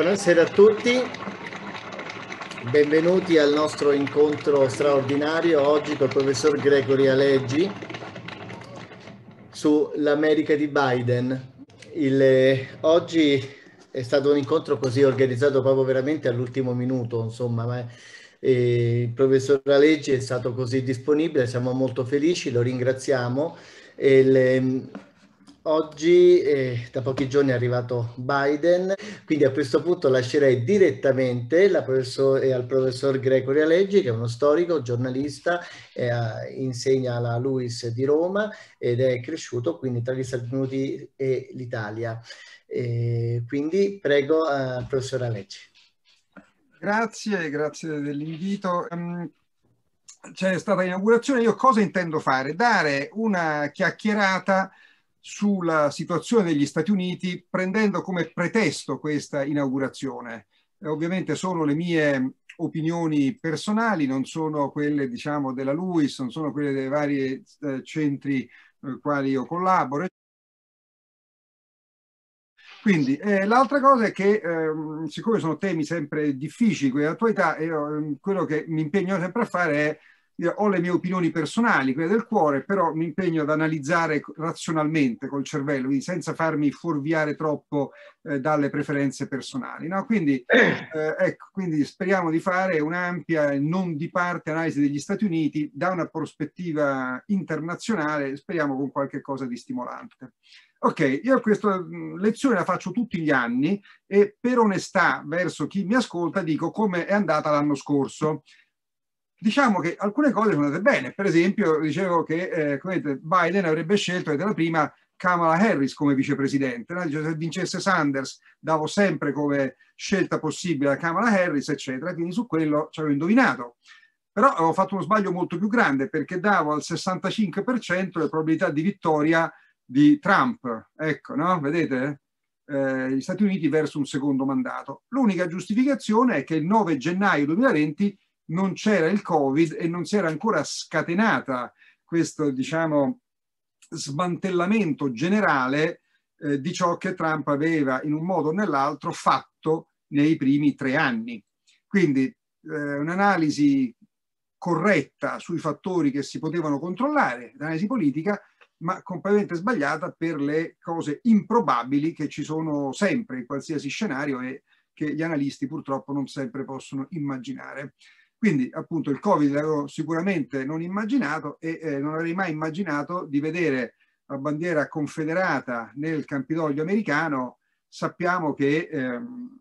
Buonasera a tutti, benvenuti al nostro incontro straordinario oggi col professor Gregory Aleggi sull'America di Biden. Il, eh, oggi è stato un incontro così organizzato proprio veramente all'ultimo minuto, insomma, ma eh, il professor Aleggi è stato così disponibile, siamo molto felici, lo ringraziamo. E le, Oggi, eh, da pochi giorni, è arrivato Biden, quindi a questo punto lascerei direttamente la professor, eh, al professor Greco Realeggi, che è uno storico, giornalista, eh, insegna alla Luis di Roma ed è cresciuto quindi tra gli Stati Uniti e l'Italia. quindi prego, eh, al professor Realeggi. Grazie, grazie dell'invito. Um c'è stata l'inaugurazione, io cosa intendo fare? Dare una chiacchierata sulla situazione degli Stati Uniti prendendo come pretesto questa inaugurazione. Eh, ovviamente sono le mie opinioni personali, non sono quelle diciamo, della LUIS, non sono quelle dei vari eh, centri con eh, i quali io collaboro. Quindi eh, l'altra cosa è che, ehm, siccome sono temi sempre difficili, quelli dell'attualità, ehm, quello che mi impegno sempre a fare è ho le mie opinioni personali, quelle del cuore, però mi impegno ad analizzare razionalmente col cervello, quindi senza farmi fuorviare troppo eh, dalle preferenze personali. No? Quindi, eh, ecco, quindi speriamo di fare un'ampia e non di parte analisi degli Stati Uniti da una prospettiva internazionale, speriamo con qualche cosa di stimolante. Ok, io questa mm, lezione la faccio tutti gli anni e per onestà verso chi mi ascolta dico come è andata l'anno scorso diciamo che alcune cose sono andate bene. Per esempio, dicevo che eh, Biden avrebbe scelto, ed è la prima, Kamala Harris come vicepresidente. No? se vincesse Sanders, davo sempre come scelta possibile a Kamala Harris, eccetera. Quindi su quello ci avevo indovinato. Però avevo fatto uno sbaglio molto più grande perché davo al 65% le probabilità di vittoria di Trump. Ecco, no? Vedete? Eh, gli Stati Uniti verso un secondo mandato. L'unica giustificazione è che il 9 gennaio 2020 non c'era il Covid e non si era ancora scatenata questo, diciamo, smantellamento generale eh, di ciò che Trump aveva in un modo o nell'altro fatto nei primi tre anni. Quindi eh, un'analisi corretta sui fattori che si potevano controllare, l'analisi politica, ma completamente sbagliata per le cose improbabili che ci sono sempre in qualsiasi scenario e che gli analisti purtroppo non sempre possono immaginare. Quindi appunto il Covid l'avevo sicuramente non immaginato e eh, non avrei mai immaginato di vedere la bandiera confederata nel Campidoglio americano. Sappiamo che ehm,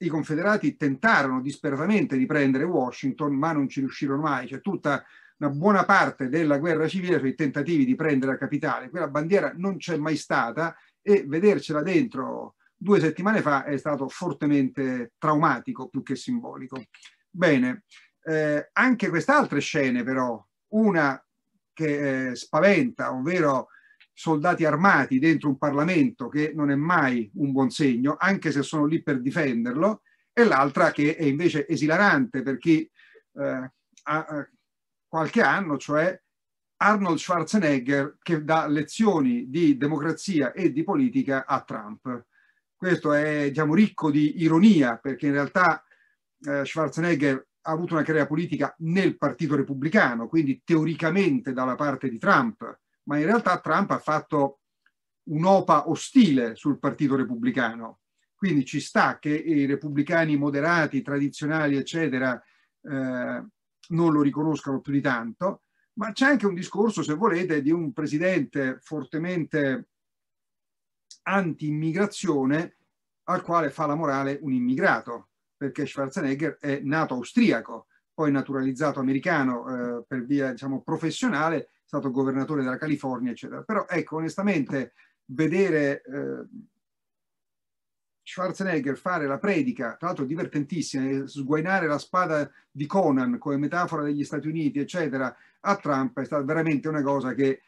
i confederati tentarono disperatamente di prendere Washington, ma non ci riuscirono mai. C'è tutta una buona parte della guerra civile sui tentativi di prendere la capitale. Quella bandiera non c'è mai stata e vedercela dentro due settimane fa è stato fortemente traumatico più che simbolico. Bene, eh, anche altre scene però, una che eh, spaventa, ovvero soldati armati dentro un Parlamento che non è mai un buon segno, anche se sono lì per difenderlo, e l'altra che è invece esilarante per chi eh, ha eh, qualche anno, cioè Arnold Schwarzenegger che dà lezioni di democrazia e di politica a Trump. Questo è diciamo, ricco di ironia perché in realtà eh, Schwarzenegger ha avuto una carriera politica nel Partito Repubblicano, quindi teoricamente dalla parte di Trump, ma in realtà Trump ha fatto un'opa ostile sul Partito Repubblicano. Quindi ci sta che i repubblicani moderati, tradizionali, eccetera, eh, non lo riconoscano più di tanto, ma c'è anche un discorso, se volete, di un presidente fortemente anti-immigrazione al quale fa la morale un immigrato perché Schwarzenegger è nato austriaco, poi naturalizzato americano eh, per via diciamo, professionale, è stato governatore della California, eccetera. Però ecco, onestamente, vedere eh, Schwarzenegger fare la predica, tra l'altro divertentissima, eh, sguainare la spada di Conan come metafora degli Stati Uniti, eccetera, a Trump è stata veramente una cosa che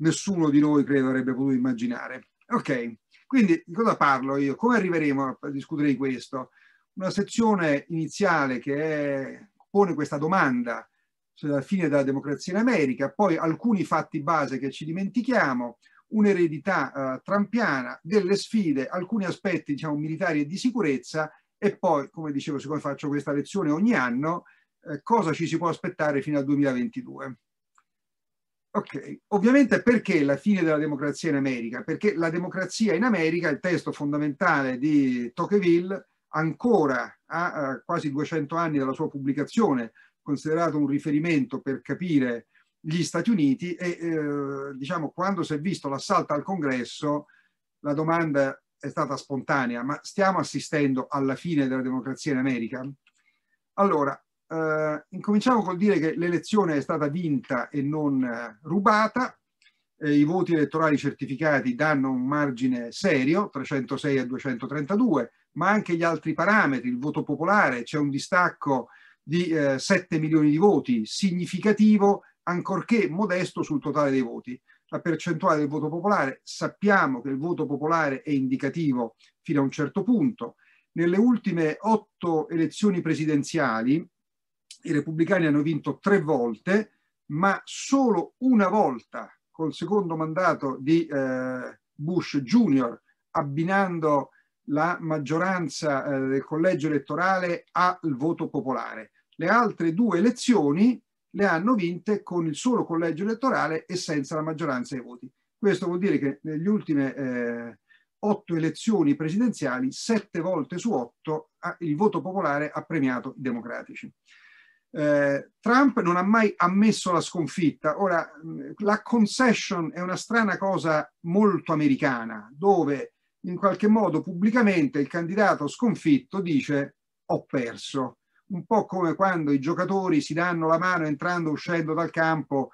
nessuno di noi credo avrebbe potuto immaginare. Ok, quindi di cosa parlo io? Come arriveremo a discutere di questo? una sezione iniziale che è, pone questa domanda sulla cioè fine della democrazia in America, poi alcuni fatti base che ci dimentichiamo, un'eredità eh, trampiana, delle sfide, alcuni aspetti diciamo, militari e di sicurezza e poi, come dicevo, siccome faccio questa lezione ogni anno, eh, cosa ci si può aspettare fino al 2022. Ok, ovviamente perché la fine della democrazia in America? Perché la democrazia in America, il testo fondamentale di Tocqueville, ancora a eh, quasi 200 anni dalla sua pubblicazione, considerato un riferimento per capire gli Stati Uniti e eh, diciamo quando si è visto l'assalto al congresso la domanda è stata spontanea, ma stiamo assistendo alla fine della democrazia in America? Allora, eh, incominciamo col dire che l'elezione è stata vinta e non eh, rubata, eh, i voti elettorali certificati danno un margine serio, 306 a 232, ma anche gli altri parametri, il voto popolare, c'è un distacco di eh, 7 milioni di voti, significativo ancorché modesto sul totale dei voti. La percentuale del voto popolare, sappiamo che il voto popolare è indicativo fino a un certo punto. Nelle ultime otto elezioni presidenziali i repubblicani hanno vinto tre volte, ma solo una volta col secondo mandato di eh, Bush Junior, abbinando la maggioranza eh, del collegio elettorale ha il voto popolare. Le altre due elezioni le hanno vinte con il solo collegio elettorale e senza la maggioranza dei voti. Questo vuol dire che negli ultimi eh, otto elezioni presidenziali, sette volte su otto ah, il voto popolare ha premiato i democratici. Eh, Trump non ha mai ammesso la sconfitta. Ora, la concession è una strana cosa molto americana, dove in qualche modo pubblicamente il candidato sconfitto dice ho perso, un po' come quando i giocatori si danno la mano entrando e uscendo dal campo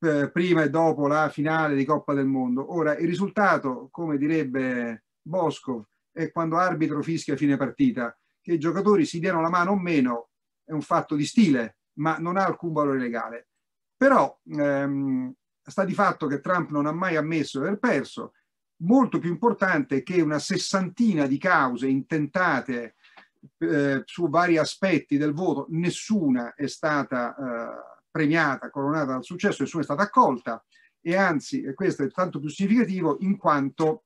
eh, prima e dopo la finale di Coppa del Mondo. Ora il risultato, come direbbe Bosco, è quando arbitro fischia fine partita, che i giocatori si diano la mano o meno è un fatto di stile, ma non ha alcun valore legale. Però ehm, sta di fatto che Trump non ha mai ammesso di aver perso, molto più importante che una sessantina di cause intentate eh, su vari aspetti del voto, nessuna è stata eh, premiata, coronata dal successo, nessuna è stata accolta e anzi, questo è tanto più significativo in quanto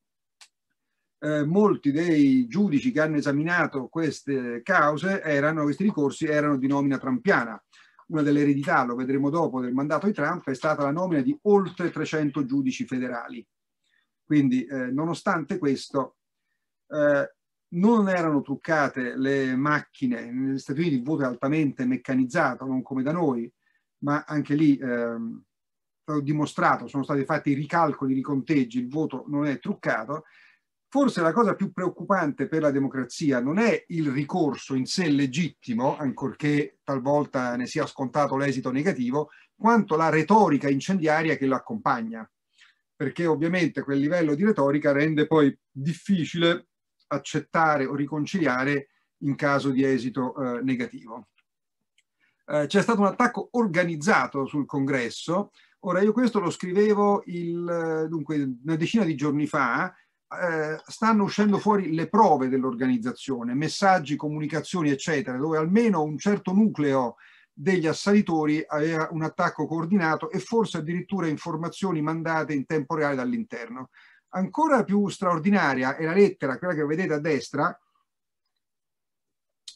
eh, molti dei giudici che hanno esaminato queste cause erano, questi ricorsi erano di nomina trampiana. Una delle eredità, lo vedremo dopo, del mandato di Trump è stata la nomina di oltre 300 giudici federali. Quindi, eh, nonostante questo, eh, non erano truccate le macchine. Negli Stati Uniti il voto è altamente meccanizzato, non come da noi, ma anche lì eh, dimostrato, sono stati fatti i ricalcoli, i riconteggi, il voto non è truccato. Forse la cosa più preoccupante per la democrazia non è il ricorso in sé legittimo, ancorché talvolta ne sia scontato l'esito negativo, quanto la retorica incendiaria che lo accompagna perché ovviamente quel livello di retorica rende poi difficile accettare o riconciliare in caso di esito eh, negativo. Eh, c'è stato un attacco organizzato sul congresso, ora io questo lo scrivevo il, dunque, una decina di giorni fa, eh, stanno uscendo fuori le prove dell'organizzazione, messaggi, comunicazioni, eccetera, dove almeno un certo nucleo degli assalitori aveva un attacco coordinato e forse addirittura informazioni mandate in tempo reale dall'interno. Ancora più straordinaria è la lettera, quella che vedete a destra,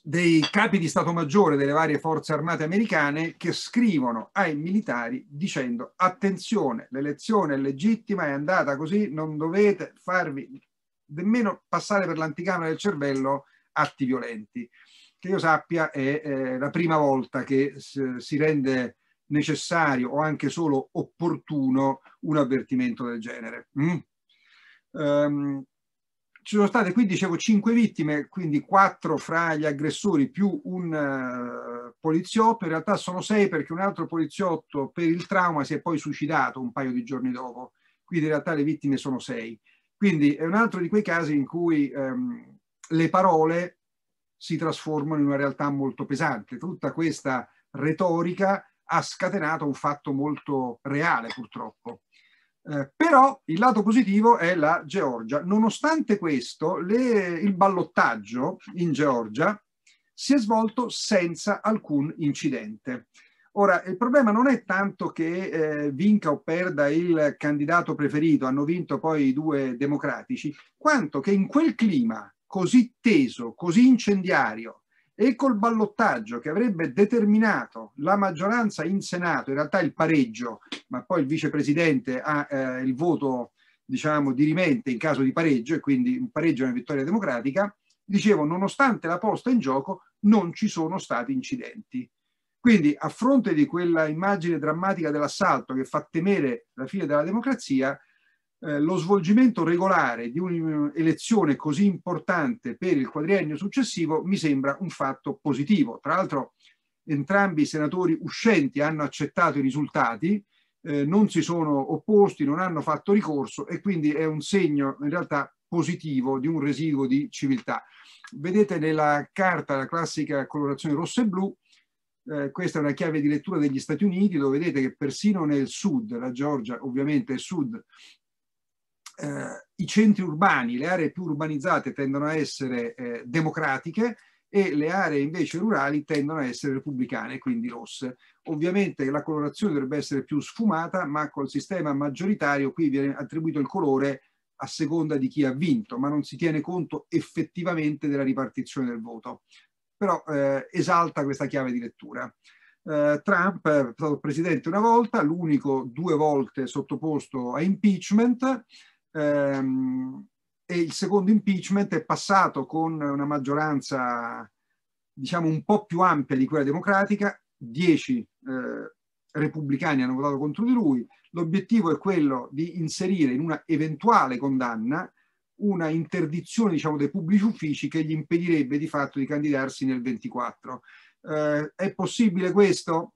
dei capi di Stato Maggiore delle varie forze armate americane che scrivono ai militari dicendo attenzione, l'elezione è legittima, è andata così, non dovete farvi nemmeno passare per l'anticamera del cervello atti violenti che io sappia è eh, la prima volta che si rende necessario o anche solo opportuno un avvertimento del genere. Mm. Um, ci sono state qui, dicevo, cinque vittime, quindi quattro fra gli aggressori più un uh, poliziotto, in realtà sono sei perché un altro poliziotto per il trauma si è poi suicidato un paio di giorni dopo, quindi in realtà le vittime sono sei. Quindi è un altro di quei casi in cui um, le parole si trasformano in una realtà molto pesante. Tutta questa retorica ha scatenato un fatto molto reale purtroppo. Eh, però il lato positivo è la Georgia. Nonostante questo, le, il ballottaggio in Georgia si è svolto senza alcun incidente. Ora, il problema non è tanto che eh, vinca o perda il candidato preferito, hanno vinto poi i due democratici, quanto che in quel clima così teso, così incendiario e col ballottaggio che avrebbe determinato la maggioranza in Senato, in realtà il pareggio, ma poi il vicepresidente ha eh, il voto diciamo dirimente in caso di pareggio e quindi un pareggio è una vittoria democratica, dicevo nonostante la posta in gioco non ci sono stati incidenti. Quindi a fronte di quella immagine drammatica dell'assalto che fa temere la fine della democrazia, eh, lo svolgimento regolare di un'elezione così importante per il quadriennio successivo mi sembra un fatto positivo. Tra l'altro entrambi i senatori uscenti hanno accettato i risultati, eh, non si sono opposti, non hanno fatto ricorso e quindi è un segno in realtà positivo di un residuo di civiltà. Vedete nella carta la classica colorazione rossa e blu, eh, questa è una chiave di lettura degli Stati Uniti, dove vedete che persino nel sud, la Georgia ovviamente è sud eh, i centri urbani, le aree più urbanizzate tendono a essere eh, democratiche e le aree invece rurali tendono a essere repubblicane, quindi rosse. Ovviamente la colorazione dovrebbe essere più sfumata, ma col sistema maggioritario qui viene attribuito il colore a seconda di chi ha vinto, ma non si tiene conto effettivamente della ripartizione del voto. Però eh, esalta questa chiave di lettura. Eh, Trump è eh, stato presidente una volta, l'unico due volte sottoposto a impeachment, ehm, e il secondo impeachment è passato con una maggioranza diciamo un po' più ampia di quella democratica, dieci eh, repubblicani hanno votato contro di lui, l'obiettivo è quello di inserire in una eventuale condanna una interdizione diciamo, dei pubblici uffici che gli impedirebbe di fatto di candidarsi nel 24. Eh, è possibile questo?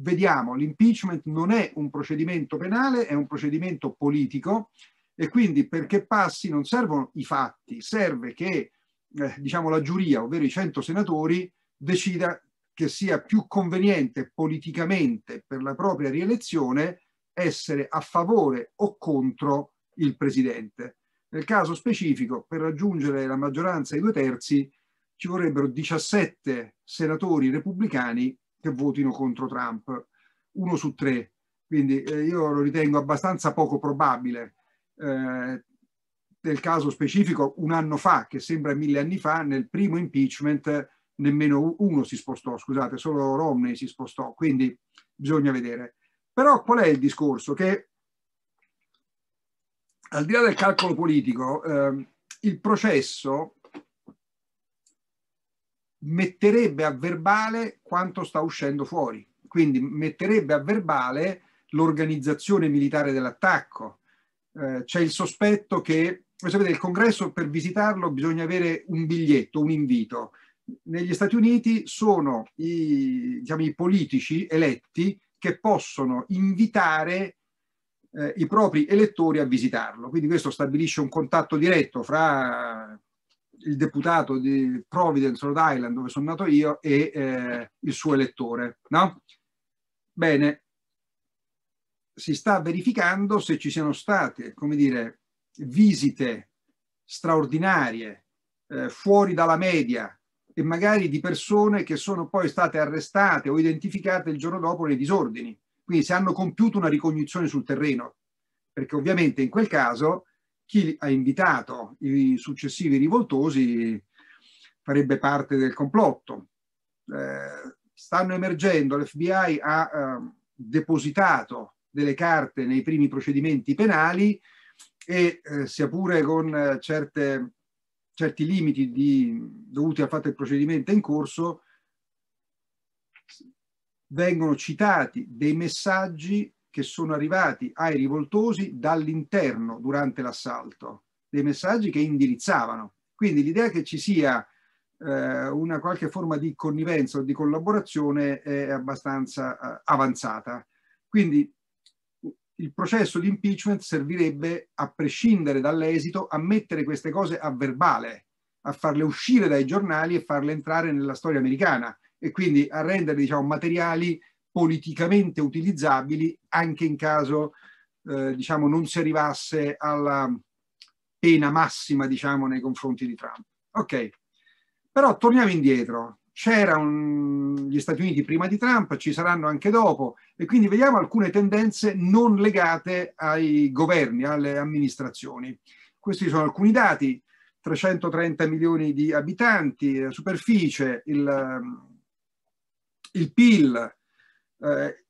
vediamo, l'impeachment non è un procedimento penale, è un procedimento politico e quindi perché passi non servono i fatti, serve che eh, diciamo, la giuria, ovvero i 100 senatori, decida che sia più conveniente politicamente per la propria rielezione essere a favore o contro il presidente. Nel caso specifico, per raggiungere la maggioranza ai due terzi, ci vorrebbero 17 senatori repubblicani che votino contro Trump, uno su tre. Quindi eh, io lo ritengo abbastanza poco probabile. Eh, nel caso specifico, un anno fa, che sembra mille anni fa, nel primo impeachment nemmeno uno si spostò, scusate, solo Romney si spostò, quindi bisogna vedere. Però qual è il discorso? Che al di là del calcolo politico, eh, il processo metterebbe a verbale quanto sta uscendo fuori, quindi metterebbe a verbale l'organizzazione militare dell'attacco. Eh, c'è il sospetto che, voi sapete, il congresso per visitarlo bisogna avere un biglietto, un invito. Negli Stati Uniti sono i, diciamo, i politici eletti che possono invitare eh, i propri elettori a visitarlo. Quindi questo stabilisce un contatto diretto fra il deputato di Providence, Rhode Island, dove sono nato io, e eh, il suo elettore. No? Bene, si sta verificando se ci siano state, come dire, visite straordinarie, eh, fuori dalla media, e magari di persone che sono poi state arrestate o identificate il giorno dopo nei disordini. Quindi se hanno compiuto una ricognizione sul terreno, perché ovviamente in quel caso chi ha invitato i successivi rivoltosi farebbe parte del complotto. Eh, stanno emergendo, l'FBI ha eh, depositato delle carte nei primi procedimenti penali e eh, sia pure con eh, certe, certi limiti di, dovuti al fatto che il procedimento è in corso, vengono citati dei messaggi che sono arrivati ai rivoltosi dall'interno durante l'assalto, dei messaggi che indirizzavano. Quindi l'idea che ci sia eh, una qualche forma di connivenza o di collaborazione è abbastanza eh, avanzata. Quindi il processo di impeachment servirebbe, a prescindere dall'esito, a mettere queste cose a verbale, a farle uscire dai giornali e farle entrare nella storia americana e quindi a rendere diciamo, materiali politicamente utilizzabili anche in caso eh, diciamo, non si arrivasse alla pena massima diciamo, nei confronti di Trump. Ok, però torniamo indietro. C'erano gli Stati Uniti prima di Trump, ci saranno anche dopo e quindi vediamo alcune tendenze non legate ai governi, alle amministrazioni. Questi sono alcuni dati, 330 milioni di abitanti, la superficie, il, il PIL, eh,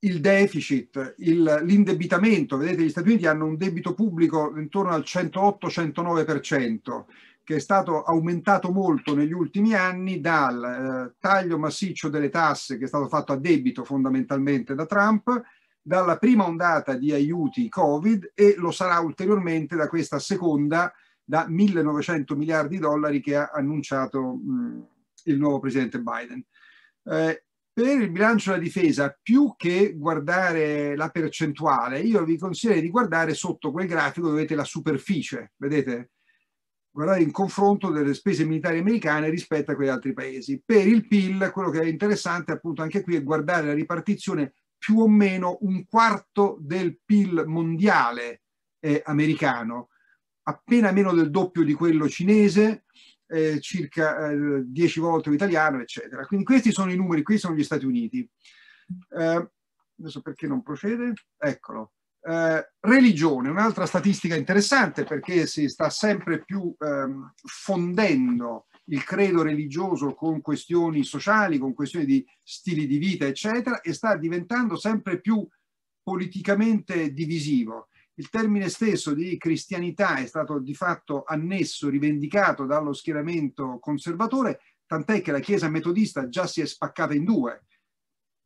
il deficit, l'indebitamento, vedete gli Stati Uniti hanno un debito pubblico intorno al 108-109%, che è stato aumentato molto negli ultimi anni dal eh, taglio massiccio delle tasse che è stato fatto a debito fondamentalmente da Trump, dalla prima ondata di aiuti Covid e lo sarà ulteriormente da questa seconda da 1.900 miliardi di dollari che ha annunciato mh, mm, il nuovo presidente Biden. Eh, per il bilancio della difesa, più che guardare la percentuale, io vi consiglio di guardare sotto quel grafico dove avete la superficie, vedete? Guardate in confronto delle spese militari americane rispetto a quegli altri paesi. Per il PIL, quello che è interessante appunto anche qui è guardare la ripartizione più o meno un quarto del PIL mondiale eh, americano, appena meno del doppio di quello cinese, eh, circa eh, 10 volte l'italiano, eccetera. Quindi questi sono i numeri, qui sono gli Stati Uniti. Eh, adesso perché non procede? Eccolo. Eh, religione, un'altra statistica interessante perché si sta sempre più ehm, fondendo il credo religioso con questioni sociali, con questioni di stili di vita, eccetera, e sta diventando sempre più politicamente divisivo. Il termine stesso di cristianità è stato di fatto annesso, rivendicato dallo schieramento conservatore, tant'è che la Chiesa metodista già si è spaccata in due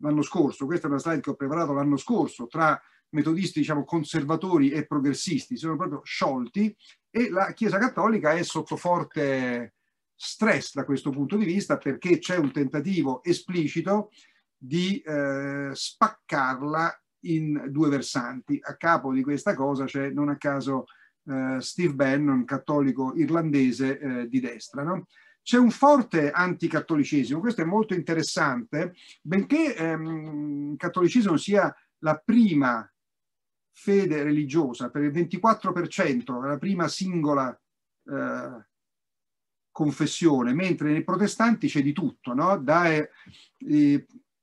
l'anno scorso. Questa è una slide che ho preparato l'anno scorso tra metodisti diciamo, conservatori e progressisti, si sono proprio sciolti e la Chiesa Cattolica è sotto forte stress da questo punto di vista perché c'è un tentativo esplicito di eh, spaccarla in due versanti. A capo di questa cosa c'è non a caso eh, Steve Bannon, cattolico irlandese eh, di destra. No? C'è un forte anticattolicesimo, questo è molto interessante, benché ehm, il cattolicesimo sia la prima fede religiosa, per il 24% la prima singola eh, confessione, mentre nei protestanti c'è di tutto, no? da eh,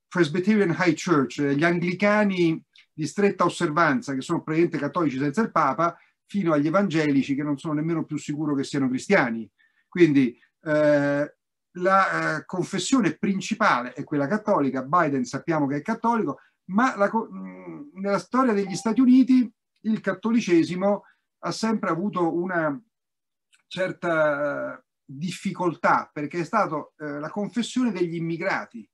Presbyterian High Church, gli anglicani di stretta osservanza, che sono praticamente cattolici senza il Papa, fino agli evangelici che non sono nemmeno più sicuro che siano cristiani. Quindi eh, la eh, confessione principale è quella cattolica, Biden sappiamo che è cattolico, ma la, mh, mm, nella storia degli Stati Uniti il cattolicesimo ha sempre avuto una certa difficoltà perché è stata eh, la confessione degli immigrati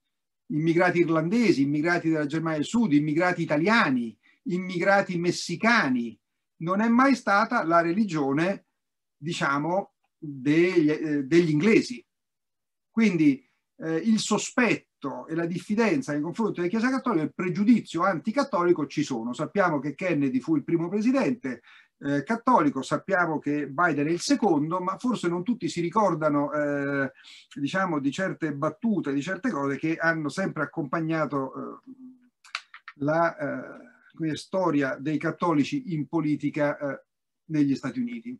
immigrati irlandesi, immigrati della Germania del Sud, immigrati italiani, immigrati messicani. Non è mai stata la religione, diciamo, degli, eh, degli inglesi. Quindi eh, il sospetto e la diffidenza nei confronti della Chiesa Cattolica, e il pregiudizio anticattolico ci sono. Sappiamo che Kennedy fu il primo presidente, eh, cattolico, sappiamo che Biden è il secondo, ma forse non tutti si ricordano eh, diciamo, di certe battute, di certe cose che hanno sempre accompagnato eh, la eh, storia dei cattolici in politica eh, negli Stati Uniti.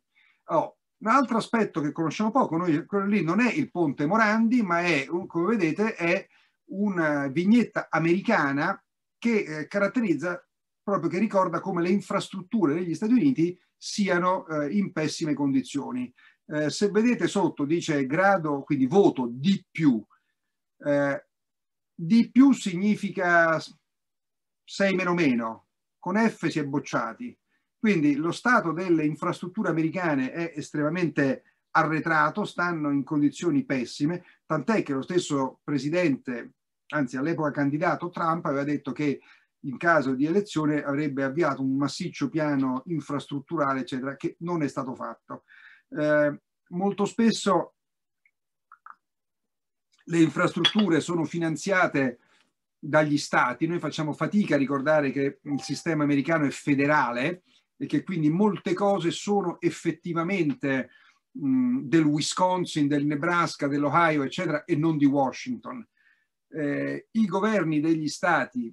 Oh, un altro aspetto che conosciamo poco, noi, quello lì non è il ponte Morandi, ma è, come vedete, è una vignetta americana che eh, caratterizza proprio che ricorda come le infrastrutture degli Stati Uniti siano eh, in pessime condizioni. Eh, se vedete sotto dice grado, quindi voto di più, eh, di più significa 6 meno meno, con F si è bocciati. Quindi lo stato delle infrastrutture americane è estremamente arretrato, stanno in condizioni pessime, tant'è che lo stesso presidente, anzi all'epoca candidato Trump, aveva detto che in caso di elezione avrebbe avviato un massiccio piano infrastrutturale, eccetera, che non è stato fatto. Eh, molto spesso le infrastrutture sono finanziate dagli stati, noi facciamo fatica a ricordare che il sistema americano è federale e che quindi molte cose sono effettivamente mh, del Wisconsin, del Nebraska, dell'Ohio, eccetera, e non di Washington. Eh, I governi degli stati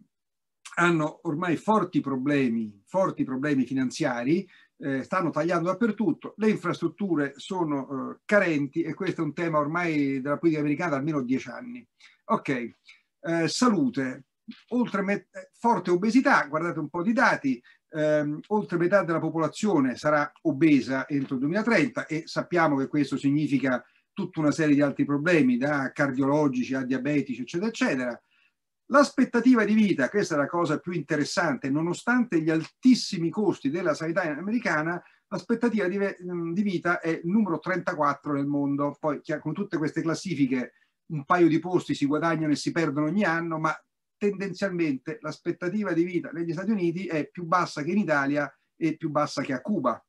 hanno ormai forti problemi, forti problemi finanziari, eh, stanno tagliando dappertutto, le infrastrutture sono eh, carenti e questo è un tema ormai della politica americana da almeno dieci anni. Ok, eh, salute, oltre forte obesità, guardate un po' di dati, ehm, oltre metà della popolazione sarà obesa entro il 2030 e sappiamo che questo significa tutta una serie di altri problemi, da cardiologici a diabetici, eccetera, eccetera. L'aspettativa di vita, questa è la cosa più interessante, nonostante gli altissimi costi della sanità americana, l'aspettativa di, di, vita è numero 34 nel mondo. Poi con tutte queste classifiche un paio di posti si guadagnano e si perdono ogni anno, ma tendenzialmente l'aspettativa di vita negli Stati Uniti è più bassa che in Italia e più bassa che a Cuba.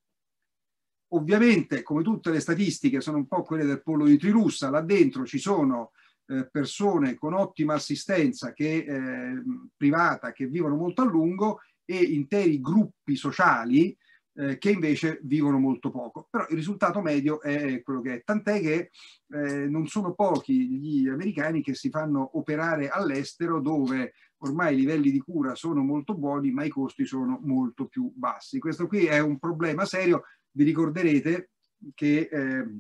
Ovviamente, come tutte le statistiche, sono un po' quelle del pollo di Trilussa, là dentro ci sono eh, persone con ottima assistenza che, eh, privata che vivono molto a lungo e interi gruppi sociali eh, che invece vivono molto poco. Però il risultato medio è quello che è, tant'è che eh, non sono pochi gli americani che si fanno operare all'estero dove ormai i livelli di cura sono molto buoni ma i costi sono molto più bassi. Questo qui è un problema serio, vi ricorderete che eh,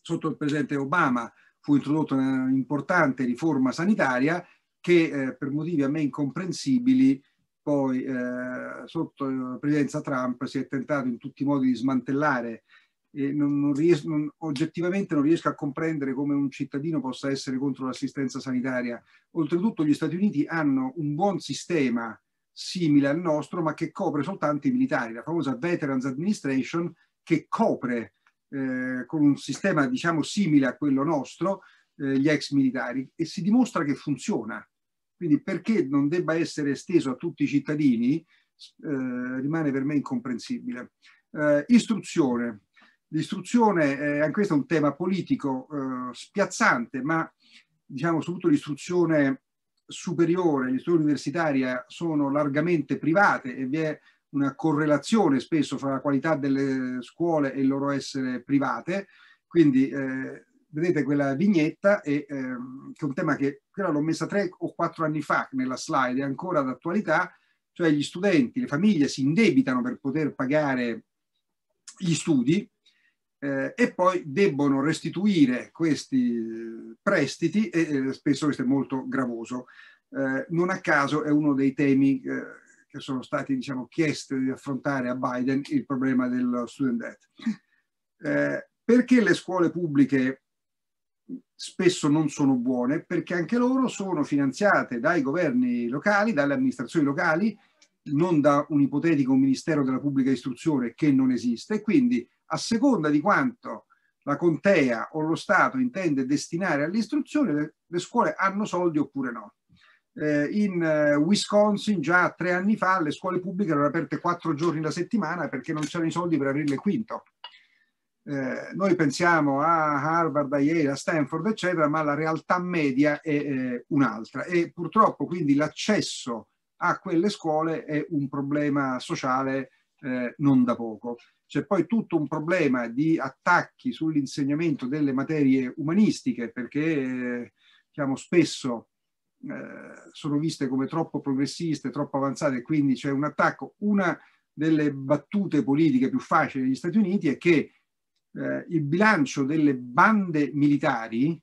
sotto il presidente Obama fu introdotta un'importante riforma sanitaria che eh, per motivi a me incomprensibili poi eh, sotto la eh, presidenza Trump si è tentato in tutti i modi di smantellare e non, non ries- non, oggettivamente non riesco a comprendere come un cittadino possa essere contro l'assistenza sanitaria. Oltretutto gli Stati Uniti hanno un buon sistema simile al nostro ma che copre soltanto i militari, la famosa Veterans Administration che copre eh, con un sistema diciamo simile a quello nostro eh, gli ex militari e si dimostra che funziona. Quindi perché non debba essere esteso a tutti i cittadini eh, rimane per me incomprensibile. Eh, istruzione. L'istruzione, eh, anche questo è un tema politico eh, spiazzante, ma diciamo soprattutto l'istruzione superiore, l'istruzione universitaria sono largamente private e vi è una correlazione spesso fra la qualità delle scuole e il loro essere private, quindi eh, vedete quella vignetta e, ehm, che è un tema che quella l'ho messa tre o quattro anni fa nella slide, è ancora d'attualità, cioè gli studenti, le famiglie si indebitano per poter pagare gli studi eh, e poi debbono restituire questi eh, prestiti e eh, spesso questo è molto gravoso. Eh, non a caso è uno dei temi eh, che sono stati diciamo, chiesti di affrontare a Biden il problema dello student debt. Eh, perché le scuole pubbliche spesso non sono buone? Perché anche loro sono finanziate dai governi locali, dalle amministrazioni locali, non da un ipotetico ministero della pubblica istruzione che non esiste. Quindi a seconda di quanto la contea o lo Stato intende destinare all'istruzione, le scuole hanno soldi oppure no eh, in eh, Wisconsin già tre anni fa le scuole pubbliche erano aperte quattro giorni la settimana perché non c'erano i soldi per aprirle il quinto. Eh, noi pensiamo a Harvard, a Yale, a Stanford, eccetera, ma la realtà media è eh, un'altra e purtroppo quindi l'accesso a quelle scuole è un problema sociale eh, non da poco. C'è poi tutto un problema di attacchi sull'insegnamento delle materie umanistiche perché diciamo, spesso eh, sono viste come troppo progressiste, troppo avanzate, quindi c'è un attacco. Una delle battute politiche più facili degli Stati Uniti è che eh, il bilancio delle bande militari,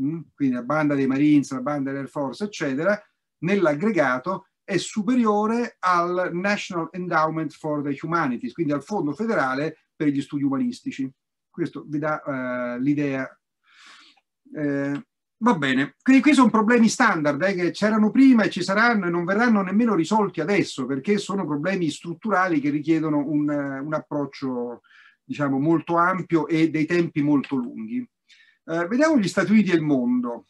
mh, mm, quindi la banda dei Marines, la banda dell'Air Force, eccetera, nell'aggregato è superiore al National Endowment for the Humanities, quindi al Fondo federale per gli studi umanistici. Questo vi dà eh, l'idea. Eh, Va bene, quindi qui sono problemi standard eh, che c'erano prima e ci saranno e non verranno nemmeno risolti adesso perché sono problemi strutturali che richiedono un, eh, un approccio diciamo, molto ampio e dei tempi molto lunghi. Eh, vediamo gli Stati Uniti e il mondo,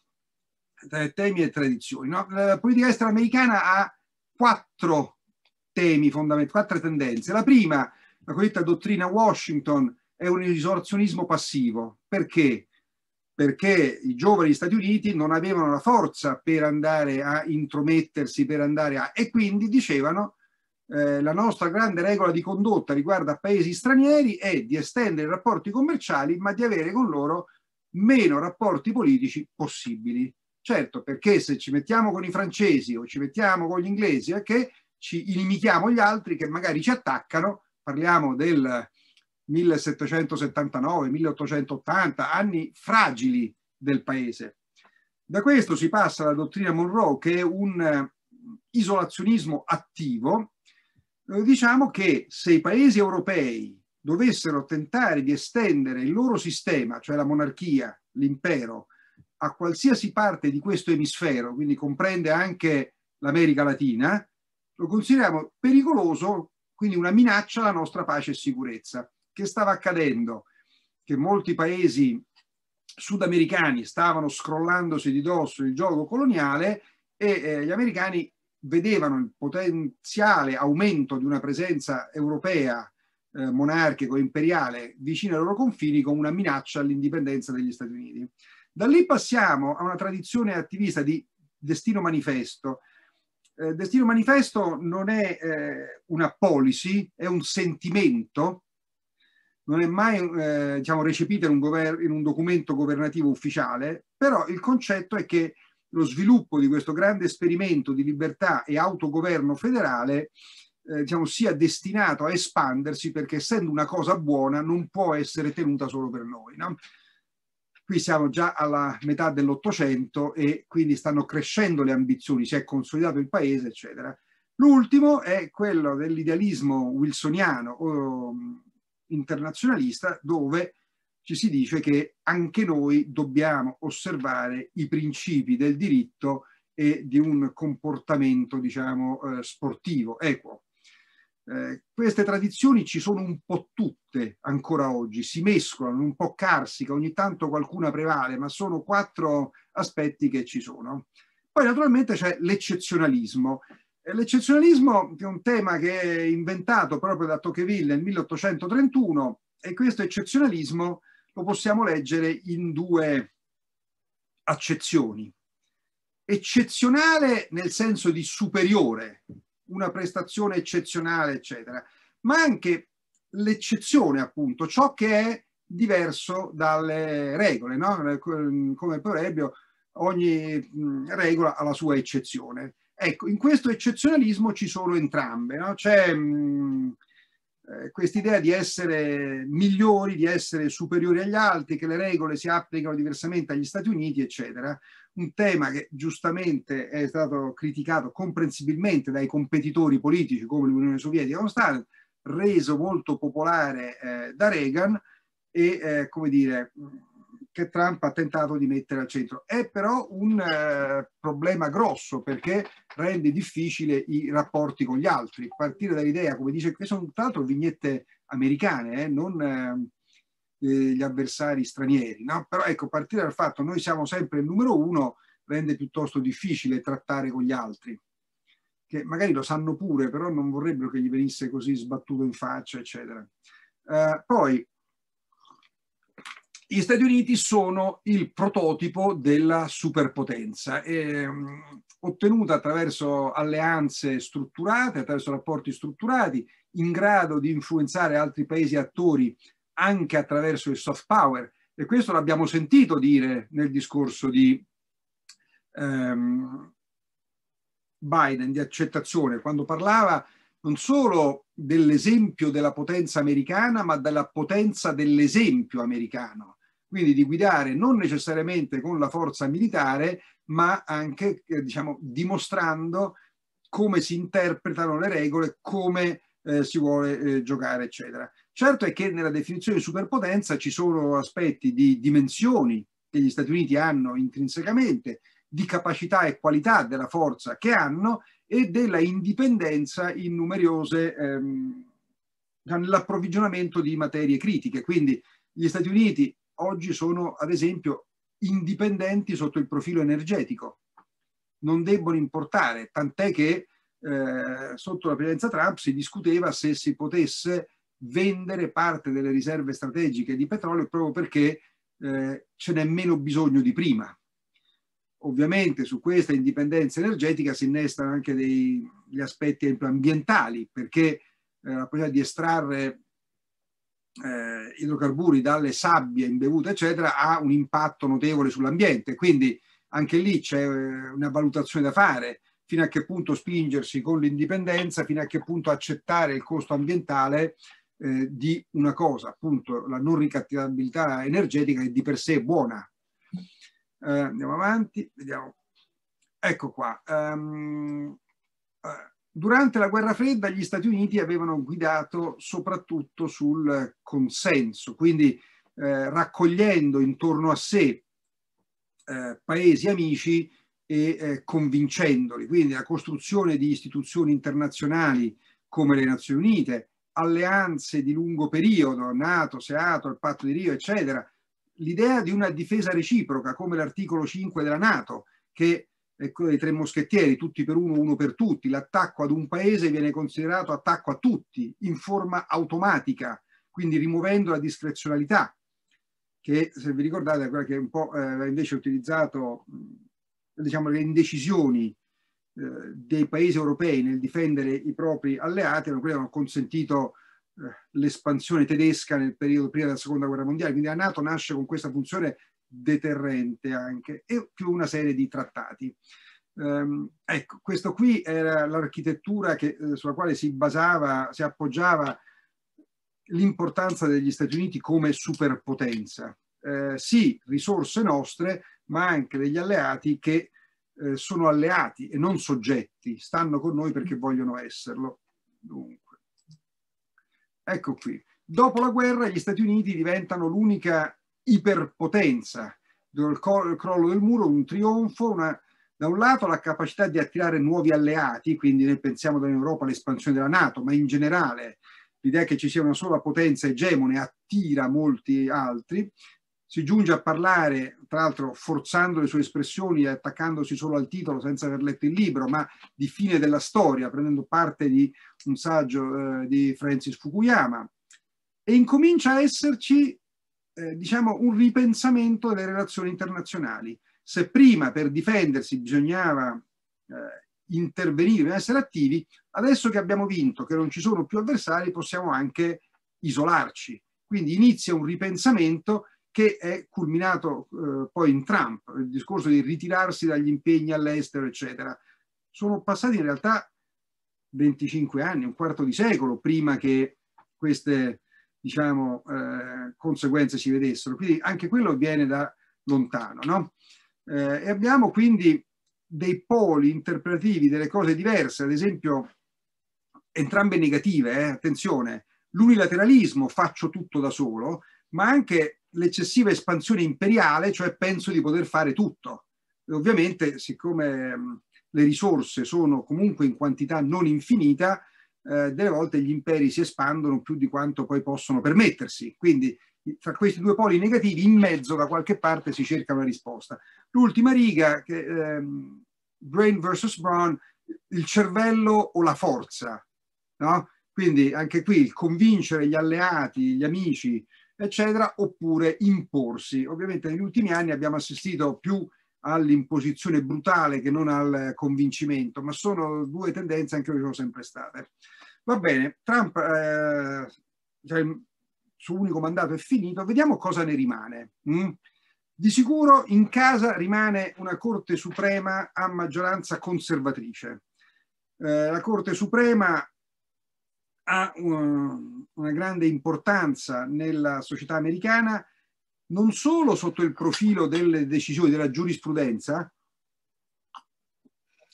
eh, temi e tradizioni. No? La politica estera americana ha quattro temi fondamentali, quattro tendenze. La prima, la cosiddetta dottrina Washington, è un isolazionismo passivo. Perché? perché i giovani Stati Uniti non avevano la forza per andare a intromettersi, per andare a... e quindi dicevano eh, la nostra grande regola di condotta riguardo a paesi stranieri è di estendere i rapporti commerciali ma di avere con loro meno rapporti politici possibili. Certo, perché se ci mettiamo con i francesi o ci mettiamo con gli inglesi, è che ci inimichiamo gli altri che magari ci attaccano, parliamo del 1779-1880, anni fragili del paese. Da questo si passa alla dottrina Monroe, che è un eh, isolazionismo attivo. Eh, diciamo che se i paesi europei dovessero tentare di estendere il loro sistema, cioè la monarchia, l'impero, a qualsiasi parte di questo emisfero, quindi comprende anche l'America Latina, lo consideriamo pericoloso, quindi una minaccia alla nostra pace e sicurezza che stava accadendo? Che molti paesi sudamericani stavano scrollandosi di dosso il gioco coloniale e eh, gli americani vedevano il potenziale aumento di una presenza europea eh, monarchico-imperiale vicino ai loro confini come una minaccia all'indipendenza degli Stati Uniti. Da lì passiamo a una tradizione attivista di Destino Manifesto. Eh, Destino Manifesto non è eh, una policy, è un sentimento non è mai eh, diciamo, recepita in un, gover- in un documento governativo ufficiale, però il concetto è che lo sviluppo di questo grande esperimento di libertà e autogoverno federale eh, diciamo, sia destinato a espandersi perché essendo una cosa buona non può essere tenuta solo per noi. No? Qui siamo già alla metà dell'Ottocento e quindi stanno crescendo le ambizioni, si è consolidato il paese, eccetera. L'ultimo è quello dell'idealismo wilsoniano, internazionalista dove ci si dice che anche noi dobbiamo osservare i principi del diritto e di un comportamento, diciamo, eh, sportivo, equo. Ecco, eh, queste tradizioni ci sono un po' tutte ancora oggi, si mescolano, un po' carsica, ogni tanto qualcuna prevale, ma sono quattro aspetti che ci sono. Poi naturalmente c'è l'eccezionalismo, L'eccezionalismo è un tema che è inventato proprio da Tocqueville nel 1831 e questo eccezionalismo lo possiamo leggere in due accezioni. Eccezionale nel senso di superiore, una prestazione eccezionale, eccetera, ma anche l'eccezione, appunto, ciò che è diverso dalle regole, no? come proverbio, ogni regola ha la sua eccezione. Ecco, in questo eccezionalismo ci sono entrambe, no? c'è mm, eh, questa idea di essere migliori, di essere superiori agli altri, che le regole si applicano diversamente agli Stati Uniti, eccetera. Un tema che giustamente è stato criticato comprensibilmente dai competitori politici come l'Unione Sovietica e lo Stato, reso molto popolare eh, da Reagan e, eh, come dire, che Trump ha tentato di mettere al centro. È però un eh, problema grosso perché rende difficile i rapporti con gli altri. Partire dall'idea, come dice, che sono tra l'altro vignette americane, eh, non eh, eh gli avversari stranieri. No? Però ecco, partire dal fatto che noi siamo sempre il numero uno rende piuttosto difficile trattare con gli altri che magari lo sanno pure, però non vorrebbero che gli venisse così sbattuto in faccia, eccetera. Uh, poi gli Stati Uniti sono il prototipo della superpotenza, ehm, ottenuta attraverso alleanze strutturate, attraverso rapporti strutturati, in grado di influenzare altri paesi attori anche attraverso il soft power. E questo l'abbiamo sentito dire nel discorso di ehm, Biden, di accettazione, quando parlava non solo dell'esempio della potenza americana, ma della potenza dell'esempio americano quindi di guidare non necessariamente con la forza militare, ma anche eh, diciamo, dimostrando come si interpretano le regole, come eh, si vuole eh, giocare, eccetera. Certo è che nella definizione di superpotenza ci sono aspetti di dimensioni che gli Stati Uniti hanno intrinsecamente, di capacità e qualità della forza che hanno e della indipendenza in numerose ehm, nell'approvvigionamento di materie critiche. Quindi gli Stati Uniti oggi sono ad esempio indipendenti sotto il profilo energetico, non debbono importare, tant'è che eh, sotto la presidenza Trump si discuteva se si potesse vendere parte delle riserve strategiche di petrolio proprio perché eh, ce n'è meno bisogno di prima. Ovviamente su questa indipendenza energetica si innestano anche degli aspetti ambientali, perché eh, la possibilità di estrarre eh, idrocarburi dalle sabbie imbevute, eccetera, ha un impatto notevole sull'ambiente. Quindi anche lì c'è eh, una valutazione da fare, fino a che punto spingersi con l'indipendenza, fino a che punto accettare il costo ambientale eh, di una cosa, appunto la non ricattabilità energetica è di per sé buona. Eh, andiamo avanti, vediamo. Ecco qua. Um, Durante la guerra fredda gli Stati Uniti avevano guidato soprattutto sul consenso, quindi eh, raccogliendo intorno a sé eh, paesi amici e eh, convincendoli. Quindi la costruzione di istituzioni internazionali come le Nazioni Unite, alleanze di lungo periodo, Nato, Seato, il Patto di Rio, eccetera. L'idea di una difesa reciproca come l'articolo 5 della Nato, che è quello dei tre moschettieri, tutti per uno, uno per tutti. L'attacco ad un paese viene considerato attacco a tutti in forma automatica, quindi rimuovendo la discrezionalità, che se vi ricordate è quella che un po' eh, invece utilizzato diciamo, le indecisioni eh, dei paesi europei nel difendere i propri alleati, erano quelle che hanno consentito eh, l'espansione tedesca nel periodo prima della seconda guerra mondiale. Quindi la Nato nasce con questa funzione deterrente anche, e più una serie di trattati. Um, ecco, questo qui era l'architettura eh, sulla quale si basava, si appoggiava l'importanza degli Stati Uniti come superpotenza. Eh, sì, risorse nostre, ma anche degli alleati che eh, sono alleati e non soggetti, stanno con noi perché vogliono esserlo. Dunque, ecco qui. Dopo la guerra gli Stati Uniti diventano l'unica iperpotenza, il crollo del muro, un trionfo, una, da un lato la capacità di attirare nuovi alleati, quindi noi pensiamo dall'Europa all'espansione della Nato, ma in generale l'idea che ci sia una sola potenza egemone attira molti altri, si giunge a parlare, tra l'altro forzando le sue espressioni e attaccandosi solo al titolo senza aver letto il libro, ma di fine della storia, prendendo parte di un saggio eh, di Francis Fukuyama. E incomincia a esserci eh, diciamo un ripensamento delle relazioni internazionali. Se prima per difendersi bisognava eh, intervenire, essere attivi, adesso che abbiamo vinto, che non ci sono più avversari, possiamo anche isolarci. Quindi inizia un ripensamento che è culminato eh, poi in Trump, il discorso di ritirarsi dagli impegni all'estero, eccetera. Sono passati in realtà 25 anni, un quarto di secolo prima che queste diciamo, eh, conseguenze si vedessero. Quindi anche quello viene da lontano. No? Eh, e abbiamo quindi dei poli interpretativi delle cose diverse, ad esempio entrambe negative, eh? attenzione, l'unilateralismo faccio tutto da solo, ma anche l'eccessiva espansione imperiale, cioè penso di poter fare tutto. E ovviamente, siccome mh, le risorse sono comunque in quantità non infinita, eh, delle volte gli imperi si espandono più di quanto poi possono permettersi. Quindi tra questi due poli negativi, in mezzo da qualche parte si cerca una risposta. L'ultima riga, che, ehm, Brain versus Brown, il cervello o la forza. No? Quindi anche qui il convincere gli alleati, gli amici, eccetera, oppure imporsi. Ovviamente negli ultimi anni abbiamo assistito più all'imposizione brutale che non al convincimento, ma sono due tendenze anche che sono sempre state. Va bene, Trump, eh, cioè, il suo unico mandato è finito, vediamo cosa ne rimane. Mm? Di sicuro in casa rimane una Corte Suprema a maggioranza conservatrice. Eh, la Corte Suprema ha una, eh, una grande importanza nella società americana non solo sotto il profilo delle decisioni della giurisprudenza,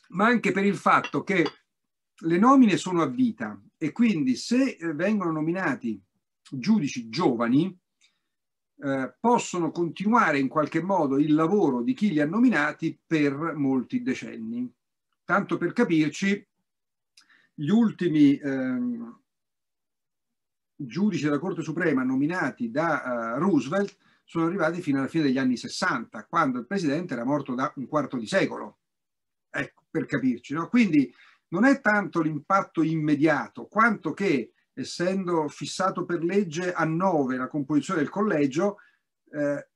ma anche per il fatto che le nomine sono a vita e quindi se eh, vengono nominati giudici giovani eh, possono continuare in qualche modo il lavoro di chi li ha nominati per molti decenni. Tanto per capirci, gli ultimi eh, giudici della Corte Suprema nominati da eh, Roosevelt sono arrivati fino alla fine degli anni 60, quando il presidente era morto da un quarto di secolo. Ecco, per capirci. No? Quindi non è tanto l'impatto immediato, quanto che, essendo fissato per legge a 9 la composizione del collegio, eh,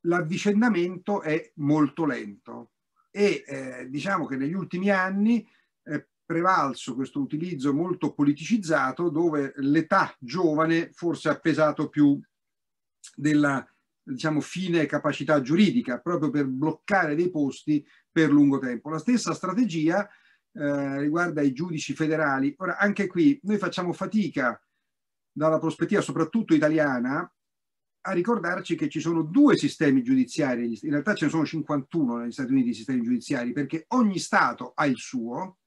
l'avvicendamento è molto lento e eh, diciamo che negli ultimi anni è prevalso questo utilizzo molto politicizzato dove l'età giovane forse ha pesato più della diciamo, fine capacità giuridica, proprio per bloccare dei posti per lungo tempo. La stessa strategia eh, riguarda i giudici federali. Ora, anche qui noi facciamo fatica dalla prospettiva soprattutto italiana a ricordarci che ci sono due sistemi giudiziari, in realtà ce ne sono 51 negli Stati Uniti di sistemi giudiziari, perché ogni Stato ha il suo,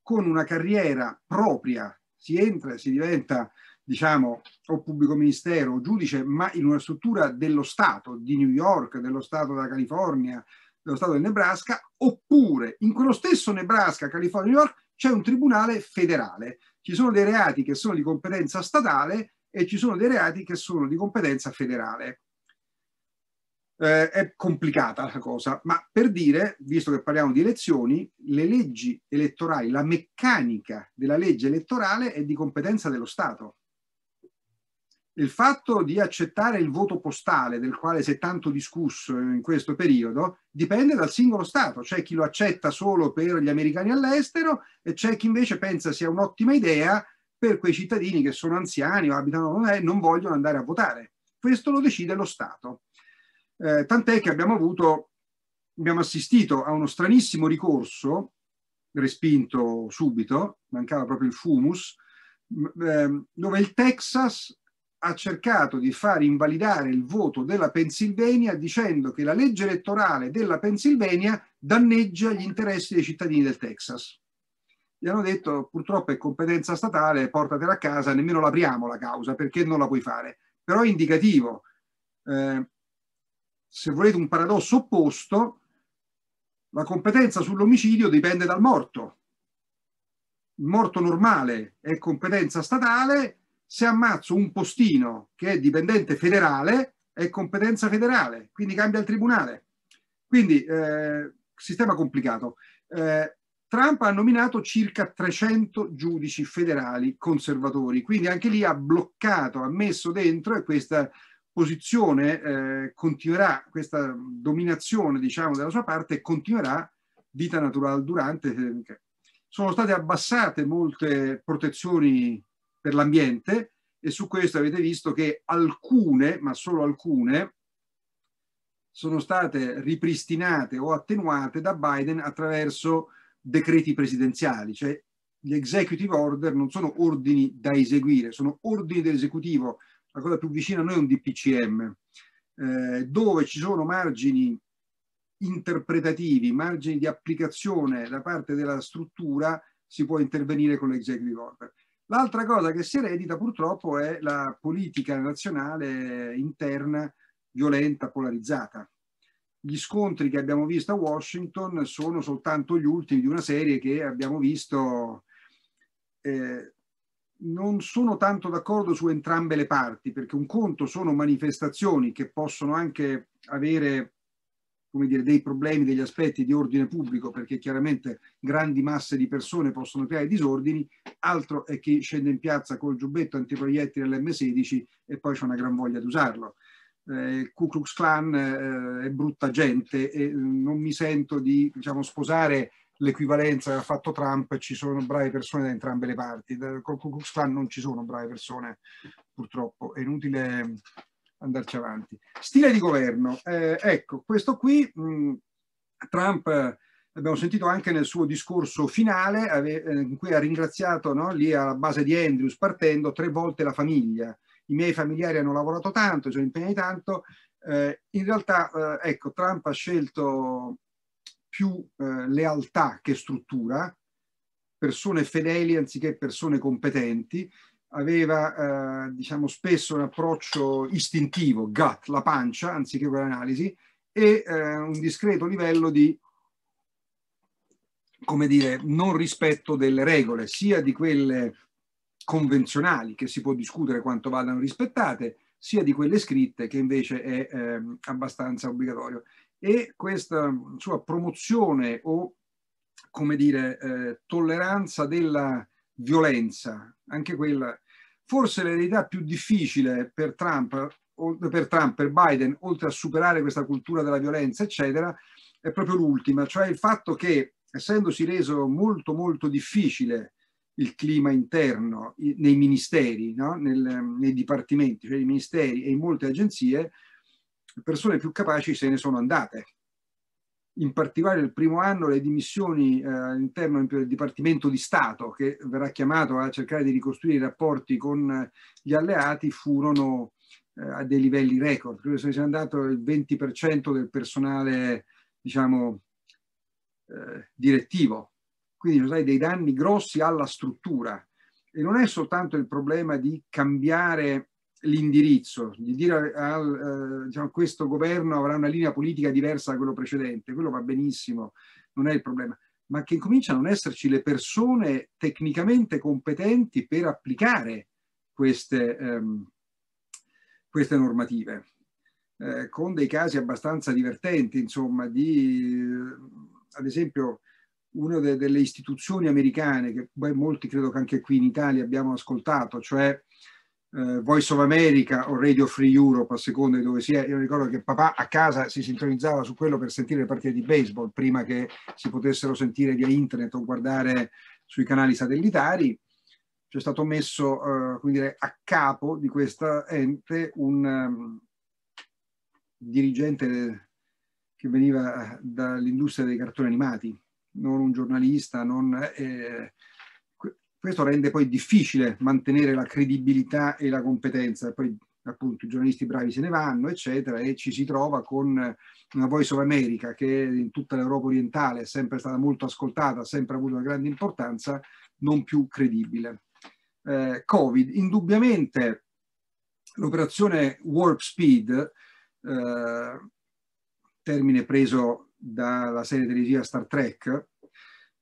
con una carriera propria, si entra e si diventa diciamo, o pubblico ministero o giudice, ma in una struttura dello Stato di New York, dello Stato della California, dello Stato del Nebraska, oppure in quello stesso Nebraska, California, New York c'è un tribunale federale. Ci sono dei reati che sono di competenza statale e ci sono dei reati che sono di competenza federale. Eh, è complicata la cosa, ma per dire, visto che parliamo di elezioni, le leggi elettorali, la meccanica della legge elettorale è di competenza dello Stato il fatto di accettare il voto postale, del quale si è tanto discusso in questo periodo, dipende dal singolo Stato. C'è chi lo accetta solo per gli americani all'estero e c'è chi invece pensa sia un'ottima idea per quei cittadini che sono anziani o abitano e eh, non vogliono andare a votare. Questo lo decide lo Stato. Eh, tant'è che abbiamo avuto, abbiamo assistito a uno stranissimo ricorso, respinto subito, mancava proprio il fumus, ehm, dove il Texas ha cercato di far invalidare il voto della Pennsylvania dicendo che la legge elettorale della Pennsylvania danneggia gli interessi dei cittadini del Texas. Gli hanno detto purtroppo è competenza statale, portatela a casa, nemmeno l'apriamo la causa perché non la puoi fare. Però è indicativo. Eh, se volete un paradosso opposto, la competenza sull'omicidio dipende dal morto. Il morto normale è competenza statale, se ammazzo un postino che è dipendente federale, è competenza federale, quindi cambia il tribunale. Quindi, eh, sistema complicato. Eh, Trump ha nominato circa 300 giudici federali conservatori, quindi anche lì ha bloccato, ha messo dentro e questa posizione eh, continuerà, questa dominazione diciamo della sua parte continuerà vita naturale durante. Eh, sono state abbassate molte protezioni per l'ambiente e su questo avete visto che alcune, ma solo alcune, sono state ripristinate o attenuate da Biden attraverso decreti presidenziali, cioè gli executive order non sono ordini da eseguire, sono ordini dell'esecutivo, la cosa più vicina a noi è un DPCM, eh, dove ci sono margini interpretativi, margini di applicazione da parte della struttura, si può intervenire con l'executive order. L'altra cosa che si eredita purtroppo è la politica nazionale interna violenta, polarizzata. Gli scontri che abbiamo visto a Washington sono soltanto gli ultimi di una serie che abbiamo visto. Eh, non sono tanto d'accordo su entrambe le parti, perché un conto sono manifestazioni che possono anche avere come dire, dei problemi, degli aspetti di ordine pubblico, perché chiaramente grandi masse di persone possono creare disordini, altro è chi scende in piazza col giubbetto antiproiettile dell'M16 e poi c'è una gran voglia di usarlo. Eh, il Ku Klux Klan eh, è brutta gente e eh, non mi sento di diciamo, sposare l'equivalenza che ha fatto Trump, ci sono brave persone da entrambe le parti. Col Ku Klux Klan non ci sono brave persone, purtroppo. È inutile andarci avanti. Stile di governo. Eh, ecco, questo qui, mh, mm, Trump, eh, abbiamo sentito anche nel suo discorso finale, ave, eh, in cui ha ringraziato no, lì alla base di Andrews, partendo tre volte la famiglia. I miei familiari hanno lavorato tanto, si sono impegnati tanto. Eh, in realtà, eh, ecco, Trump ha scelto più eh, lealtà che struttura, persone fedeli anziché persone competenti, aveva eh, diciamo spesso un approccio istintivo, gut, la pancia, anziché quell'analisi, e eh, un discreto livello di come dire, non rispetto delle regole, sia di quelle convenzionali, che si può discutere quanto vadano rispettate, sia di quelle scritte, che invece è eh, abbastanza obbligatorio. E questa sua promozione o, come dire, eh, tolleranza della violenza, anche quella. Forse l'eredità più difficile per Trump, per Trump, per Biden, oltre a superare questa cultura della violenza, eccetera, è proprio l'ultima, cioè il fatto che essendosi reso molto molto difficile il clima interno nei ministeri, no? Nel, nei dipartimenti, cioè i ministeri e in molte agenzie, persone più capaci se ne sono andate in particolare il primo anno le dimissioni eh, all'interno del Dipartimento di Stato, che verrà chiamato a cercare di ricostruire i rapporti con eh, gli alleati, furono eh, a dei livelli record. Credo se sia andato il 20% del personale, diciamo, eh, direttivo. Quindi ci dei danni grossi alla struttura. E non è soltanto il problema di cambiare l'indirizzo, di dire a eh, diciamo, questo governo avrà una linea politica diversa da quello precedente, quello va benissimo, non è il problema, ma che cominciano a non esserci le persone tecnicamente competenti per applicare queste, ehm, queste normative, eh, con dei casi abbastanza divertenti, insomma, di, ad esempio, una de delle istituzioni americane, che beh, molti credo che anche qui in Italia abbiamo ascoltato, cioè eh, Voice of America o Radio Free Europe, a seconda di dove sia. Io ricordo che papà a casa si sintonizzava su quello per sentire le partite di baseball prima che si potessero sentire via internet o guardare sui canali satellitari. C'è stato messo eh, dire, a capo di questa ente un um, dirigente che veniva eh, dall'industria dei cartoni animati, non un giornalista, non, eh, questo rende poi difficile mantenere la credibilità e la competenza, poi appunto i giornalisti bravi se ne vanno, eccetera, e ci si trova con una eh, Voice of America che in tutta l'Europa orientale è sempre stata molto ascoltata, ha sempre avuto una grande importanza, non più credibile. Eh, Covid, indubbiamente l'operazione Warp Speed, eh, termine preso dalla serie televisiva Star Trek,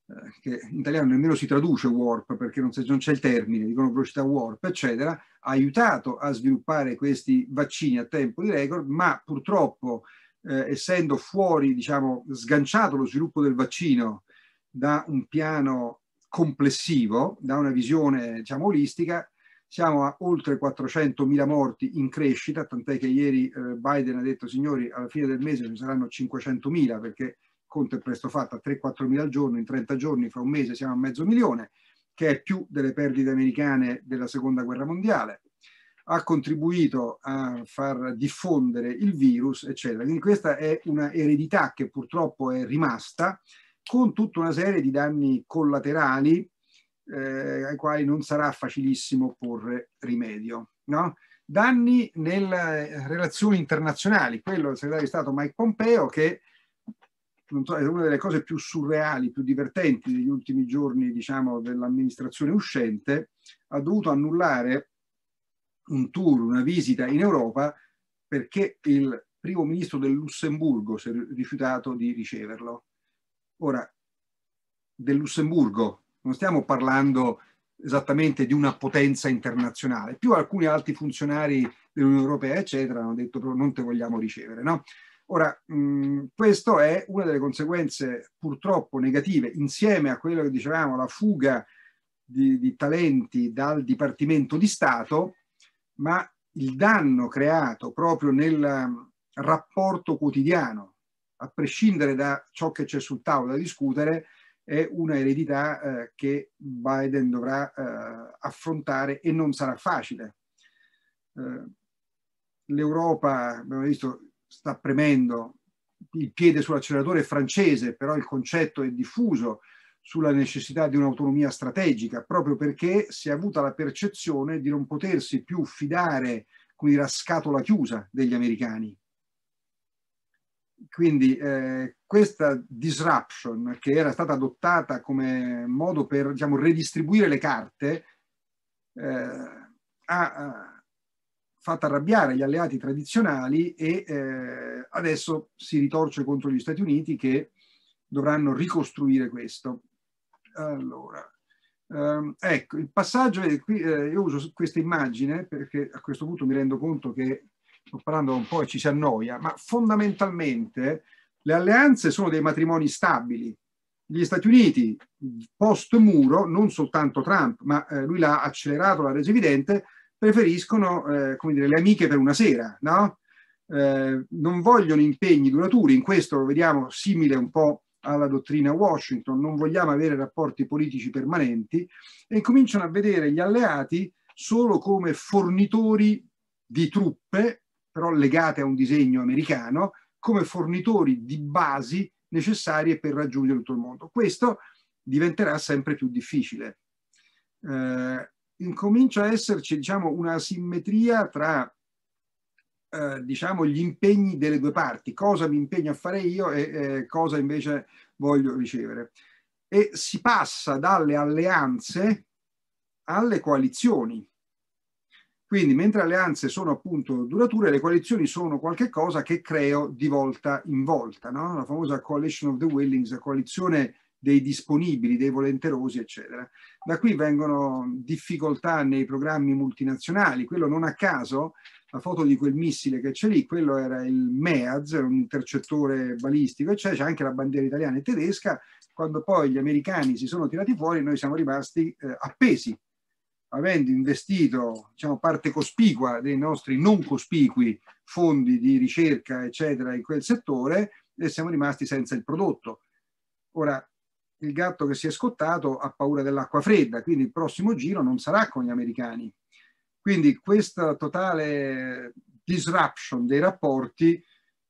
eh, che in italiano nemmeno si traduce warp perché non, c'è il termine, dicono velocità warp, eccetera, ha aiutato a sviluppare questi vaccini a tempo di record, ma purtroppo eh, essendo fuori, diciamo, sganciato lo sviluppo del vaccino da un piano complessivo, da una visione, diciamo, olistica, siamo a oltre 400.000 morti in crescita, tant'è che ieri eh, Biden ha detto, signori, alla fine del mese ci saranno 500.000 perché conto è presto fatto a 3-4 mila al giorno, in 30 giorni, fra un mese siamo a mezzo milione, che è più delle perdite americane della seconda guerra mondiale, ha contribuito a far diffondere il virus, eccetera. Quindi questa è una eredità che purtroppo è rimasta con tutta una serie di danni collaterali eh, ai quali non sarà facilissimo porre rimedio. No? Danni nelle relazioni internazionali, quello del segretario di Stato Mike Pompeo che una delle cose più surreali, più divertenti degli ultimi giorni diciamo, dell'amministrazione uscente, ha dovuto annullare un tour, una visita in Europa perché il primo ministro del Lussemburgo si è rifiutato di riceverlo. Ora, del Lussemburgo, non stiamo parlando esattamente di una potenza internazionale, più alcuni altri funzionari dell'Unione Europea, eccetera, hanno detto però non te vogliamo ricevere. No? Ora, mh, questo è una delle conseguenze purtroppo negative, insieme a quello che dicevamo, la fuga di, di talenti dal Dipartimento di Stato, ma il danno creato proprio nel rapporto quotidiano, a prescindere da ciò che c'è sul tavolo da discutere, è una eredità eh, che Biden dovrà eh, affrontare e non sarà facile. Eh, L'Europa, abbiamo visto, sta premendo il piede sull'acceleratore francese, però il concetto è diffuso sulla necessità di un'autonomia strategica, proprio perché si è avuta la percezione di non potersi più fidare, come dire, a scatola chiusa degli americani. Quindi eh, questa disruption che era stata adottata come modo per diciamo, redistribuire le carte eh, ha, fatta arrabbiare gli alleati tradizionali e eh, adesso si ritorce contro gli Stati Uniti che dovranno ricostruire questo. Allora, ehm, ecco, il passaggio è qui, eh, io uso questa immagine perché a questo punto mi rendo conto che sto parlando un po' e ci si annoia, ma fondamentalmente le alleanze sono dei matrimoni stabili. Gli Stati Uniti post muro, non soltanto Trump, ma eh, lui l'ha accelerato, l'ha reso evidente, preferiscono eh, come dire, le amiche per una sera, no? Eh, non vogliono impegni duraturi, in questo lo vediamo simile un po' alla dottrina Washington, non vogliamo avere rapporti politici permanenti e cominciano a vedere gli alleati solo come fornitori di truppe, però legate a un disegno americano, come fornitori di basi necessarie per raggiungere tutto il mondo. Questo diventerà sempre più difficile. Eh, incomincia a esserci diciamo, una simmetria tra eh, diciamo, gli impegni delle due parti, cosa mi impegno a fare io e eh, cosa invece voglio ricevere. E si passa dalle alleanze alle coalizioni. Quindi mentre alleanze sono appunto durature, le coalizioni sono qualcosa che creo di volta in volta, no? la famosa coalition of the willings, la coalizione dei disponibili, dei volenterosi, eccetera. Da qui vengono difficoltà nei programmi multinazionali, quello non a caso, la foto di quel missile che c'è lì, quello era il MEAZ, un intercettore balistico, eccetera, c'è anche la bandiera italiana e tedesca, quando poi gli americani si sono tirati fuori noi siamo rimasti eh, appesi, avendo investito diciamo, parte cospicua dei nostri non cospicui fondi di ricerca, eccetera, in quel settore, e siamo rimasti senza il prodotto. Ora, il gatto che si è scottato ha paura dell'acqua fredda, quindi il prossimo giro non sarà con gli americani. Quindi questa totale disruption dei rapporti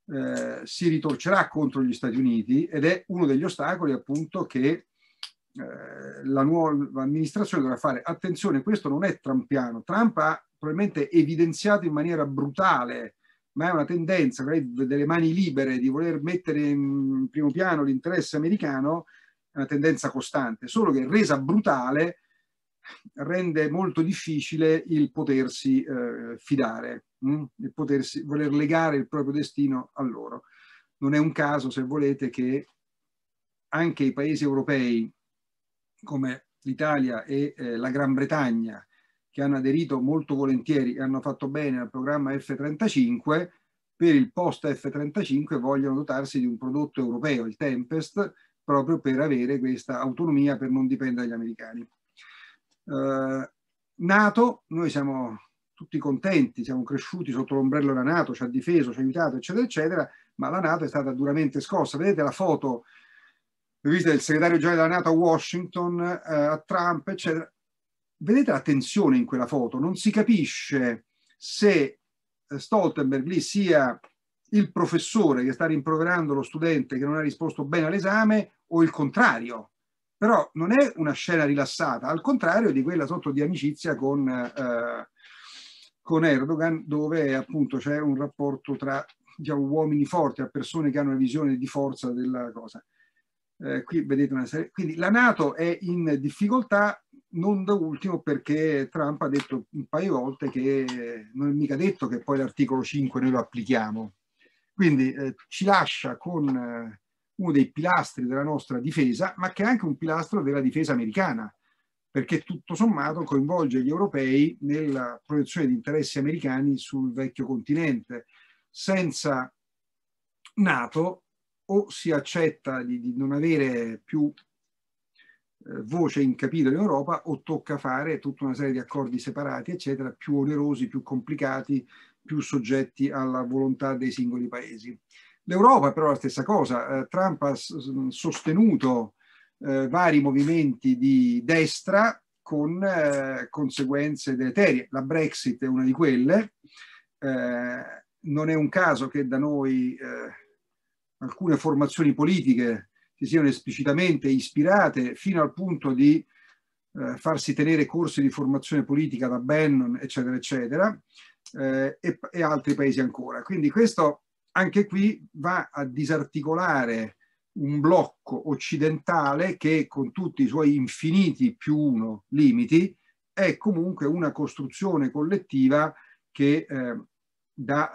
eh, si ritorcerà contro gli Stati Uniti ed è uno degli ostacoli appunto che eh, la nuova amministrazione dovrà fare. Attenzione, questo non è trampiano. Trump ha probabilmente evidenziato in maniera brutale, ma è una tendenza delle mani libere di voler mettere in primo piano l'interesse americano una tendenza costante, solo che resa brutale rende molto difficile il potersi eh, fidare, mh? Mm? il potersi, voler legare il proprio destino a loro. Non è un caso, se volete, che anche i paesi europei come l'Italia e eh, la Gran Bretagna, che hanno aderito molto volentieri e hanno fatto bene al programma F-35, per il post F-35 vogliono dotarsi di un prodotto europeo, il Tempest, proprio per avere questa autonomia, per non dipendere dagli americani. Eh, Nato, noi siamo tutti contenti, siamo cresciuti sotto l'ombrello della Nato, ci ha difeso, ci ha aiutato, eccetera, eccetera, ma la Nato è stata duramente scossa. Vedete la foto rivista del segretario generale della Nato a Washington, eh, a Trump, eccetera. Vedete la tensione in quella foto, non si capisce se Stoltenberg lì sia il professore che sta rimproverando lo studente che non ha risposto bene all'esame o il contrario. Però non è una scena rilassata, al contrario di quella sotto di amicizia con, eh, con Erdogan, dove appunto c'è un rapporto tra diciamo, uomini forti, a persone che hanno una visione di forza della cosa. Eh, qui vedete una serie. Quindi la Nato è in difficoltà, non da ultimo perché Trump ha detto un paio di volte che non è mica detto che poi l'articolo 5 noi lo applichiamo. Quindi eh, ci lascia con eh, uno dei pilastri della nostra difesa, ma che è anche un pilastro della difesa americana, perché tutto sommato coinvolge gli europei nella proiezione di interessi americani sul vecchio continente. Senza Nato o si accetta di, di non avere più eh, voce in capitolo in Europa o tocca fare tutta una serie di accordi separati, eccetera, più onerosi, più complicati, più soggetti alla volontà dei singoli paesi. L'Europa però è la stessa cosa, eh, Trump ha sostenuto eh, vari movimenti di destra con eh, conseguenze deleterie. La Brexit è una di quelle. Eh, non è un caso che da noi eh, alcune formazioni politiche si siano esplicitamente ispirate fino al punto di eh, farsi tenere corsi di formazione politica da Bannon, eccetera, eccetera, e, e altri paesi ancora. Quindi questo anche qui va a disarticolare un blocco occidentale che con tutti i suoi infiniti più uno limiti è comunque una costruzione collettiva che eh, dà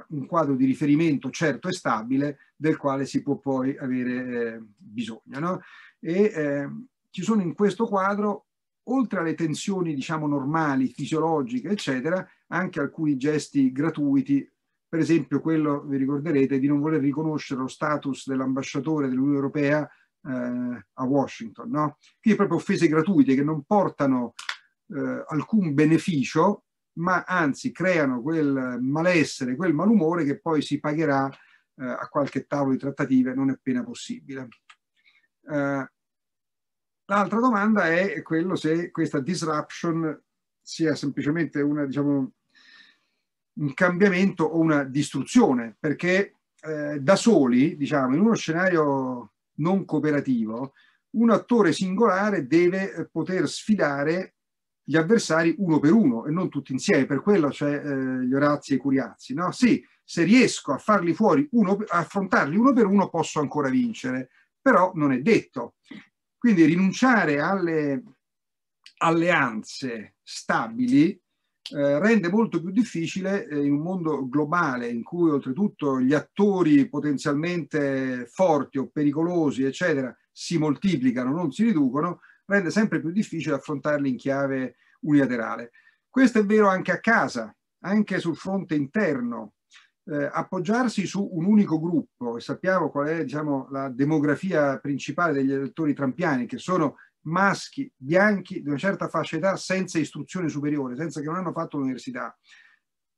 eh, un quadro di riferimento certo e stabile del quale si può poi avere eh, bisogno. No? E ehm, ci sono in questo quadro, oltre alle tensioni diciamo normali, fisiologiche, eccetera, anche alcuni gesti gratuiti per esempio quello, vi ricorderete, di non voler riconoscere lo status dell'ambasciatore dell'Unione Europea eh, a Washington. No? Qui proprio offese gratuite che non portano eh, alcun beneficio, ma anzi creano quel malessere, quel malumore che poi si pagherà eh, a qualche tavolo di trattative non appena possibile. Eh, l'altra domanda è quello se questa disruption sia semplicemente una, diciamo, un cambiamento o una distruzione, perché eh, da soli, diciamo, in uno scenario non cooperativo, un attore singolare deve eh, poter sfidare gli avversari uno per uno e non tutti insieme, per quello c'è eh, gli Orazi e i Curiazzi, no? Sì, se riesco a farli fuori, uno, a affrontarli uno per uno posso ancora vincere, però non è detto. Quindi rinunciare alle alleanze stabili eh, rende molto più difficile eh, in un mondo globale in cui oltretutto gli attori potenzialmente forti o pericolosi, eccetera, si moltiplicano, non si riducono, rende sempre più difficile affrontarli in chiave unilaterale. Questo è vero anche a casa, anche sul fronte interno. Eh, appoggiarsi su un unico gruppo, e sappiamo qual è diciamo, la demografia principale degli elettori trampiani, che sono maschi, bianchi, di una certa fascia età, senza istruzione superiore, senza che non hanno fatto l'università,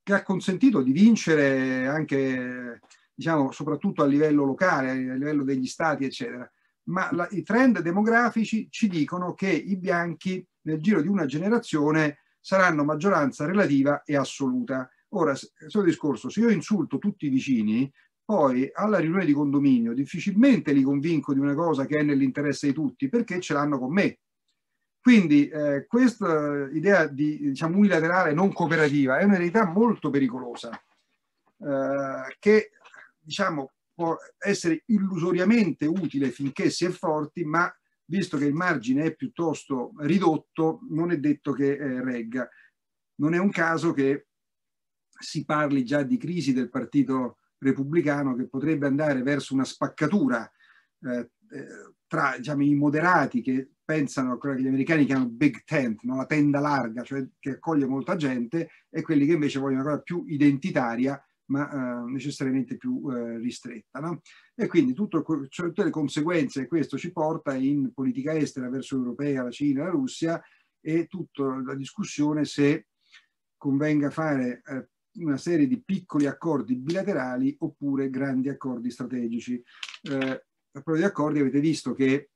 che ha consentito di vincere anche, diciamo, soprattutto a livello locale, a livello degli stati, eccetera. Ma la, i trend demografici ci dicono che i bianchi nel giro di una generazione saranno maggioranza relativa e assoluta. Ora, solo discorso, se io insulto tutti i vicini, poi alla riunione di condominio difficilmente li convinco di una cosa che è nell'interesse di tutti perché ce l'hanno con me. Quindi eh, questa idea di, diciamo, unilaterale non cooperativa è un'eredità molto pericolosa eh, che diciamo, può essere illusoriamente utile finché si è forti, ma visto che il margine è piuttosto ridotto, non è detto che eh, regga. Non è un caso che si parli già di crisi del partito repubblicano che potrebbe andare verso una spaccatura eh, eh tra diciamo, i moderati che pensano a che gli americani chiamano big tent, no? la tenda larga, cioè che accoglie molta gente, e quelli che invece vogliono una cosa più identitaria ma eh, necessariamente più eh, ristretta. No? E quindi tutto, cioè, tutte le conseguenze che questo ci porta in politica estera verso l'europea, la Cina, la Russia e tutta la discussione se convenga fare eh, una serie di piccoli accordi bilaterali oppure grandi accordi strategici. Eh, a proposito di accordi avete visto che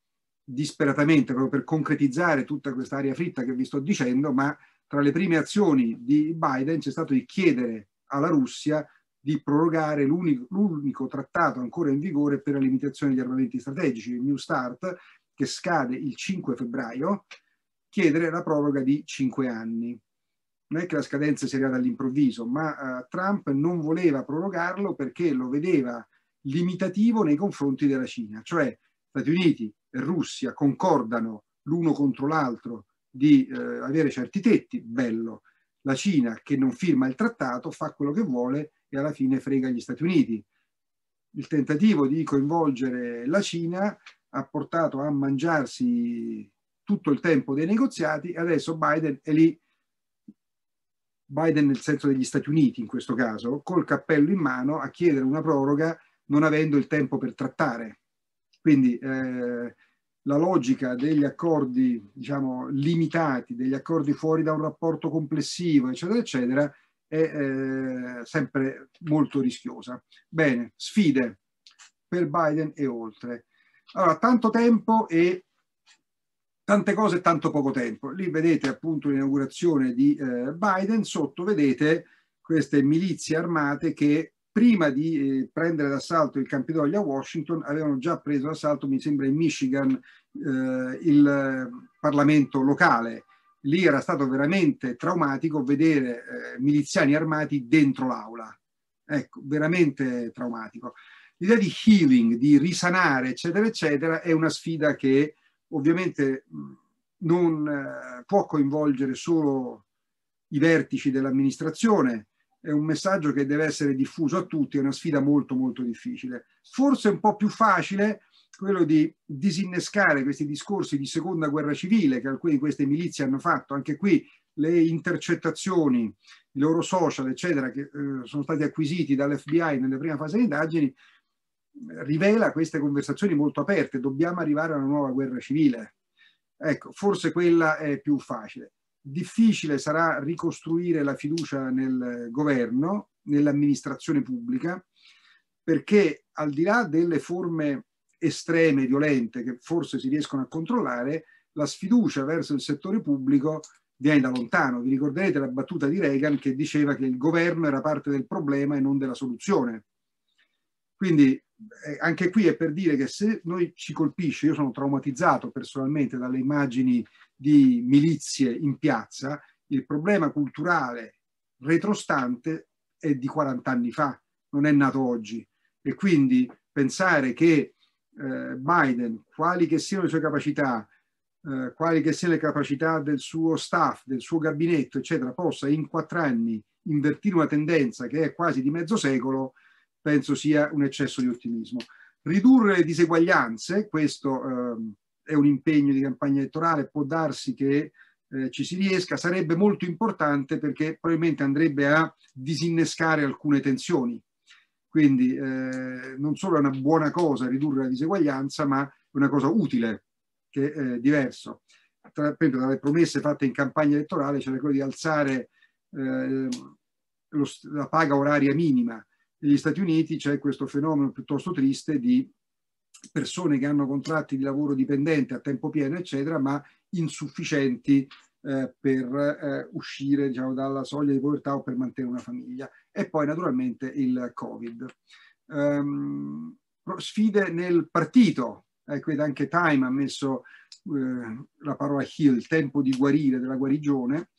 disperatamente, proprio per concretizzare tutta questa aria fritta che vi sto dicendo, ma tra le prime azioni di Biden c'è stato di chiedere alla Russia di prorogare l'unico trattato ancora in vigore per la limitazione degli armamenti strategici, il New Start, che scade il 5 febbraio, chiedere la proroga di 5 anni non è che la scadenza sia arrivata all'improvviso, ma uh, Trump non voleva prorogarlo perché lo vedeva limitativo nei confronti della Cina, cioè Stati Uniti e Russia concordano l'uno contro l'altro di eh, avere certi tetti, bello. La Cina che non firma il trattato fa quello che vuole e alla fine frega gli Stati Uniti. Il tentativo di coinvolgere la Cina ha portato a mangiarsi tutto il tempo dei negoziati e adesso Biden è lì Biden nel senso degli Stati Uniti in questo caso, col cappello in mano a chiedere una proroga non avendo il tempo per trattare. Quindi eh, la logica degli accordi, diciamo, limitati, degli accordi fuori da un rapporto complessivo, eccetera, eccetera, è eh, sempre molto rischiosa. Bene, sfide per Biden e oltre. Allora, tanto tempo e tante cose e tanto poco tempo. Lì vedete appunto l'inaugurazione di eh, Biden, sotto vedete queste milizie armate che prima di eh, prendere d'assalto il Campidoglio a Washington avevano già preso d'assalto, mi sembra in Michigan, eh, il Parlamento locale. Lì era stato veramente traumatico vedere eh, miliziani armati dentro l'aula. Ecco, veramente traumatico. L'idea di healing, di risanare, eccetera, eccetera, è una sfida che ovviamente mm, non eh, può coinvolgere solo i vertici dell'amministrazione, è un messaggio che deve essere diffuso a tutti, è una sfida molto molto difficile. Forse è un po' più facile quello di disinnescare questi discorsi di seconda guerra civile che alcune di queste milizie hanno fatto, anche qui le intercettazioni, i loro social, eccetera, che eh, sono stati acquisiti dall'FBI nelle prime fasi di indagini, rivela queste conversazioni molto aperte, dobbiamo arrivare a una nuova guerra civile. Ecco, forse quella è più facile. Difficile sarà ricostruire la fiducia nel governo, nell'amministrazione pubblica, perché al di là delle forme estreme, violente, che forse si riescono a controllare, la sfiducia verso il settore pubblico viene da lontano. Vi ricorderete la battuta di Reagan che diceva che il governo era parte del problema e non della soluzione. Quindi eh, anche qui è per dire che se noi ci colpisce, io sono traumatizzato personalmente dalle immagini di milizie in piazza, il problema culturale retrostante è di 40 anni fa, non è nato oggi. E quindi pensare che eh, Biden, quali che siano le sue capacità, eh, quali che siano le capacità del suo staff, del suo gabinetto, eccetera, possa in quattro anni invertire una tendenza che è quasi di mezzo secolo, penso sia un eccesso di ottimismo. Ridurre le diseguaglianze, questo eh, è un impegno di campagna elettorale, può darsi che eh, ci si riesca, sarebbe molto importante perché probabilmente andrebbe a disinnescare alcune tensioni. Quindi eh, non solo è una buona cosa ridurre la diseguaglianza, ma è una cosa utile, che è eh, diverso. Tra, per esempio, tra le promesse fatte in campagna elettorale c'era quella di alzare eh, lo, la paga oraria minima, negli Stati Uniti c'è questo fenomeno piuttosto triste di persone che hanno contratti di lavoro dipendente a tempo pieno, eccetera, ma insufficienti eh, per eh, uscire diciamo, dalla soglia di povertà o per mantenere una famiglia. E poi naturalmente il Covid. Um, sfide nel partito, ecco, eh, ed anche Time ha messo eh, la parola heal, tempo di guarire, della guarigione,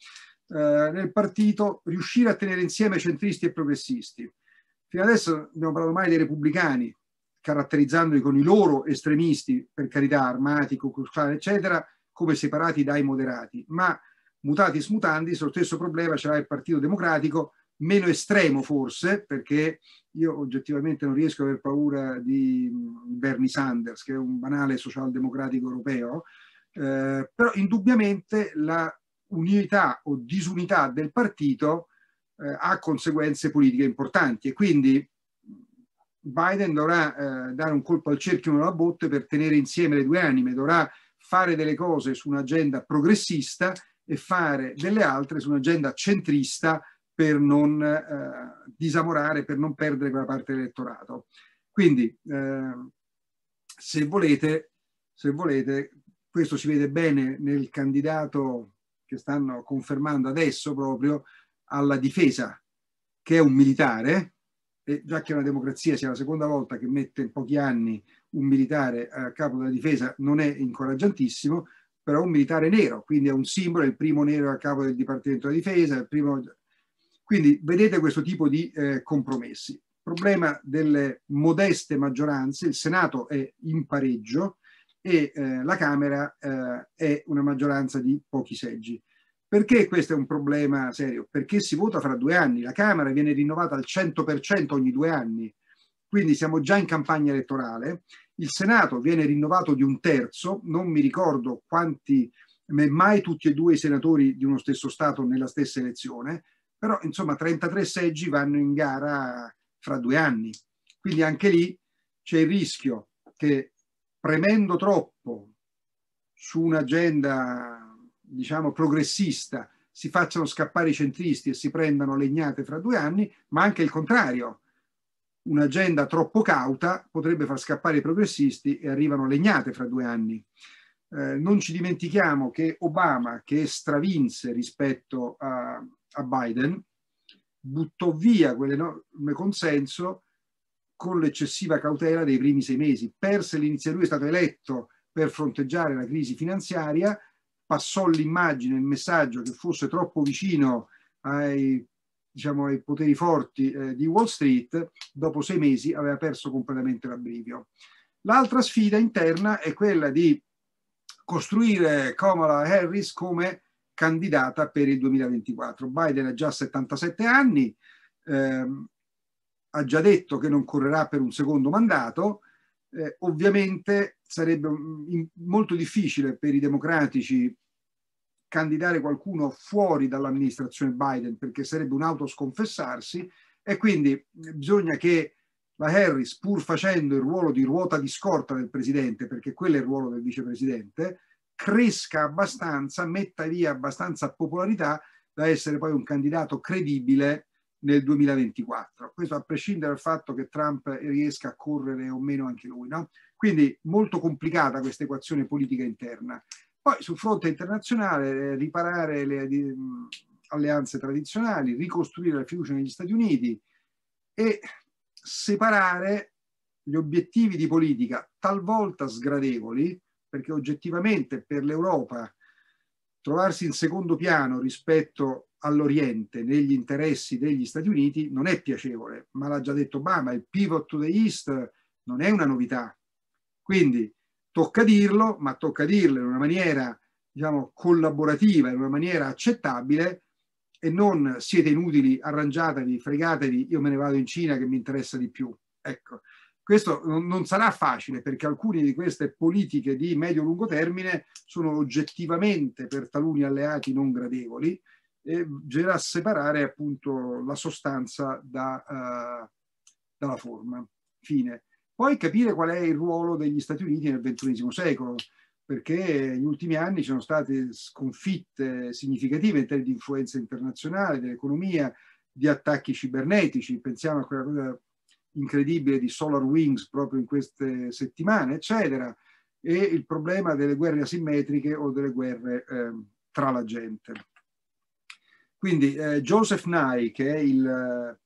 eh, nel partito riuscire a tenere insieme centristi e progressisti Fino adesso abbiamo parlato mai dei repubblicani, caratterizzandoli con i loro estremisti, per carità, armati, concursali, eccetera, come separati dai moderati, ma mutatis mutandis, lo stesso problema ce l'ha il Partito Democratico, meno estremo forse, perché io oggettivamente non riesco a aver paura di Bernie Sanders, che è un banale socialdemocratico europeo, eh, però indubbiamente la unità o disunità del partito eh, ha conseguenze politiche importanti e quindi Biden dovrà eh, dare un colpo al cerchio e una botte per tenere insieme le due anime, dovrà fare delle cose su un'agenda progressista e fare delle altre su un'agenda centrista per non eh, disamorare, per non perdere quella parte dell'elettorato. Quindi, eh, se, volete, se volete, questo si vede bene nel candidato che stanno confermando adesso proprio, alla difesa, che è un militare, e già che è una democrazia sia la seconda volta che mette in pochi anni un militare a capo della difesa non è incoraggiantissimo, però un militare nero, quindi è un simbolo, è il primo nero a capo del Dipartimento della Difesa, primo... quindi vedete questo tipo di eh, compromessi. problema delle modeste maggioranze, il Senato è in pareggio e eh, la Camera eh, è una maggioranza di pochi seggi. Perché questo è un problema serio? Perché si vota fra due anni, la Camera viene rinnovata al 100% ogni due anni, quindi siamo già in campagna elettorale, il Senato viene rinnovato di un terzo, non mi ricordo quanti, mai tutti e due i senatori di uno stesso Stato nella stessa elezione, però insomma 33 seggi vanno in gara fra due anni, quindi anche lì c'è il rischio che premendo troppo su un'agenda diciamo, progressista si facciano scappare i centristi e si prendano legnate fra due anni, ma anche il contrario. Un'agenda troppo cauta potrebbe far scappare i progressisti e arrivano legnate fra due anni. Eh, non ci dimentichiamo che Obama, che stravinse rispetto a, a Biden, buttò via quell'enorme consenso con l'eccessiva cautela dei primi sei mesi. Perse l'inizio, lui è stato eletto per fronteggiare la crisi finanziaria, passò l'immagine, il messaggio che fosse troppo vicino ai, diciamo, ai poteri forti eh, di Wall Street, dopo sei mesi aveva perso completamente l'abbrivio. L'altra sfida interna è quella di costruire Kamala Harris come candidata per il 2024. Biden ha già 77 anni, ehm, ha già detto che non correrà per un secondo mandato, eh, ovviamente sarebbe mm, molto difficile per i democratici candidare qualcuno fuori dall'amministrazione Biden perché sarebbe un autosconfessarsi e quindi mm, bisogna che la Harris, pur facendo il ruolo di ruota di scorta del presidente, perché quello è il ruolo del vicepresidente, cresca abbastanza, metta via abbastanza popolarità da essere poi un candidato credibile nel 2024. Questo a prescindere dal fatto che Trump riesca a correre o meno anche lui, no? Quindi molto complicata questa equazione politica interna. Poi sul fronte internazionale eh, riparare le alleanze tradizionali, ricostruire la fiducia negli Stati Uniti e separare gli obiettivi di politica talvolta sgradevoli, perché oggettivamente per l'Europa trovarsi in secondo piano rispetto all'Oriente negli interessi degli Stati Uniti non è piacevole, ma l'ha già detto Obama, il pivot to the East non è una novità, quindi tocca dirlo, ma tocca dirlo in una maniera diciamo, collaborativa, in una maniera accettabile e non siete inutili, arrangiatevi, fregatevi, io me ne vado in Cina che mi interessa di più. Ecco, questo non sarà facile perché alcune di queste politiche di medio-lungo termine sono oggettivamente per taluni alleati non gradevoli e bisognerà separare appunto la sostanza da, uh, dalla forma. Fine. Poi capire qual è il ruolo degli Stati Uniti nel XXI secolo, perché negli ultimi anni ci sono state sconfitte significative in termini di influenza internazionale, dell'economia, di attacchi cibernetici, pensiamo a quella cosa incredibile di Solar Wings proprio in queste settimane, eccetera, e il problema delle guerre asimmetriche o delle guerre eh, tra la gente. Quindi eh, Joseph Nye, che è il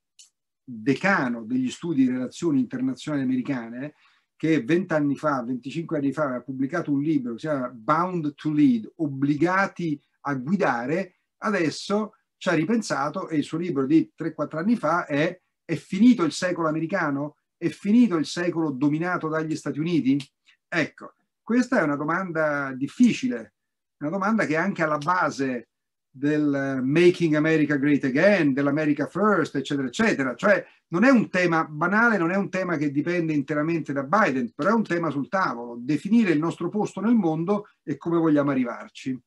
decano degli studi di relazioni internazionali americane, che vent'anni fa, 25 anni fa, aveva pubblicato un libro che si chiama Bound to Lead, obbligati a guidare, adesso ci ha ripensato e il suo libro di 3-4 anni fa è È finito il secolo americano? È finito il secolo dominato dagli Stati Uniti? Ecco, questa è una domanda difficile, una domanda che è anche alla base del eh, Making America Great Again, dell'America First, eccetera, eccetera. Cioè non è un tema banale, non è un tema che dipende interamente da Biden, però è un tema sul tavolo, definire il nostro posto nel mondo e come vogliamo arrivarci.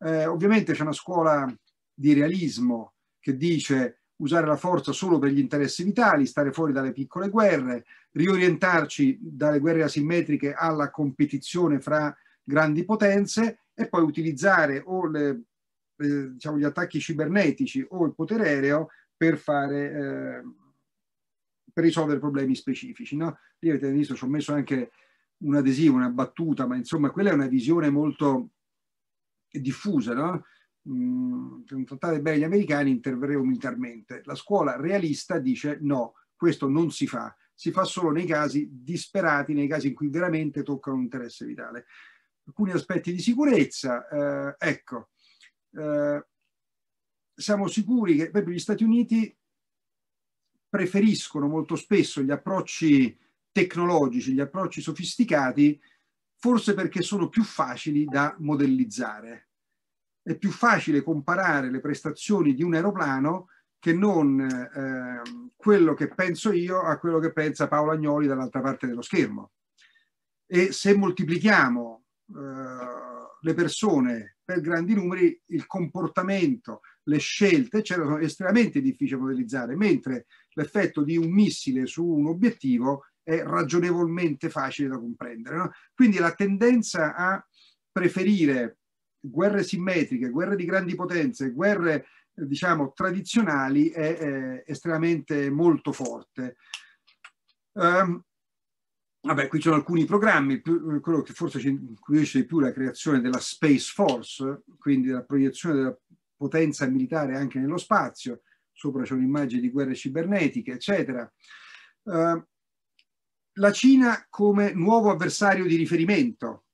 Eh, ovviamente c'è una scuola di realismo che dice usare la forza solo per gli interessi vitali, stare fuori dalle piccole guerre, riorientarci dalle guerre asimmetriche alla competizione fra grandi potenze e poi utilizzare o le eh, diciamo, gli attacchi cibernetici o il potere aereo per, fare, eh, per risolvere problemi specifici. No? Lì avete visto, ci ho messo anche un adesivo, una battuta, ma insomma quella è una visione molto diffusa. No? Mm, trattate bene gli americani interverremo militarmente. La scuola realista dice no, questo non si fa, si fa solo nei casi disperati, nei casi in cui veramente toccano un interesse vitale. Alcuni aspetti di sicurezza, eh, ecco, eh, siamo sicuri che proprio gli Stati Uniti preferiscono molto spesso gli approcci tecnologici, gli approcci sofisticati, forse perché sono più facili da modellizzare. È più facile comparare le prestazioni di un aeroplano che non eh, quello che penso io a quello che pensa Paolo Agnoli dall'altra parte dello schermo. E se moltiplichiamo eh, le persone per grandi numeri il comportamento, le scelte, c'erano sono estremamente difficili da modellizzare, mentre l'effetto di un missile su un obiettivo è ragionevolmente facile da comprendere. No? Quindi la tendenza a preferire guerre simmetriche, guerre di grandi potenze, guerre diciamo tradizionali è, è eh, estremamente molto forte. Um, Vabbè, qui ci sono alcuni programmi, eh, quello che forse ci incuriosisce di più è la creazione della Space Force, quindi la proiezione della potenza militare anche nello spazio, sopra c'è un'immagine di guerre cibernetiche, eccetera. Uh, la Cina come nuovo avversario di riferimento.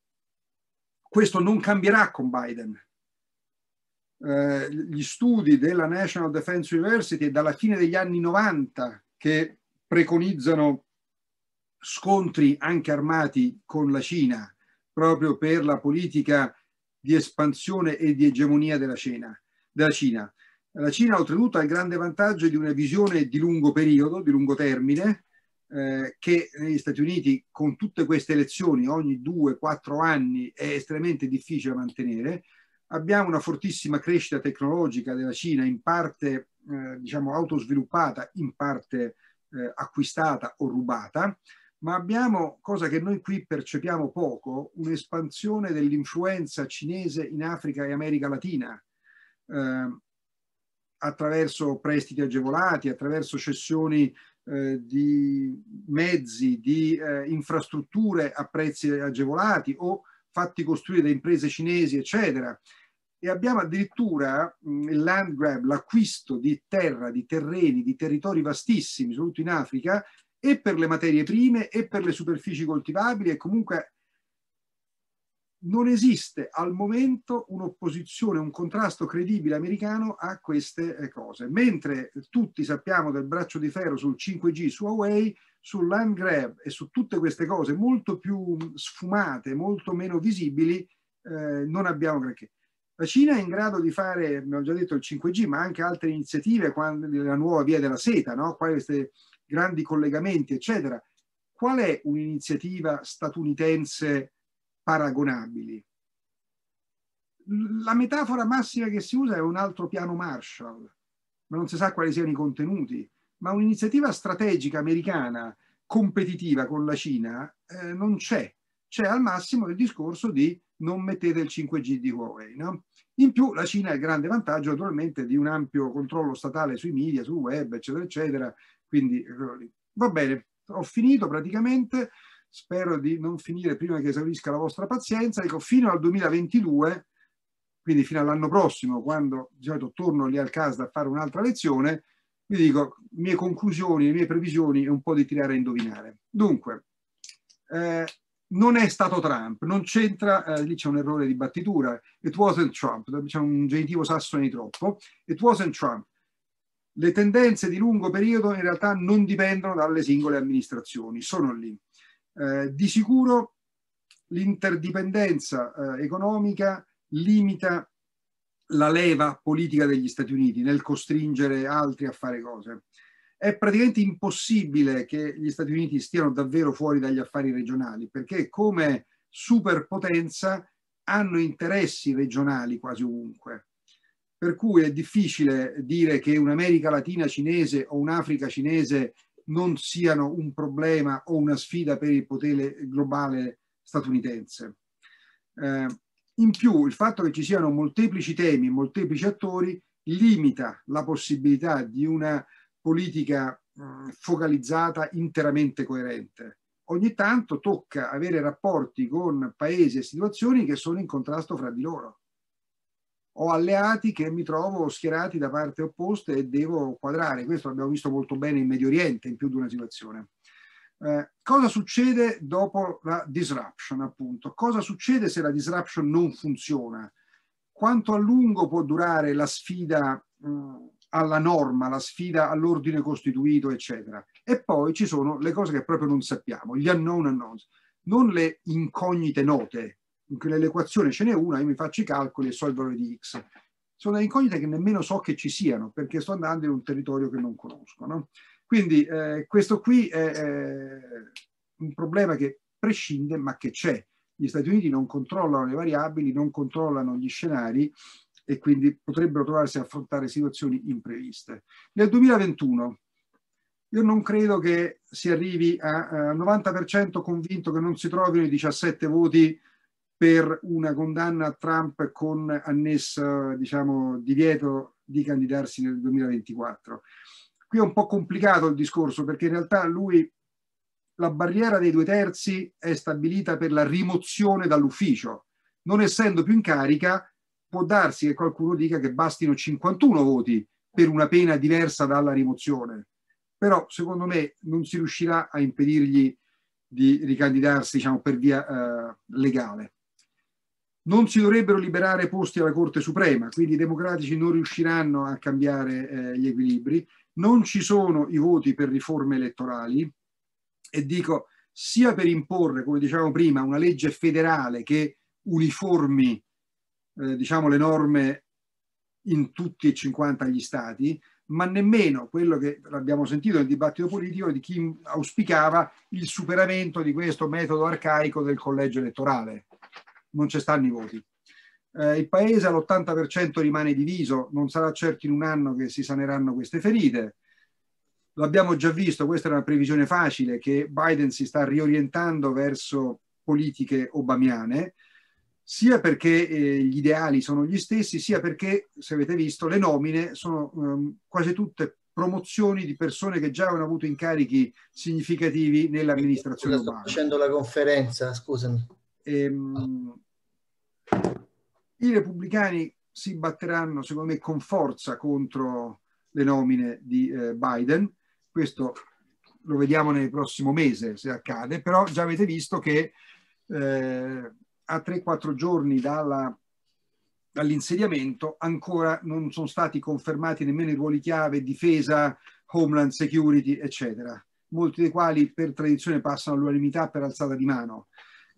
Questo non cambierà con Biden. Uh, gli studi della National Defense University dalla fine degli anni 90 che preconizzano scontri anche armati con la Cina proprio per la politica di espansione e di egemonia della Cina. Della Cina. La Cina oltretutto ha il grande vantaggio di una visione di lungo periodo, di lungo termine, eh, che negli Stati Uniti con tutte queste elezioni ogni 2-4 anni è estremamente difficile mantenere. Abbiamo una fortissima crescita tecnologica della Cina, in parte eh, diciamo autosviluppata, in parte eh, acquistata o rubata ma abbiamo, cosa che noi qui percepiamo poco, un'espansione dell'influenza cinese in Africa e America Latina, eh, attraverso prestiti agevolati, attraverso cessioni eh, di mezzi, di eh, infrastrutture a prezzi agevolati o fatti costruire da imprese cinesi, eccetera. E abbiamo addirittura mh, mm, il land grab, l'acquisto di terra, di terreni, di territori vastissimi, soprattutto in Africa, e per le materie prime e per le superfici coltivabili e comunque non esiste al momento un'opposizione, un contrasto credibile americano a queste eh, cose. Mentre tutti sappiamo del braccio di ferro sul 5G, su Huawei, sul land grab e su tutte queste cose molto più mm, sfumate, molto meno visibili, eh, non abbiamo granché. La Cina è in grado di fare, abbiamo già detto, il 5G, ma anche altre iniziative, quando, la nuova via della seta, no? queste grandi collegamenti, eccetera. Qual è un'iniziativa statunitense paragonabile? La metafora massima che si usa è un altro piano Marshall, ma non si sa quali siano i contenuti. Ma un'iniziativa strategica americana competitiva con la Cina eh, non c'è. C'è al massimo il discorso di non mettete il 5G di Huawei. No? In più la Cina ha il grande vantaggio naturalmente di un ampio controllo statale sui media, sul web, eccetera, eccetera, quindi, va bene, ho finito praticamente, spero di non finire prima che esaurisca la vostra pazienza, ecco, fino al 2022, quindi fino all'anno prossimo, quando di solito torno lì al CASDA a fare un'altra lezione, vi dico le mie conclusioni, le mie previsioni e un po' di tirare a indovinare. Dunque, eh, non è stato Trump, non c'entra, eh, lì c'è un errore di battitura, it wasn't Trump, c'è un genitivo sassone di troppo, it wasn't Trump, le tendenze di lungo periodo in realtà non dipendono dalle singole amministrazioni, sono lì. Eh, di sicuro l'interdipendenza eh, economica limita la leva politica degli Stati Uniti nel costringere altri a fare cose. È praticamente impossibile che gli Stati Uniti stiano davvero fuori dagli affari regionali perché come superpotenza hanno interessi regionali quasi ovunque per cui è difficile dire che un'America Latina cinese o un'Africa cinese non siano un problema o una sfida per il potere globale statunitense. Eh, in più il fatto che ci siano molteplici temi, molteplici attori, limita la possibilità di una politica mh, mm, focalizzata interamente coerente. Ogni tanto tocca avere rapporti con paesi e situazioni che sono in contrasto fra di loro ho alleati che mi trovo schierati da parte opposta e devo quadrare. Questo l'abbiamo visto molto bene in Medio Oriente in più di una situazione. Eh, cosa succede dopo la disruption, appunto? Cosa succede se la disruption non funziona? Quanto a lungo può durare la sfida mh, alla norma, la sfida all'ordine costituito, eccetera? E poi ci sono le cose che proprio non sappiamo, gli unknown unknowns, non le incognite note, in nell'equazione ce n'è una, io mi faccio i calcoli e so il valore di x. Sono incognite che nemmeno so che ci siano, perché sto andando in un territorio che non conosco. No? Quindi eh, questo qui è, è un problema che prescinde, ma che c'è. Gli Stati Uniti non controllano le variabili, non controllano gli scenari e quindi potrebbero trovarsi a affrontare situazioni impreviste. Nel 2021 io non credo che si arrivi al 90% convinto che non si trovino i 17 voti per una condanna a Trump con annesso diciamo, divieto di candidarsi nel 2024. Qui è un po' complicato il discorso perché in realtà lui la barriera dei due terzi è stabilita per la rimozione dall'ufficio. Non essendo più in carica, può darsi che qualcuno dica che bastino 51 voti per una pena diversa dalla rimozione. Però secondo me non si riuscirà a impedirgli di ricandidarsi diciamo, per via eh, legale non si dovrebbero liberare posti alla Corte Suprema, quindi i democratici non riusciranno a cambiare eh, gli equilibri, non ci sono i voti per riforme elettorali e dico sia per imporre, come dicevamo prima, una legge federale che uniformi eh, diciamo, le norme in tutti e 50 gli stati, ma nemmeno quello che abbiamo sentito nel dibattito politico di chi auspicava il superamento di questo metodo arcaico del collegio elettorale non ci stanno i voti. Eh, il paese all'80% rimane diviso, non sarà certo in un anno che si saneranno queste ferite. L'abbiamo già visto, questa è una previsione facile, che Biden si sta riorientando verso politiche obamiane, sia perché eh, gli ideali sono gli stessi, sia perché, se avete visto, le nomine sono ehm, quasi tutte promozioni di persone che già hanno avuto incarichi significativi nell'amministrazione. Sto facendo la conferenza, scusami. Ehm, I repubblicani si batteranno, secondo me, con forza contro le nomine di eh, Biden. Questo lo vediamo nel prossimo mese se accade, però già avete visto che eh, a 3-4 giorni dalla, dall'insediamento ancora non sono stati confermati nemmeno i ruoli chiave difesa, homeland security, eccetera, molti dei quali per tradizione passano all'unanimità per alzata di mano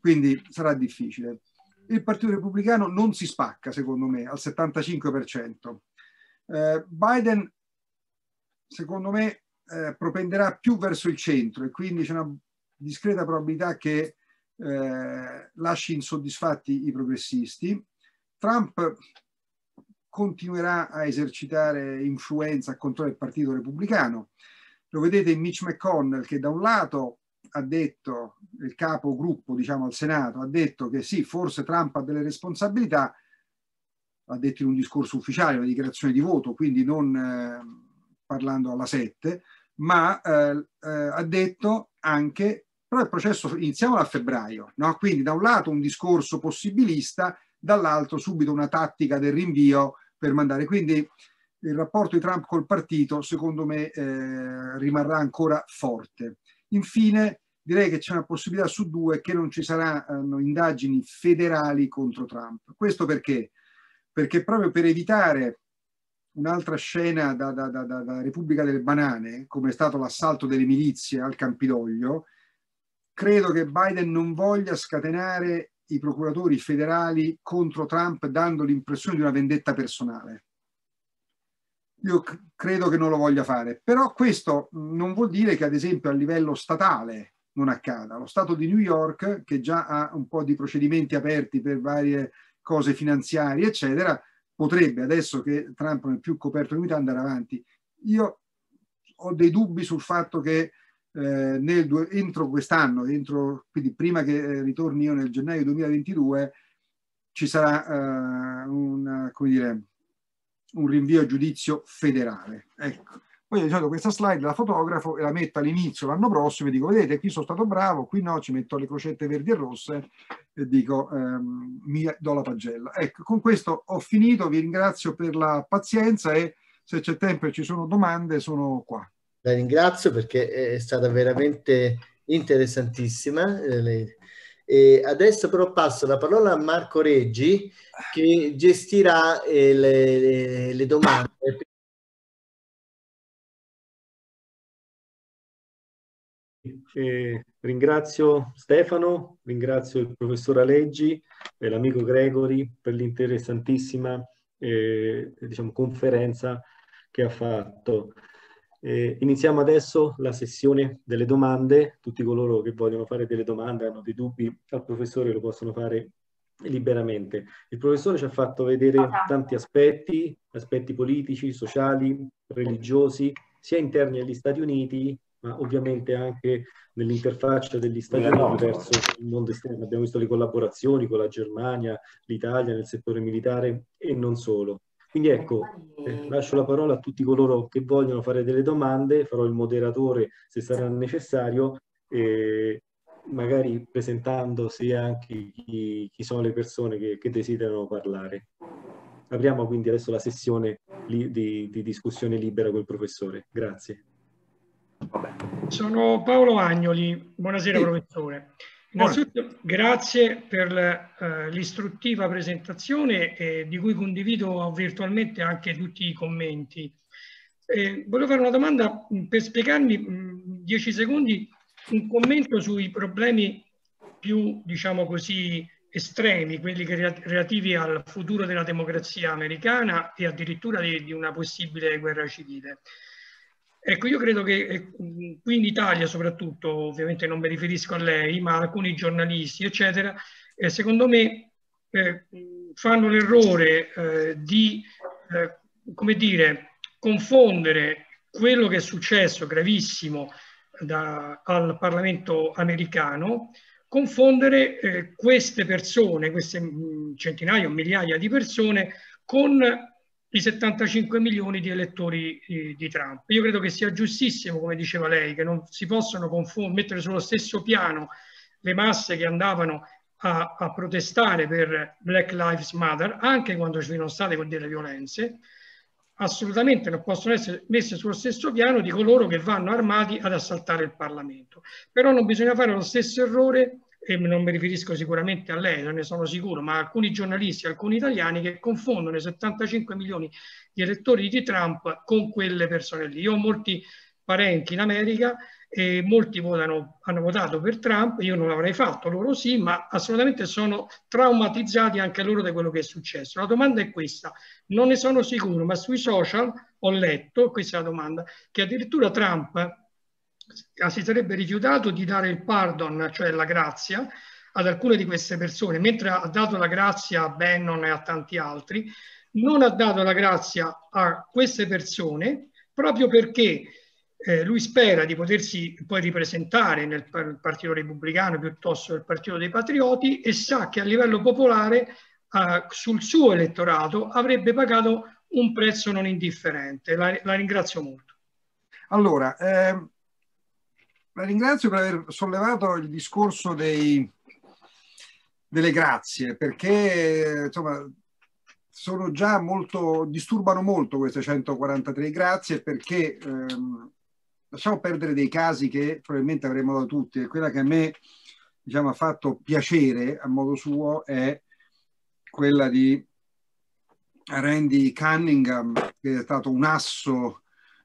quindi sarà difficile. Il Partito Repubblicano non si spacca, secondo me, al 75%. Eh, Biden, secondo me, eh, propenderà più verso il centro e quindi c'è una discreta probabilità che eh, lasci insoddisfatti i progressisti. Trump continuerà a esercitare influenza contro il Partito Repubblicano. Lo vedete in Mitch McConnell che da un lato ha detto, il capogruppo diciamo al Senato, ha detto che sì, forse Trump ha delle responsabilità, ha detto in un discorso ufficiale, una dichiarazione di voto, quindi non eh, parlando alla 7, ma eh, eh, ha detto anche, però il processo iniziamo a febbraio, no? quindi da un lato un discorso possibilista, dall'altro subito una tattica del rinvio per mandare. Quindi il rapporto di Trump col partito, secondo me, eh, rimarrà ancora forte. Infine, direi che c'è una possibilità su due che non ci saranno eh, indagini federali contro Trump. Questo perché? Perché proprio per evitare un'altra scena da, da, da, da Repubblica delle Banane, come è stato l'assalto delle milizie al Campidoglio, credo che Biden non voglia scatenare i procuratori federali contro Trump dando l'impressione di una vendetta personale io credo che non lo voglia fare. Però questo non vuol dire che, ad esempio, a livello statale non accada. Lo Stato di New York, che già ha un po' di procedimenti aperti per varie cose finanziarie, eccetera, potrebbe, adesso che Trump non è più coperto di unità, andare avanti. Io ho dei dubbi sul fatto che eh, nel, entro quest'anno, entro, quindi prima che eh, ritorni io nel gennaio 2022, ci sarà eh, una, come dire, un rinvio a giudizio federale. Ecco. Poi io di solito questa slide la fotografo e la metto all'inizio l'anno prossimo e dico vedete qui sono stato bravo, qui no, ci metto le crocette verdi e rosse e dico ehm, mi do la pagella. Ecco, con questo ho finito, vi ringrazio per la pazienza e se c'è tempo e ci sono domande sono qua. La ringrazio perché è stata veramente interessantissima. Eh, le e adesso però passo la parola a Marco Reggi che gestirà eh, le, le, domande. Eh, ringrazio Stefano, ringrazio il professor Aleggi e l'amico Gregori per l'interessantissima eh, diciamo, conferenza che ha fatto. Eh, iniziamo adesso la sessione delle domande. Tutti coloro che vogliono fare delle domande, hanno dei dubbi al professore, lo possono fare liberamente. Il professore ci ha fatto vedere ah, tanti aspetti, aspetti politici, sociali, religiosi, sia interni agli Stati Uniti, ma ovviamente anche nell'interfaccia degli Stati Uniti no. verso il mondo esterno. Abbiamo visto le collaborazioni con la Germania, l'Italia nel settore militare e non solo. Quindi eh, ecco, eh, lascio la parola a tutti coloro che vogliono fare delle domande, farò il moderatore se sarà necessario, eh, magari presentandosi anche chi, chi sono le persone che, che, desiderano parlare. Apriamo quindi adesso la sessione di, di discussione libera col professore. Grazie. Sono Paolo Agnoli, buonasera sì. professore. Innanzitutto grazie per eh, l'istruttiva presentazione eh, di cui condivido virtualmente anche tutti i commenti. Eh, volevo fare una domanda mm, per spiegarmi mm, in 10 secondi un commento sui problemi più, diciamo così, estremi, quelli relativi al futuro della democrazia americana e addirittura di, di una possibile guerra civile. Ecco, io credo che eh, qui in Italia soprattutto, ovviamente non mi riferisco a lei, ma alcuni giornalisti, eccetera, eh, secondo me eh, fanno l'errore eh, di, eh, come dire, confondere quello che è successo gravissimo da, al Parlamento americano, confondere eh, queste persone, queste mm, centinaia o migliaia di persone, con i 75 milioni di elettori eh, di Trump. Io credo che sia giustissimo, come diceva lei, che non si possano mettere sullo stesso piano le masse che andavano a, a, protestare per Black Lives Matter, anche quando ci sono state con delle violenze, assolutamente non possono essere messe sullo stesso piano di coloro che vanno armati ad assaltare il Parlamento. Però non bisogna fare lo stesso errore e non mi riferisco sicuramente a lei, non ne sono sicuro, ma alcuni giornalisti, alcuni italiani che confondono i 75 milioni di elettori di Trump con quelle persone lì. Io ho molti parenti in America e molti votano, hanno votato per Trump, io non l'avrei fatto, loro sì, ma assolutamente sono traumatizzati anche loro da quello che è successo. La domanda è questa, non ne sono sicuro, ma sui social ho letto, questa è la domanda, che addirittura Trump Ah, si sarebbe rifiutato di dare il pardon, cioè la grazia, ad alcune di queste persone, mentre ha dato la grazia a Bannon e a tanti altri, non ha dato la grazia a queste persone proprio perché eh, lui spera di potersi poi ripresentare nel Partito Repubblicano piuttosto nel Partito dei Patrioti e sa che a livello popolare eh, sul suo elettorato avrebbe pagato un prezzo non indifferente. La, la ringrazio molto. Allora, ehm, la ringrazio per aver sollevato il discorso dei, delle grazie, perché insomma, sono già molto, disturbano molto queste 143 grazie perché ehm, lasciamo perdere dei casi che probabilmente avremo da tutti e quella che a me diciamo, ha fatto piacere a modo suo è quella di Randy Cunningham che è stato un asso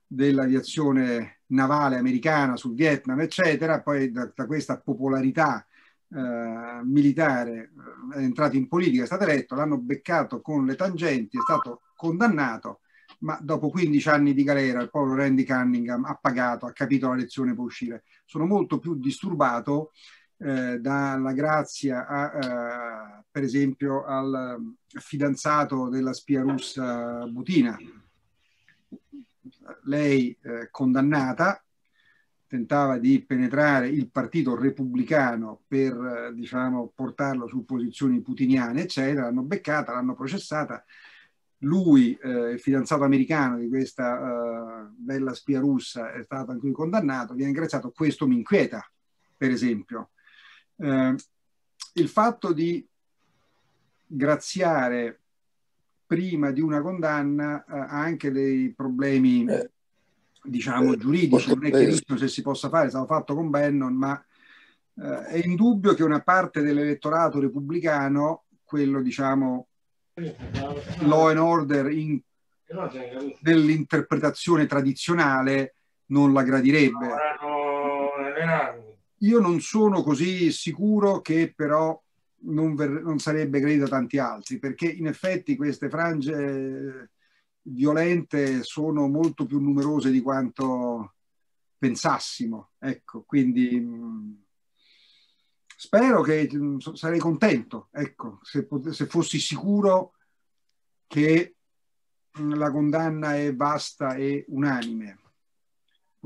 dell'aviazione navale americana sul Vietnam, eccetera, poi da, da questa popolarità eh, militare è eh, entrato in politica, è stato eletto, l'hanno beccato con le tangenti, è stato condannato, ma dopo 15 anni di galera il povero Randy Cunningham ha pagato, ha capito la lezione, può uscire. Sono molto più disturbato eh, dalla grazia, a, eh, per esempio, al eh, fidanzato della spia russa Butina, lei eh, condannata, tentava di penetrare il partito repubblicano per eh, diciamo, portarlo su posizioni putiniane, eccetera, l'hanno beccata, l'hanno processata. Lui, eh, il fidanzato americano di questa eh, bella spia russa, è stato anche lui condannato, viene ingrazzato. Questo mi inquieta, per esempio. Eh, il fatto di graziare prima di una condanna eh, ha anche dei problemi, eh, diciamo, eh, giuridici. Non è chiarissimo se si possa fare, è stato fatto con Bannon, ma eh, è indubbio che una parte dell'elettorato repubblicano, quello diciamo law and order in, dell'interpretazione tradizionale, non la gradirebbe. Io non sono così sicuro che però non, ver- non sarebbe gradito tanti altri, perché in effetti queste frange eh, violente sono molto più numerose di quanto pensassimo. Ecco, quindi mm, spero che mm, sarei contento, ecco, se, pot- se fossi sicuro che mm, la condanna è vasta e unanime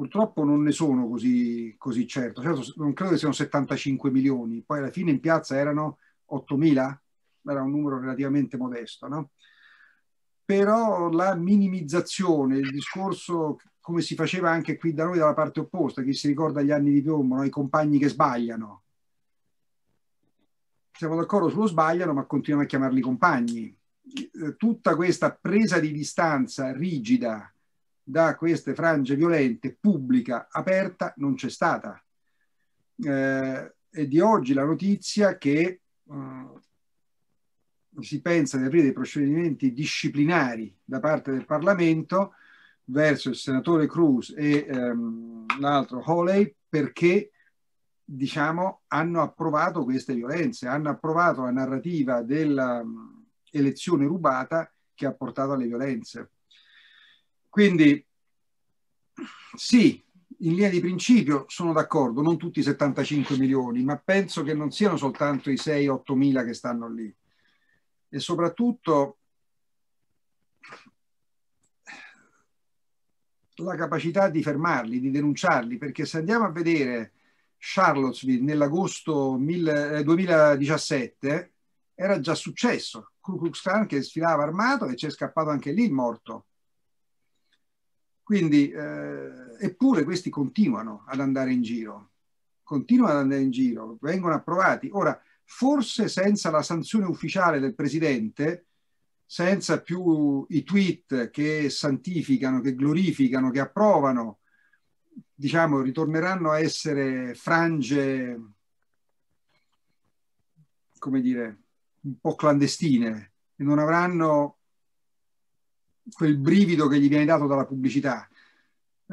purtroppo non ne sono così, così certo. certo. Non credo che siano 75 milioni, poi alla fine in piazza erano 8 mila, era un numero relativamente modesto, no? Però la minimizzazione, il discorso come si faceva anche qui da noi dalla parte opposta, chi si ricorda gli anni di piombo, no? i compagni che sbagliano. Siamo d'accordo sullo sbagliano, ma continuiamo a chiamarli compagni. Eh, tutta questa presa di distanza rigida, da queste frange violente pubblica, aperta, non c'è stata. Eh, è di oggi la notizia che eh, si pensa di aprire dei procedimenti disciplinari da parte del Parlamento verso il senatore Cruz e ehm, l'altro Holey perché diciamo, hanno approvato queste violenze, hanno approvato la narrativa dell'elezione mm, rubata che ha portato alle violenze. Quindi sì, in linea di principio sono d'accordo, non tutti i 75 milioni, ma penso che non siano soltanto i 6-8 mila che stanno lì. E soprattutto la capacità di fermarli, di denunciarli, perché se andiamo a vedere Charlottesville nell'agosto 2017 eh, era già successo. Ku Klux Klan che sfilava armato e c'è scappato anche lì il morto. Quindi, eh, eppure questi continuano ad andare in giro, continuano ad andare in giro, vengono approvati. Ora, forse senza la sanzione ufficiale del Presidente, senza più i tweet che santificano, che glorificano, che approvano, diciamo, ritorneranno a essere frange, come dire, un po' clandestine e non avranno quel brivido che gli viene dato dalla pubblicità.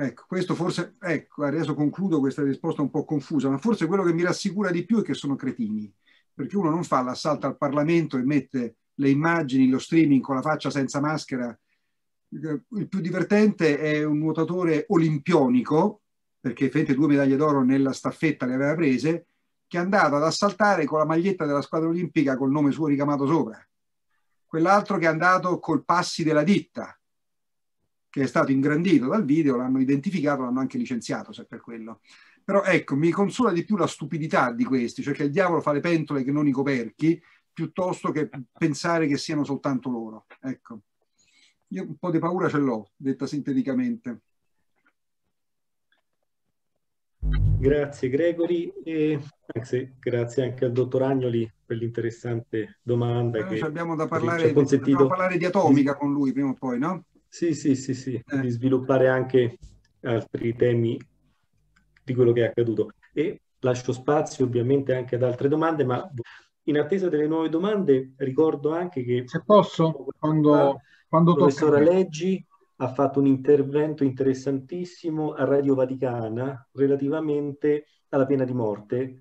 Ecco, questo forse, ecco, adesso concludo questa risposta un po' confusa, ma forse quello che mi rassicura di più è che sono cretini, perché uno non fa l'assalto al Parlamento e mette le immagini, lo streaming con la faccia senza maschera. Il più divertente è un nuotatore olimpionico, perché effettivamente due medaglie d'oro nella staffetta le aveva prese, che è andato ad assaltare con la maglietta della squadra olimpica col nome suo ricamato sopra quell'altro che è andato col passi della ditta, che è stato ingrandito dal video, l'hanno identificato, l'hanno anche licenziato, se per quello. Però ecco, mi consola di più la stupidità di questi, cioè che il diavolo fa le pentole che non i coperchi, piuttosto che pensare che siano soltanto loro. Ecco, io un po' di paura ce l'ho, detta sinteticamente. Grazie Gregory e grazie anche al dottor Agnoli quell'interessante domanda allora, ah, che abbiamo da parlare, ci ha consentito... parlare di atomica con lui prima o poi, no? Sì, sì, sì, sì, eh. di sviluppare anche altri temi di quello che è accaduto. E lascio spazio ovviamente anche ad altre domande, ma in attesa delle nuove domande ricordo anche che... Se posso, quando, quando tocca... Professora Leggi ha fatto un intervento interessantissimo a Radio Vaticana relativamente alla pena di morte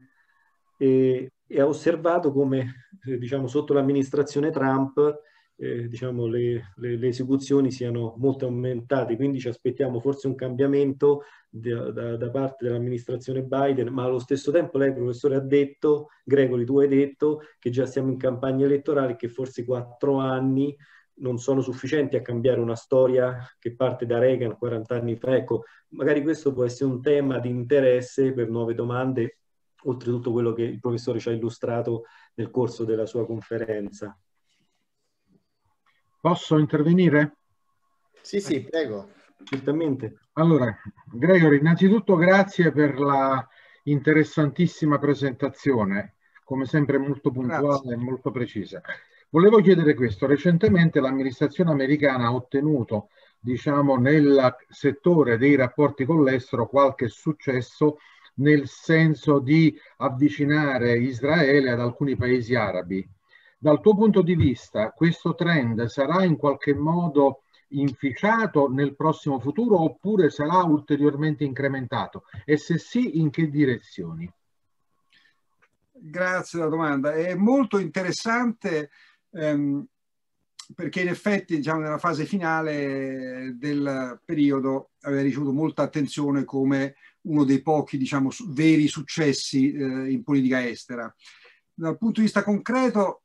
e e ha osservato come eh, diciamo, sotto l'amministrazione Trump eh, diciamo, le, le, le, esecuzioni siano molto aumentate, quindi ci aspettiamo forse un cambiamento da, da, da parte dell'amministrazione Biden, ma allo stesso tempo lei, professore, ha detto, Gregori, tu hai detto che già siamo in campagna elettorale e che forse quattro anni non sono sufficienti a cambiare una storia che parte da Reagan 40 anni fa. Ecco, magari questo può essere un tema di interesse per nuove domande oltre tutto quello che il professore ci ha illustrato nel corso della sua conferenza. Posso intervenire? Sì, sì, prego. Certamente. Allora, Gregory, innanzitutto grazie per la interessantissima presentazione, come sempre molto puntuale grazie. e molto precisa. Volevo chiedere questo, recentemente l'amministrazione americana ha ottenuto, diciamo, nel settore dei rapporti con l'estero qualche successo nel senso di avvicinare Israele ad alcuni paesi arabi. Dal tuo punto di vista questo trend sarà in qualche modo inficiato nel prossimo futuro oppure sarà ulteriormente incrementato? E se sì, in che direzioni? Grazie la domanda. È molto interessante ehm, perché in effetti diciamo, nella fase finale del periodo aveva ricevuto molta attenzione come uno dei pochi diciamo, veri successi eh, in politica estera. Dal punto di vista concreto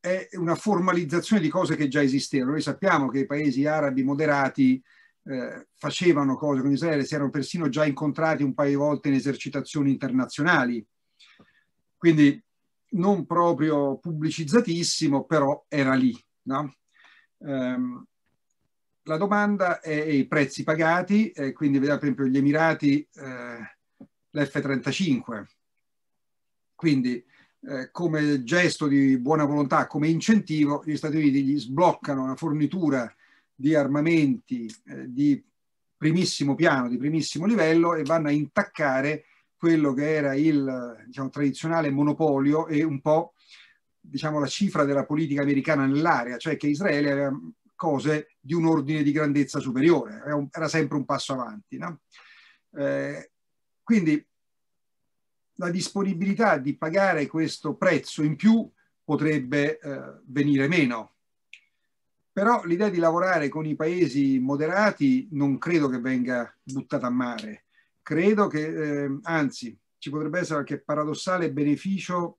è una formalizzazione di cose che già esistevano. Noi sappiamo che i paesi arabi moderati eh, facevano cose con Israele, si erano persino già incontrati un paio di volte in esercitazioni internazionali. Quindi non proprio pubblicizzatissimo, però era lì. No? Um, la domanda è i prezzi pagati, eh, quindi vediamo per esempio gli Emirati, eh, l'F-35. Quindi eh, come gesto di buona volontà, come incentivo, gli Stati Uniti gli sbloccano una fornitura di armamenti eh, di primissimo piano, di primissimo livello e vanno a intaccare quello che era il diciamo, tradizionale monopolio e un po' diciamo, la cifra della politica americana nell'area, cioè che Israele aveva cose di un ordine di grandezza superiore, era, un, era sempre un passo avanti. No? Eh, quindi la disponibilità di pagare questo prezzo in più potrebbe eh, venire meno. Però l'idea di lavorare con i paesi moderati non credo che venga buttata a mare. Credo che, eh, anzi, ci potrebbe essere qualche paradossale beneficio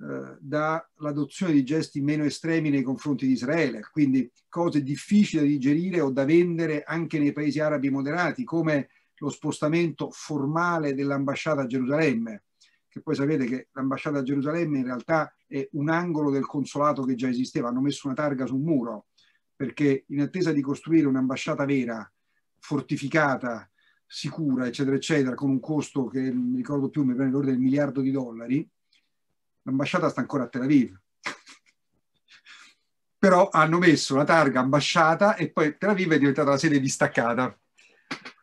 eh, dall'adozione di gesti meno estremi nei confronti di Israele, quindi cose difficili da digerire o da vendere anche nei paesi arabi moderati, come lo spostamento formale dell'ambasciata a Gerusalemme, che poi sapete che l'ambasciata a Gerusalemme in realtà è un angolo del consolato che già esisteva, hanno messo una targa su un muro, perché in attesa di costruire un'ambasciata vera, fortificata, sicura, eccetera, eccetera, con un costo che non mi ricordo più, mi prende l'ordine del miliardo di dollari, l'ambasciata sta ancora a Tel Aviv. Però hanno messo la targa ambasciata e poi Tel Aviv è diventata la sede distaccata.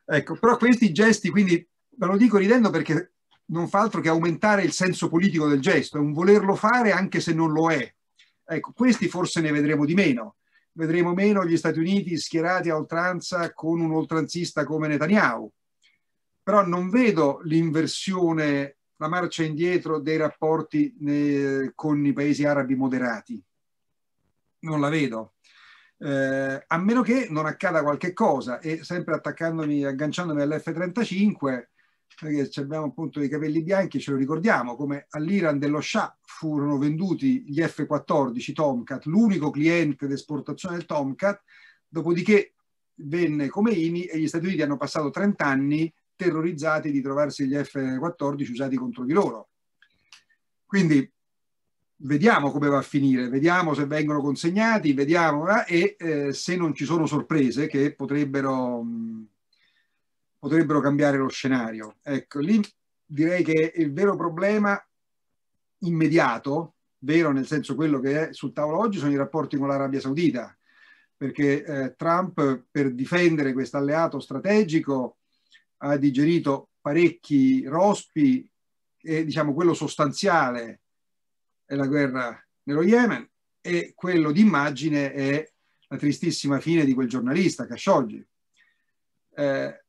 Ecco, però questi gesti, quindi, ve lo dico ridendo perché non fa altro che aumentare il senso politico del gesto, è un volerlo fare anche se non lo è. Ecco, questi forse ne vedremo di meno. Vedremo meno gli Stati Uniti schierati a oltranza con un oltranzista come Netanyahu. Però non vedo l'inversione la marcia indietro dei rapporti eh, con i paesi arabi moderati. Non la vedo. Eh, a meno che non accada qualche cosa e sempre attaccandomi, agganciandomi all'F-35, perché eh, abbiamo appunto i capelli bianchi, ce lo ricordiamo, come all'Iran dello Shah furono venduti gli F-14 Tomcat, l'unico cliente d'esportazione del Tomcat, dopodiché venne Khomeini e gli Stati Uniti hanno passato 30 anni terrorizzati di trovarsi gli F-14 usati contro di loro. Quindi vediamo come va a finire, vediamo se vengono consegnati, vediamo eh, e eh, se non ci sono sorprese che potrebbero, mh, potrebbero cambiare lo scenario. Ecco, lì direi che il vero problema immediato, vero nel senso quello che è sul tavolo oggi, sono i rapporti con l'Arabia Saudita, perché eh, Trump per difendere questo alleato strategico ha digerito parecchi rospi e diciamo quello sostanziale è la guerra nello Yemen e quello d'immagine è la tristissima fine di quel giornalista Khashoggi. Eh,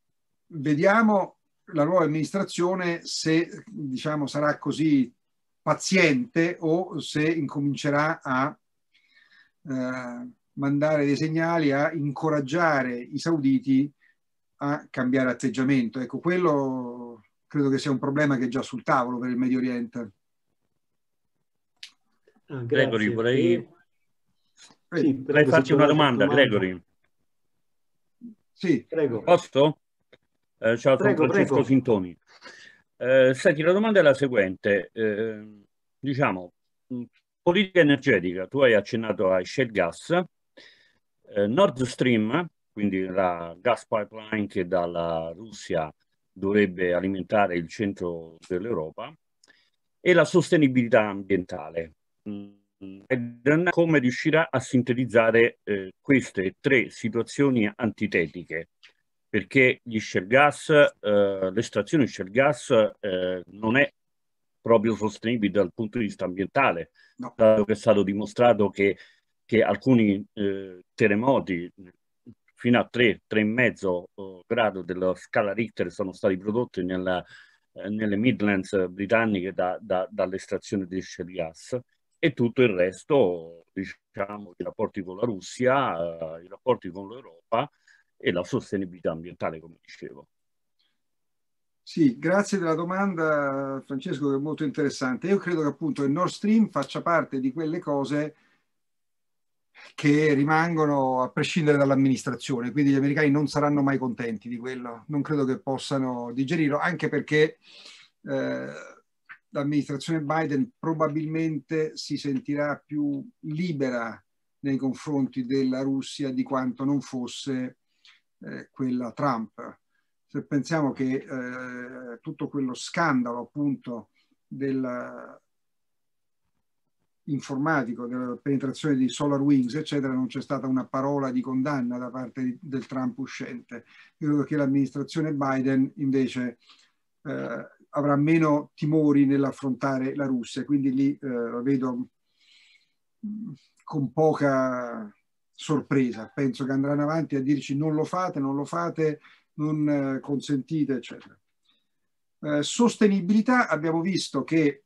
vediamo la nuova amministrazione se diciamo, sarà così paziente o se incomincerà a eh, mandare dei segnali, a incoraggiare i sauditi a cambiare atteggiamento. Ecco, quello credo che sia un problema che è già sul tavolo per il Medio Oriente. Ah, Gregory, vorrei... Sì, vorrei farci una domanda, domanda, Gregory. Sì, prego. Posso? Eh, ciao, prego, sono Francesco prego. Sintoni. Eh, senti, la domanda è la seguente. Eh, diciamo, politica energetica, tu hai accennato a Shell Gas, eh, Nord Stream quindi la gas pipeline che dalla Russia dovrebbe alimentare il centro dell'Europa, e la sostenibilità ambientale. Mm, come riuscirà a sintetizzare eh, queste tre situazioni antitetiche? Perché gli shale gas, eh, l'estrazione di shale gas eh, non è proprio sostenibile dal punto di vista ambientale, dato che è stato dimostrato che, che alcuni eh, terremoti fino a 3-3,5 eh, grado della scala Richter sono stati prodotti nella, eh, nelle Midlands britanniche da, da, dall'estrazione di shale gas e tutto il resto, diciamo, i rapporti con la Russia, eh, i rapporti con l'Europa e la sostenibilità ambientale, come dicevo. Sì, grazie della domanda Francesco che è molto interessante. Io credo che appunto il Nord Stream faccia parte di quelle cose che rimangono a prescindere dall'amministrazione, quindi gli americani non saranno mai contenti di quello, non credo che possano digerirlo, anche perché eh, l'amministrazione Biden probabilmente si sentirà più libera nei confronti della Russia di quanto non fosse eh, quella Trump. Se pensiamo che eh, tutto quello scandalo appunto della informatico, della penetrazione di SolarWinds, eccetera, non c'è stata una parola di condanna da parte del Trump uscente. Io credo che l'amministrazione Biden invece eh, avrà meno timori nell'affrontare la Russia, quindi lì eh, lo vedo mm, con poca sorpresa. Penso che andranno avanti a dirci non lo fate, non lo fate, non eh, consentite, eccetera. Eh, sostenibilità, abbiamo visto che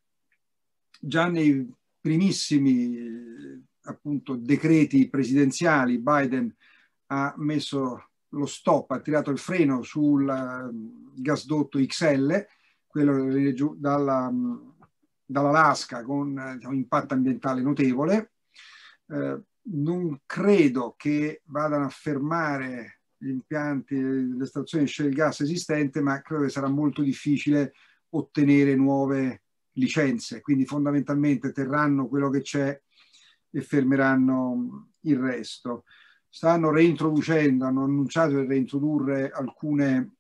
già nei primissimi eh, appunto decreti presidenziali Biden ha messo lo stop, ha tirato il freno sul eh, gasdotto XL, quello dalla, mm, dall'Alaska con eh, diciamo, impatto ambientale notevole. Eh, non credo che vadano a fermare gli impianti le stazioni di shale gas esistente, ma credo che sarà molto difficile ottenere nuove licenze, quindi fondamentalmente terranno quello che c'è e fermeranno il resto. Stanno reintroducendo, hanno annunciato di reintrodurre alcune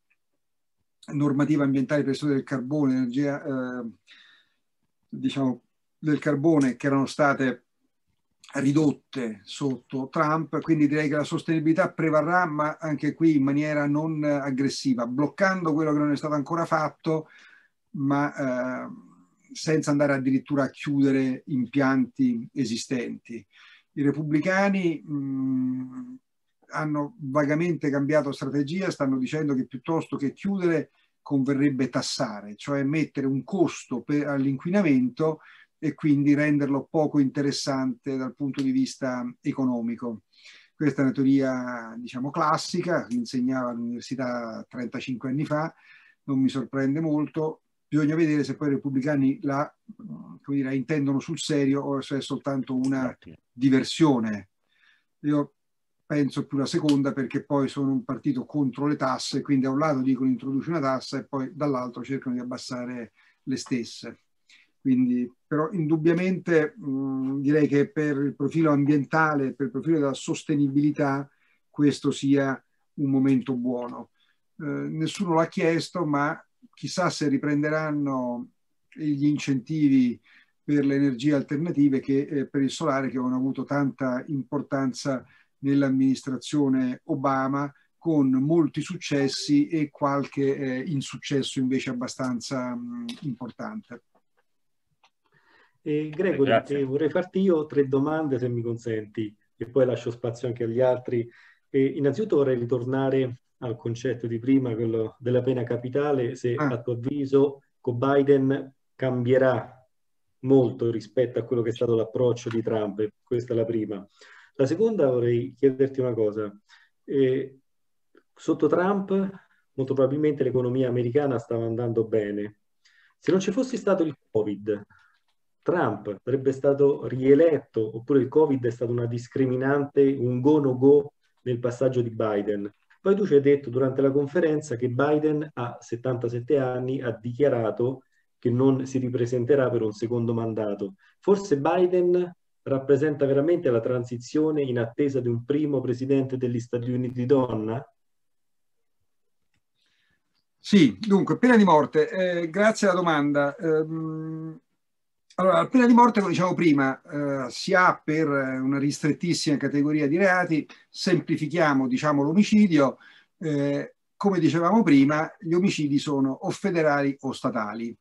normative ambientali per il studio del carbone, energia, eh, diciamo, del carbone che erano state ridotte sotto Trump, quindi direi che la sostenibilità prevarrà, ma anche qui in maniera non aggressiva, bloccando quello che non è stato ancora fatto, ma eh, senza andare addirittura a chiudere impianti esistenti. I repubblicani mh, mm, hanno vagamente cambiato strategia, stanno dicendo che piuttosto che chiudere converrebbe tassare, cioè mettere un costo all'inquinamento e quindi renderlo poco interessante dal punto di vista economico. Questa è una teoria diciamo, classica che insegnava all'università 35 anni fa, non mi sorprende molto, bisogna vedere se poi i repubblicani la, dire, la intendono sul serio o se è soltanto una diversione. Io penso più la seconda perché poi sono un partito contro le tasse, quindi da un lato dicono introduci una tassa e poi dall'altro cercano di abbassare le stesse. Quindi, però indubbiamente mh, direi che per il profilo ambientale, per il profilo della sostenibilità, questo sia un momento buono. Eh, nessuno l'ha chiesto, ma chissà se riprenderanno gli incentivi per le energie alternative che eh, per il solare che hanno avuto tanta importanza nell'amministrazione Obama con molti successi e qualche eh, insuccesso invece abbastanza mh, importante. Eh, Gregory, eh, vorrei farti io tre domande se mi consenti e poi lascio spazio anche agli altri. innanzitutto vorrei ritornare al concetto di prima, quello della pena capitale, se ah. a tuo avviso con Biden cambierà molto rispetto a quello che è stato l'approccio di Trump, questa è la prima. La seconda vorrei chiederti una cosa. Eh, sotto Trump molto probabilmente l'economia americana stava andando bene. Se non ci fosse stato il Covid, Trump sarebbe stato rieletto oppure il Covid è stato una discriminante, un go no go nel passaggio di Biden. Poi tu ci hai detto durante la conferenza che Biden a 77 anni ha dichiarato che non si ripresenterà per un secondo mandato. Forse Biden rappresenta veramente la transizione in attesa di un primo presidente degli Stati Uniti donna? Sì, dunque, pena di morte. Eh, grazie alla domanda. Eh, allora, la pena di morte, come dicevo prima, eh, si ha per eh, una ristrettissima categoria di reati, semplifichiamo diciamo, l'omicidio, eh, come dicevamo prima, gli omicidi sono o federali o statali.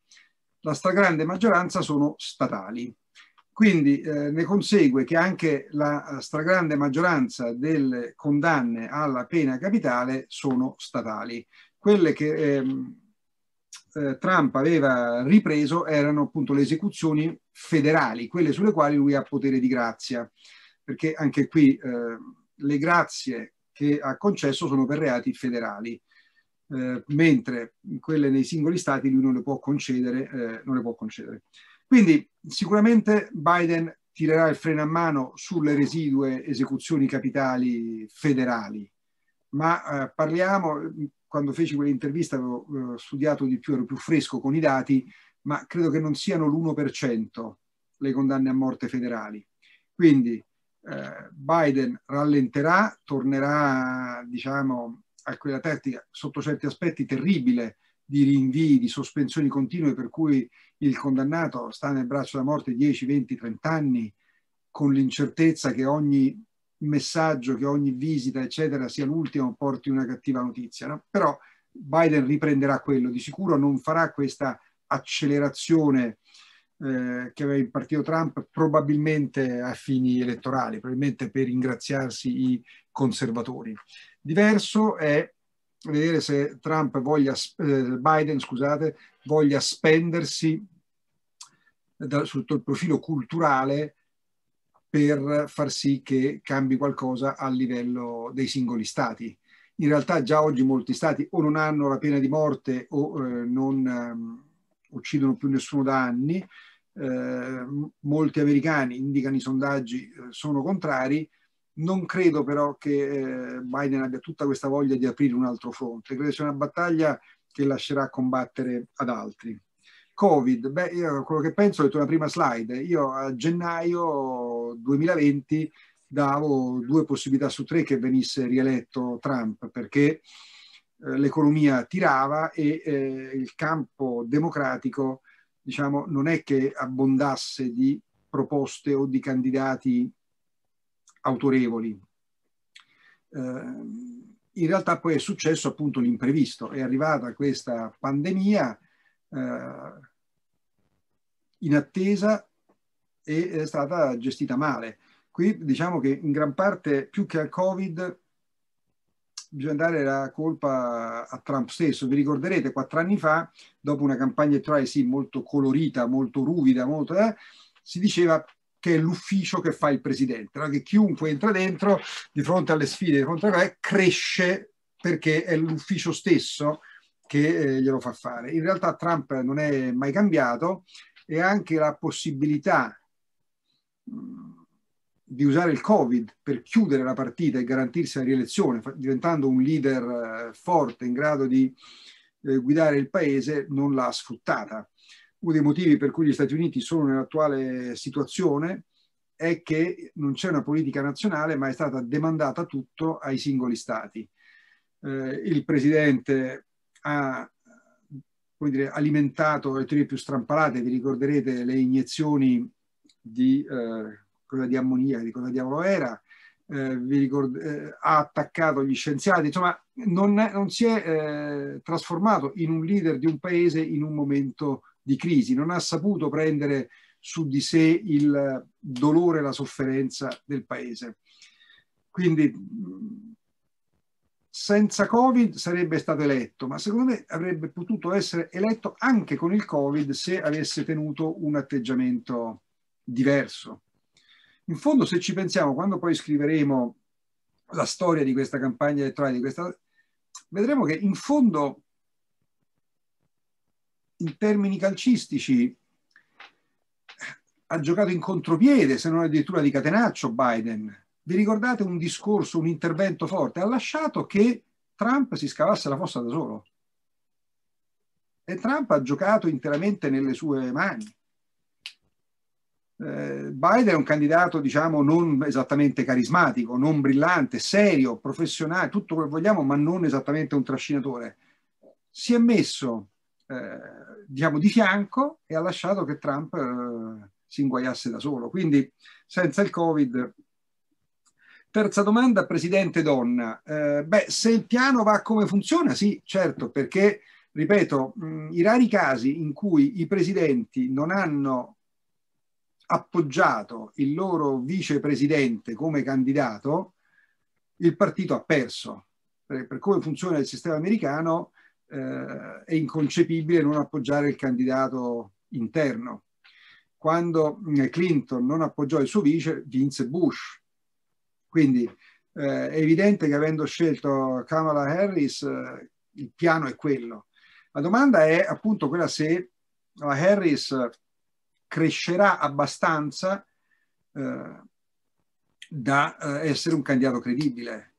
La stragrande maggioranza sono statali. Quindi eh, ne consegue che anche la eh, stragrande maggioranza delle condanne alla pena capitale sono statali. Quelle che... Ehm, eh, Trump aveva ripreso erano appunto le esecuzioni federali, quelle sulle quali lui ha potere di grazia, perché anche qui eh, le grazie che ha concesso sono per reati federali, eh, mentre quelle nei singoli stati lui non le può concedere. Eh, non le può concedere. Quindi sicuramente Biden tirerà il freno a mano sulle residue esecuzioni capitali federali, ma eh, parliamo, mm, quando feci quell'intervista avevo eh, studiato di più, ero più fresco con i dati, ma credo che non siano l'1% le condanne a morte federali. Quindi eh, Biden rallenterà, tornerà diciamo, a quella tattica sotto certi aspetti terribile di rinvii, di sospensioni continue per cui il condannato sta nel braccio della morte 10, 20, 30 anni con l'incertezza che ogni messaggio che ogni visita, eccetera, sia l'ultima porti una cattiva notizia. No? Però Biden riprenderà quello, di sicuro non farà questa accelerazione eh, che aveva il partito Trump probabilmente a fini elettorali, probabilmente per ingraziarsi i conservatori. Diverso è vedere se Trump voglia, eh, Biden scusate, voglia spendersi da, sotto il profilo culturale per far sì che cambi qualcosa a livello dei singoli stati. In realtà già oggi molti stati o non hanno la pena di morte o eh, non ehm, uccidono più nessuno da anni, eh, molti americani indicano i sondaggi eh, sono contrari, non credo però che eh, Biden abbia tutta questa voglia di aprire un altro fronte, credo sia una battaglia che lascerà combattere ad altri. Covid, beh, io quello che penso ho detto nella prima slide, io a gennaio 2020 davo due possibilità su tre che venisse rieletto Trump perché eh, l'economia tirava e eh, il campo democratico diciamo, non è che abbondasse di proposte o di candidati autorevoli. Eh, in realtà poi è successo appunto l'imprevisto, è arrivata questa pandemia eh, in attesa e è stata gestita male. Qui diciamo che in gran parte più che al Covid bisogna dare la colpa a Trump stesso. Vi ricorderete quattro anni fa, dopo una campagna elettorale sì, molto colorita, molto ruvida, molto, eh, si diceva che è l'ufficio che fa il presidente, no? che chiunque entra dentro di fronte alle sfide, di fronte a, cresce perché è l'ufficio stesso che eh, glielo fa fare. In realtà Trump non è mai cambiato e anche la possibilità di usare il Covid per chiudere la partita e garantirsi la rielezione, diventando un leader eh, forte in grado di eh, guidare il paese, non l'ha sfruttata. Uno dei motivi per cui gli Stati Uniti sono nell'attuale situazione è che non c'è una politica nazionale, ma è stata demandata tutto ai singoli stati. il presidente ha dire, alimentato le teorie più strampalate, vi ricorderete le iniezioni di, eh, cosa di ammonia, di cosa diavolo era, eh, ricord- eh, ha attaccato gli scienziati, insomma non, non si è eh, trasformato in un leader di un paese in un momento di crisi, non ha saputo prendere su di sé il dolore e la sofferenza del paese. Quindi senza Covid sarebbe stato eletto, ma secondo me avrebbe potuto essere eletto anche con il Covid se avesse tenuto un atteggiamento diverso. In fondo, se ci pensiamo, quando poi scriveremo la storia di questa campagna elettorale, questa, vedremo che in fondo, in termini calcistici, ha giocato in contropiede, se non addirittura di catenaccio Biden vi ricordate un discorso, un intervento forte? Ha lasciato che Trump si scavasse la fossa da solo. E Trump ha giocato interamente nelle sue mani. Eh, Biden è un candidato, diciamo, non esattamente carismatico, non brillante, serio, professionale, tutto quello che vogliamo, ma non esattamente un trascinatore. Si è messo, eh, diciamo, di fianco e ha lasciato che Trump eh, si inguaiasse da solo. Quindi, senza il Covid, Terza domanda, Presidente Donna. Eh, beh, se il piano va come funziona, sì, certo, perché, ripeto, mh, i rari casi in cui i presidenti non hanno appoggiato il loro vicepresidente come candidato, il partito ha perso. Per, per come funziona il sistema americano eh, è inconcepibile non appoggiare il candidato interno. Quando eh, Clinton non appoggiò il suo vice, vinse Bush quindi eh, è evidente che avendo scelto Kamala Harris eh, il piano è quello. La domanda è appunto quella se la Harris crescerà abbastanza eh, da eh, essere un candidato credibile.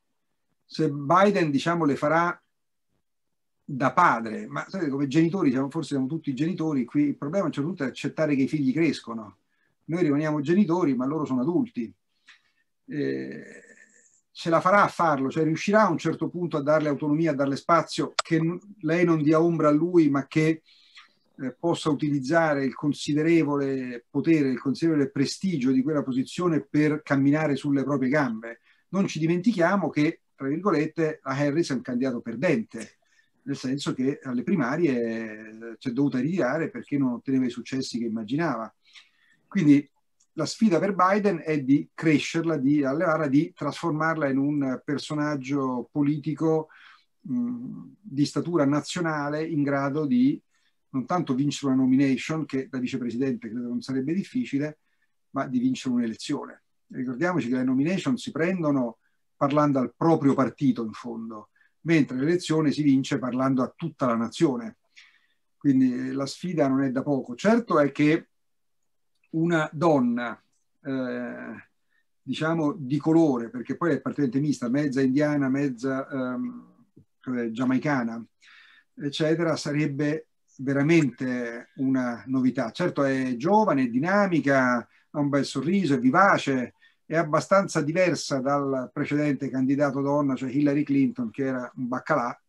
Se Biden, diciamo, le farà da padre, ma sapete, come genitori, siamo, forse siamo tutti genitori, qui il problema a un certo punto è accettare che i figli crescono. Noi rimaniamo genitori, ma loro sono adulti eh, ce la farà a farlo, cioè riuscirà a un certo punto a darle autonomia, a darle spazio, che lei non dia ombra a lui, ma che eh, possa utilizzare il considerevole potere, il considerevole prestigio di quella posizione per camminare sulle proprie gambe. Non ci dimentichiamo che, tra virgolette, la Harris è un candidato perdente, nel senso che alle primarie eh, si è dovuta ritirare perché non otteneva i successi che immaginava. Quindi la sfida per Biden è di crescerla, di allevarla, di trasformarla in un personaggio politico mm, di statura nazionale in grado di non tanto vincere una nomination, che da vicepresidente credo non sarebbe difficile, ma di vincere un'elezione. Ricordiamoci che le nomination si prendono parlando al proprio partito, in fondo, mentre l'elezione si vince parlando a tutta la nazione. Quindi eh, la sfida non è da poco. Certo è che una donna, eh, diciamo, di colore, perché poi è partente mista, mezza indiana, mezza eh, giamaicana, eccetera, sarebbe veramente una novità. Certo è giovane, è dinamica, ha un bel sorriso, è vivace, è abbastanza diversa dal precedente candidato donna, cioè Hillary Clinton, che era un baccalà.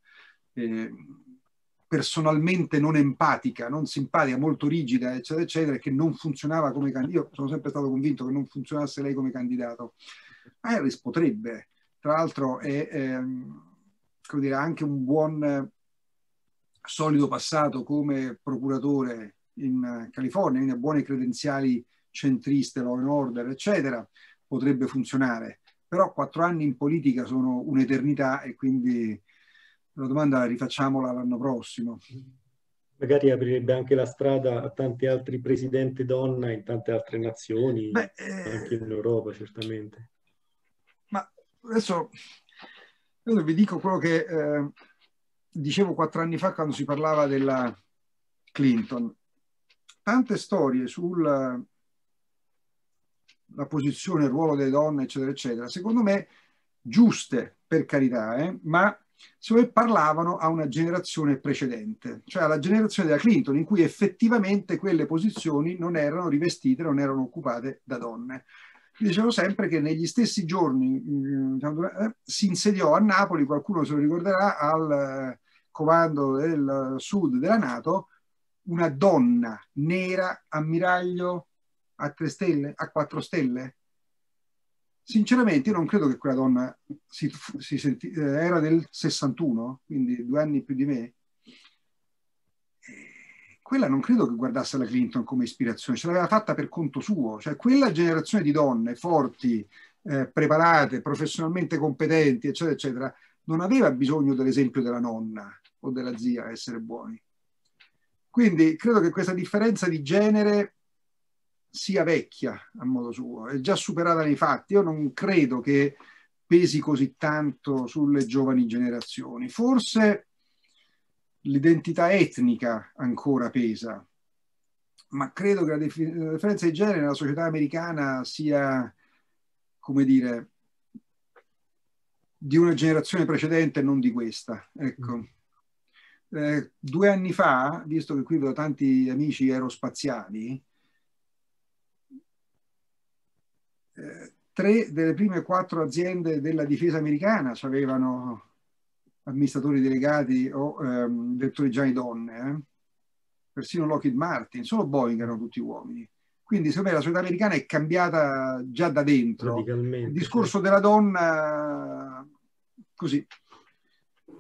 Eh, personalmente non empatica, non simpatica, molto rigida, eccetera, eccetera, che non funzionava come candidato. Io sono sempre stato convinto che non funzionasse lei come candidato. Harris eh, potrebbe, tra l'altro, è, è ehm, dire, anche un buon solido passato come procuratore in California, quindi ha buone credenziali centriste, law and order, eccetera, potrebbe funzionare. Però quattro anni in politica sono un'eternità e quindi la domanda rifacciamola l'anno prossimo. Magari aprirebbe anche la strada a tanti altri presidenti donna in tante altre nazioni, Beh, anche in eh, Europa certamente. Ma adesso io vi dico quello che eh, dicevo quattro anni fa quando si parlava della Clinton. Tante storie sulla posizione, il ruolo delle donne, eccetera, eccetera, secondo me giuste per carità, eh, ma me parlavano a una generazione precedente, cioè alla generazione della Clinton, in cui effettivamente quelle posizioni non erano rivestite, non erano occupate da donne. Dicevo sempre che negli stessi giorni mm, diciamo, eh, si insediò a Napoli, qualcuno se lo ricorderà, al eh, comando del sud della Nato, una donna nera ammiraglio a tre stelle, a quattro stelle, Sinceramente, io non credo che quella donna si, si senti, eh, era del 61, quindi due anni più di me. Quella non credo che guardasse la Clinton come ispirazione, ce l'aveva fatta per conto suo, cioè quella generazione di donne forti, eh, preparate, professionalmente competenti, eccetera, eccetera, non aveva bisogno dell'esempio della nonna o della zia a essere buoni. Quindi credo che questa differenza di genere sia vecchia a modo suo, è già superata nei fatti. Io non credo che pesi così tanto sulle giovani generazioni. Forse l'identità etnica ancora pesa, ma credo che la, differenza di genere nella società americana sia, come dire, di una generazione precedente e non di questa. Ecco. Mm. Eh, due anni fa, visto che qui vedo tanti amici aerospaziali, tre delle prime quattro aziende della difesa americana avevano amministratori delegati o ehm, direttori già donne, eh? persino Lockheed Martin, solo Boeing erano tutti uomini. Quindi secondo me la società americana è cambiata già da dentro. Il discorso sì. della donna, così,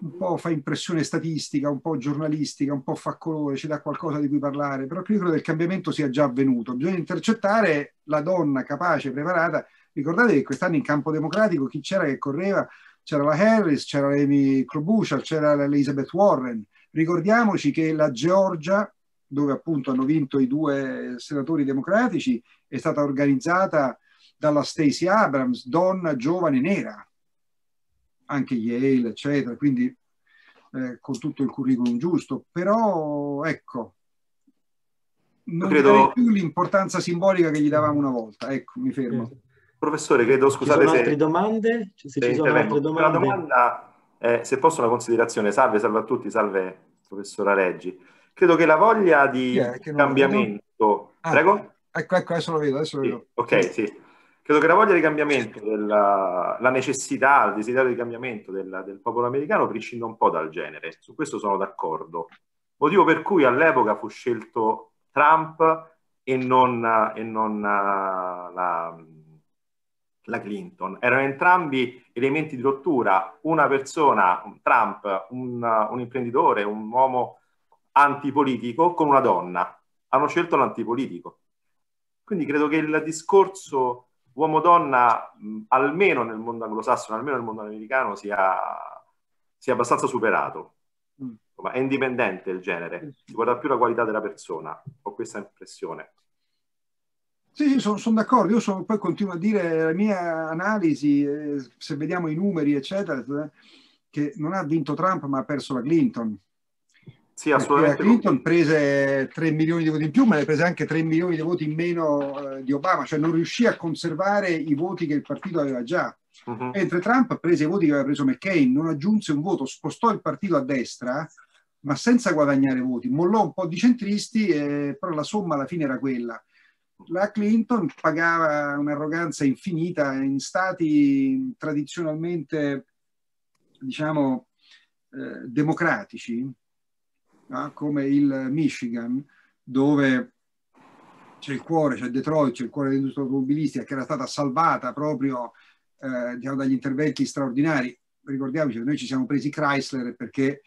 un po' fa impressione statistica, un po' giornalistica, un po' fa colore, ci dà qualcosa di cui parlare, però io credo che il cambiamento sia già avvenuto. Bisogna intercettare la donna capace, preparata. Ricordate che quest'anno in campo democratico chi c'era che correva? C'era la Harris, c'era Amy Klobuchar, c'era l'Elizabeth Warren. Ricordiamoci che la Georgia, dove appunto hanno vinto i due senatori democratici, è stata organizzata dalla Stacey Abrams, donna giovane nera, anche Yale, eccetera, quindi eh, con tutto il curriculum giusto, però ecco, non credo... più l'importanza simbolica che gli davamo una volta, ecco, mi fermo. Professore, credo, scusate ci sono altre domande? Cioè, se, se ci sono altre domande... La domanda, eh, se posso una considerazione, salve, salve a tutti, salve professora Reggi. Credo che la voglia di yeah, cambiamento... Ah, Prego? Ecco, ecco, adesso lo vedo, adesso lo vedo. Sì, ok, sì credo che la voglia di cambiamento, della, la necessità, il desiderio di cambiamento della, del popolo americano prescinda un po' dal genere, su questo sono d'accordo. Motivo per cui all'epoca fu scelto Trump e non, e non eh, la, la, Clinton. Erano entrambi elementi di rottura, una persona, Trump, un, un imprenditore, un uomo antipolitico con una donna. Hanno scelto l'antipolitico. Quindi credo che il discorso uomo-donna, almeno nel mondo anglosassone, almeno nel mondo americano, sia, sia abbastanza superato. Mm. Insomma, è indipendente il genere, si guarda più la qualità della persona, ho questa impressione. Sì, sì sono, son d'accordo. Io sono, poi continuo a dire la mia analisi, eh, se vediamo i numeri, eccetera, eh, che non ha vinto Trump ma ha perso la Clinton. Sì, assolutamente. Clinton prese 3 milioni di voti in più, ma ne prese anche 3 milioni di voti in meno eh, di Obama, cioè non riuscì a conservare i voti che il partito aveva già. Uh-huh. Mentre Trump prese i voti che aveva preso McCain, non aggiunse un voto, spostò il partito a destra, ma senza guadagnare voti. Mollò un po' di centristi, eh, però la somma alla fine era quella. La Clinton pagava un'arroganza infinita in stati tradizionalmente, diciamo, eh, democratici eh, come il Michigan, dove c'è il cuore, c'è Detroit, c'è il cuore dell'industria automobilistica che era stata salvata proprio eh, diciamo, dagli interventi straordinari. Ricordiamoci che noi ci siamo presi Chrysler perché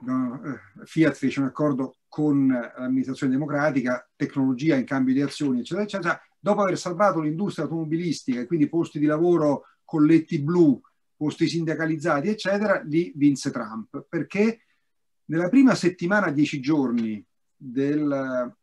no, eh, Fiat fece un accordo con l'amministrazione democratica, tecnologia in cambio di azioni, eccetera, eccetera. Dopo aver salvato l'industria automobilistica e quindi posti di lavoro, colletti blu, posti sindacalizzati, eccetera, lì vinse Trump perché nella prima settimana, dieci giorni del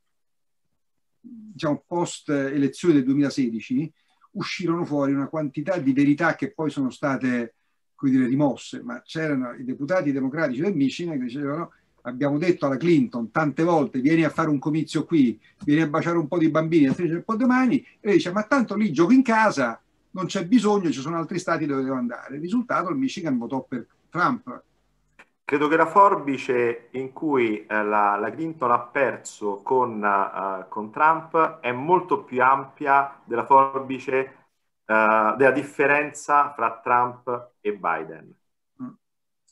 diciamo, post elezione del 2016, uscirono fuori una quantità di verità che poi sono state dire, rimosse, ma c'erano i deputati democratici del Michigan che dicevano abbiamo detto alla Clinton tante volte vieni a fare un comizio qui, vieni a baciare un po' di bambini, a stringere un po' domani, e lei dice ma tanto lì gioco in casa, non c'è bisogno, ci sono altri stati dove devo andare. Il risultato il Michigan votò per Trump Credo che la forbice in cui eh, la, la, Clinton ha perso con, eh, con, Trump è molto più ampia della forbice eh, della differenza fra Trump e Biden. Mm.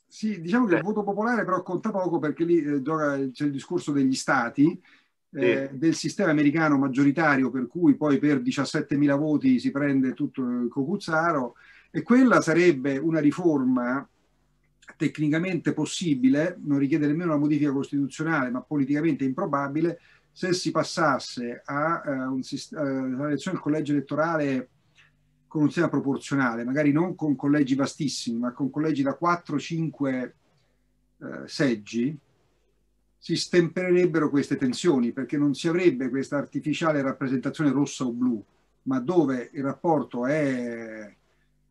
Sì, diciamo che il voto popolare però conta poco perché lì eh, c'è il discorso degli stati, eh, sì. del sistema americano maggioritario per cui poi per 17.000 voti si prende tutto il eh, cocuzzaro e quella sarebbe una riforma tecnicamente possibile, non richiede nemmeno una modifica costituzionale, ma politicamente improbabile, se si passasse a uh, un eh, elezione del collegio elettorale con un sistema proporzionale, magari non con collegi vastissimi, ma con collegi da 4-5 uh, eh, seggi, si stempererebbero queste tensioni perché non si avrebbe questa artificiale rappresentazione rossa o blu, ma dove il rapporto è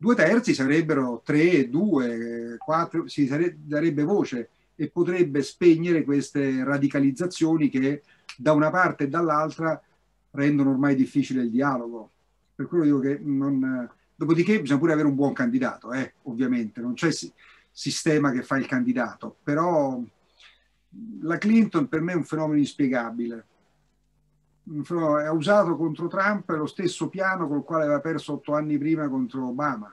Due terzi sarebbero tre, due, quattro, si sare- darebbe voce e potrebbe spegnere queste radicalizzazioni che da una parte e dall'altra rendono ormai difficile il dialogo. Per quello dico che non... Dopodiché bisogna pure avere un buon candidato, eh, ovviamente, non c'è si- sistema che fa il candidato, però la Clinton per me è un fenomeno inspiegabile ha usato contro Trump lo stesso piano col quale aveva perso otto anni prima contro Obama.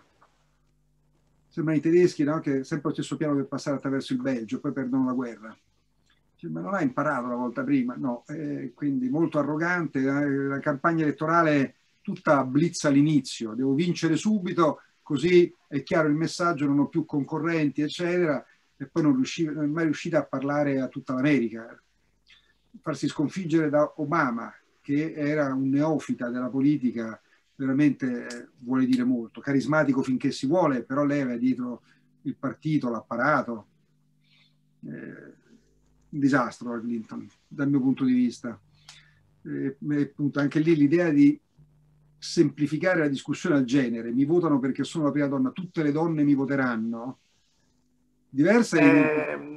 Sembrano i tedeschi, no? Che è sempre lo stesso piano per passare attraverso il Belgio, poi perdono la guerra. Cioè, ma non ha imparato la volta prima, no. Eh, quindi molto arrogante, eh, la, campagna elettorale tutta blitz all'inizio, devo vincere subito, così è chiaro il messaggio, non ho più concorrenti, eccetera, e poi non, riusciva, non è mai riuscita a parlare a tutta l'America. Farsi sconfiggere da Obama, che era un neofita della politica, veramente eh, vuole dire molto, carismatico finché si vuole, però lei aveva dietro il partito, l'apparato. Eh, un disastro la Clinton, dal mio punto di vista. Eh, appunto, anche lì l'idea di semplificare la discussione al genere, mi votano perché sono la prima donna, tutte le donne mi voteranno, diversa è... Eh,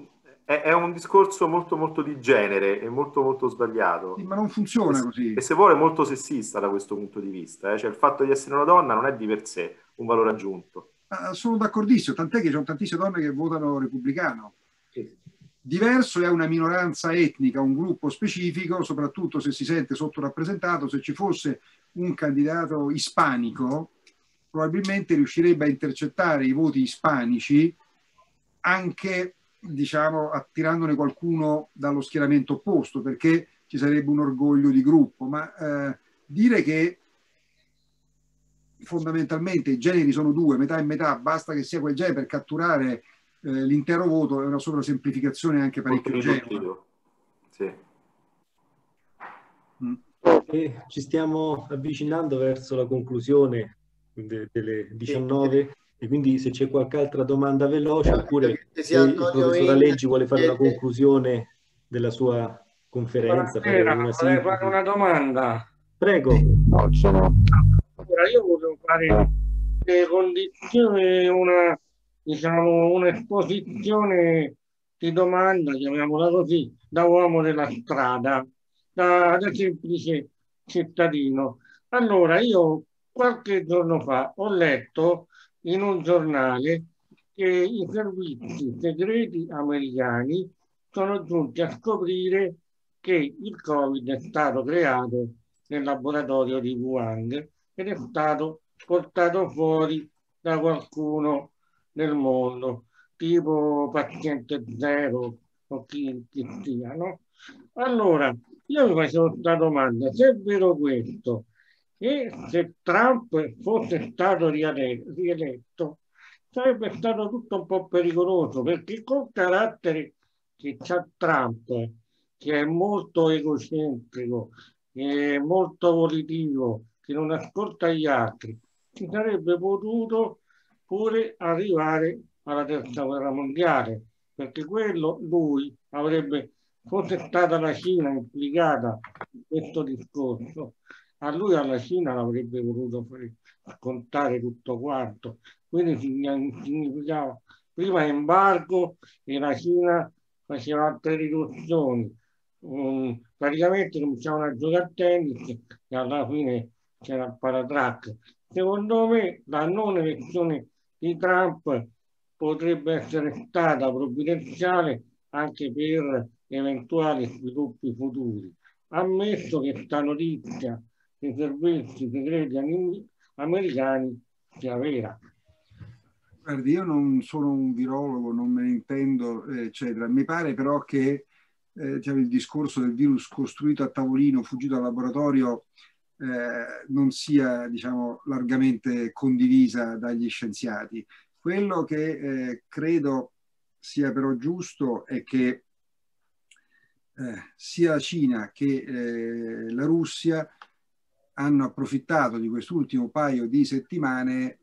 è, è, un discorso molto molto di genere e molto molto sbagliato. Sì, ma non funziona così. E se vuole molto sessista da questo punto di vista, eh? cioè il fatto di essere una donna non è di per sé un valore aggiunto. Ah, sono d'accordissimo, tant'è che ci sono tantissime donne che votano repubblicano. Sì. Diverso è una minoranza etnica, un gruppo specifico, soprattutto se si sente sottorappresentato, se ci fosse un candidato ispanico, probabilmente riuscirebbe a intercettare i voti ispanici anche diciamo, attirandone qualcuno dallo schieramento opposto, perché ci sarebbe un orgoglio di gruppo, ma eh, dire che fondamentalmente i generi sono due, metà e metà, basta che sia quel genere per catturare eh, l'intero voto, è una sovrasemplificazione anche parecchio genere. E ci stiamo avvicinando verso la conclusione delle 19 e quindi se c'è qualche altra domanda veloce oppure sì, il professor Aleggi vuole fare una conclusione della sua conferenza. Buonasera, vorrei sintesi. fare una domanda. Prego. No, sono... allora, io volevo fare eh. le condizioni, una, diciamo, un'esposizione di domanda, chiamiamola così, da uomo della strada, da, da semplice cittadino. Allora, io qualche giorno fa ho letto in un giornale che i servizi segreti americani sono giunti a scoprire che il Covid è stato creato nel laboratorio di Wuhan ed è stato portato fuori da qualcuno nel mondo, tipo paziente zero o chi, chi sia, no? Allora, io mi facevo questa domanda, se è vero questo, e se Trump fosse stato rieletto, sarebbe stato tutto un po' pericoloso perché col carattere che ha Trump, che è molto egocentrico, che è molto volitivo, che non ascolta gli altri, si sarebbe potuto pure arrivare alla terza guerra mondiale, perché quello lui avrebbe, fosse stata la Cina implicata in questo discorso, a lui alla Cina l'avrebbe voluto fare scontare tutto quanto, quindi significava prima embargo e la Cina faceva altre riduzioni. Um, praticamente cominciavano a giocare a tennis e alla fine c'era il paratrack. Secondo me la non elezione di Trump potrebbe essere stata provvidenziale anche per eventuali sviluppi futuri. Ammesso che questa notizia dei servizi segreti americani sia vera. Guardi, io non sono un virologo, non me ne intendo, eccetera. Mi pare però che eh, cioè il discorso del virus costruito a tavolino, fuggito al laboratorio, eh, non sia diciamo, largamente condivisa dagli scienziati. Quello che eh, credo sia però giusto è che eh, sia la Cina che eh, la Russia hanno approfittato di quest'ultimo paio di settimane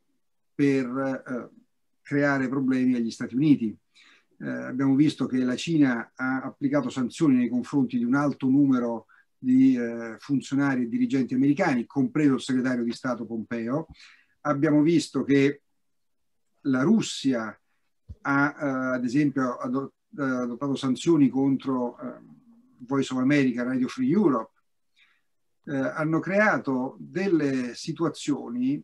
per eh, creare problemi agli Stati Uniti. Eh, abbiamo visto che la Cina ha applicato sanzioni nei confronti di un alto numero di eh, funzionari e dirigenti americani, compreso il segretario di Stato Pompeo. Abbiamo visto che la Russia ha, eh, ad esempio, eh, adottato sanzioni contro eh, Voice of America, Radio Free Europe. Eh, hanno creato delle situazioni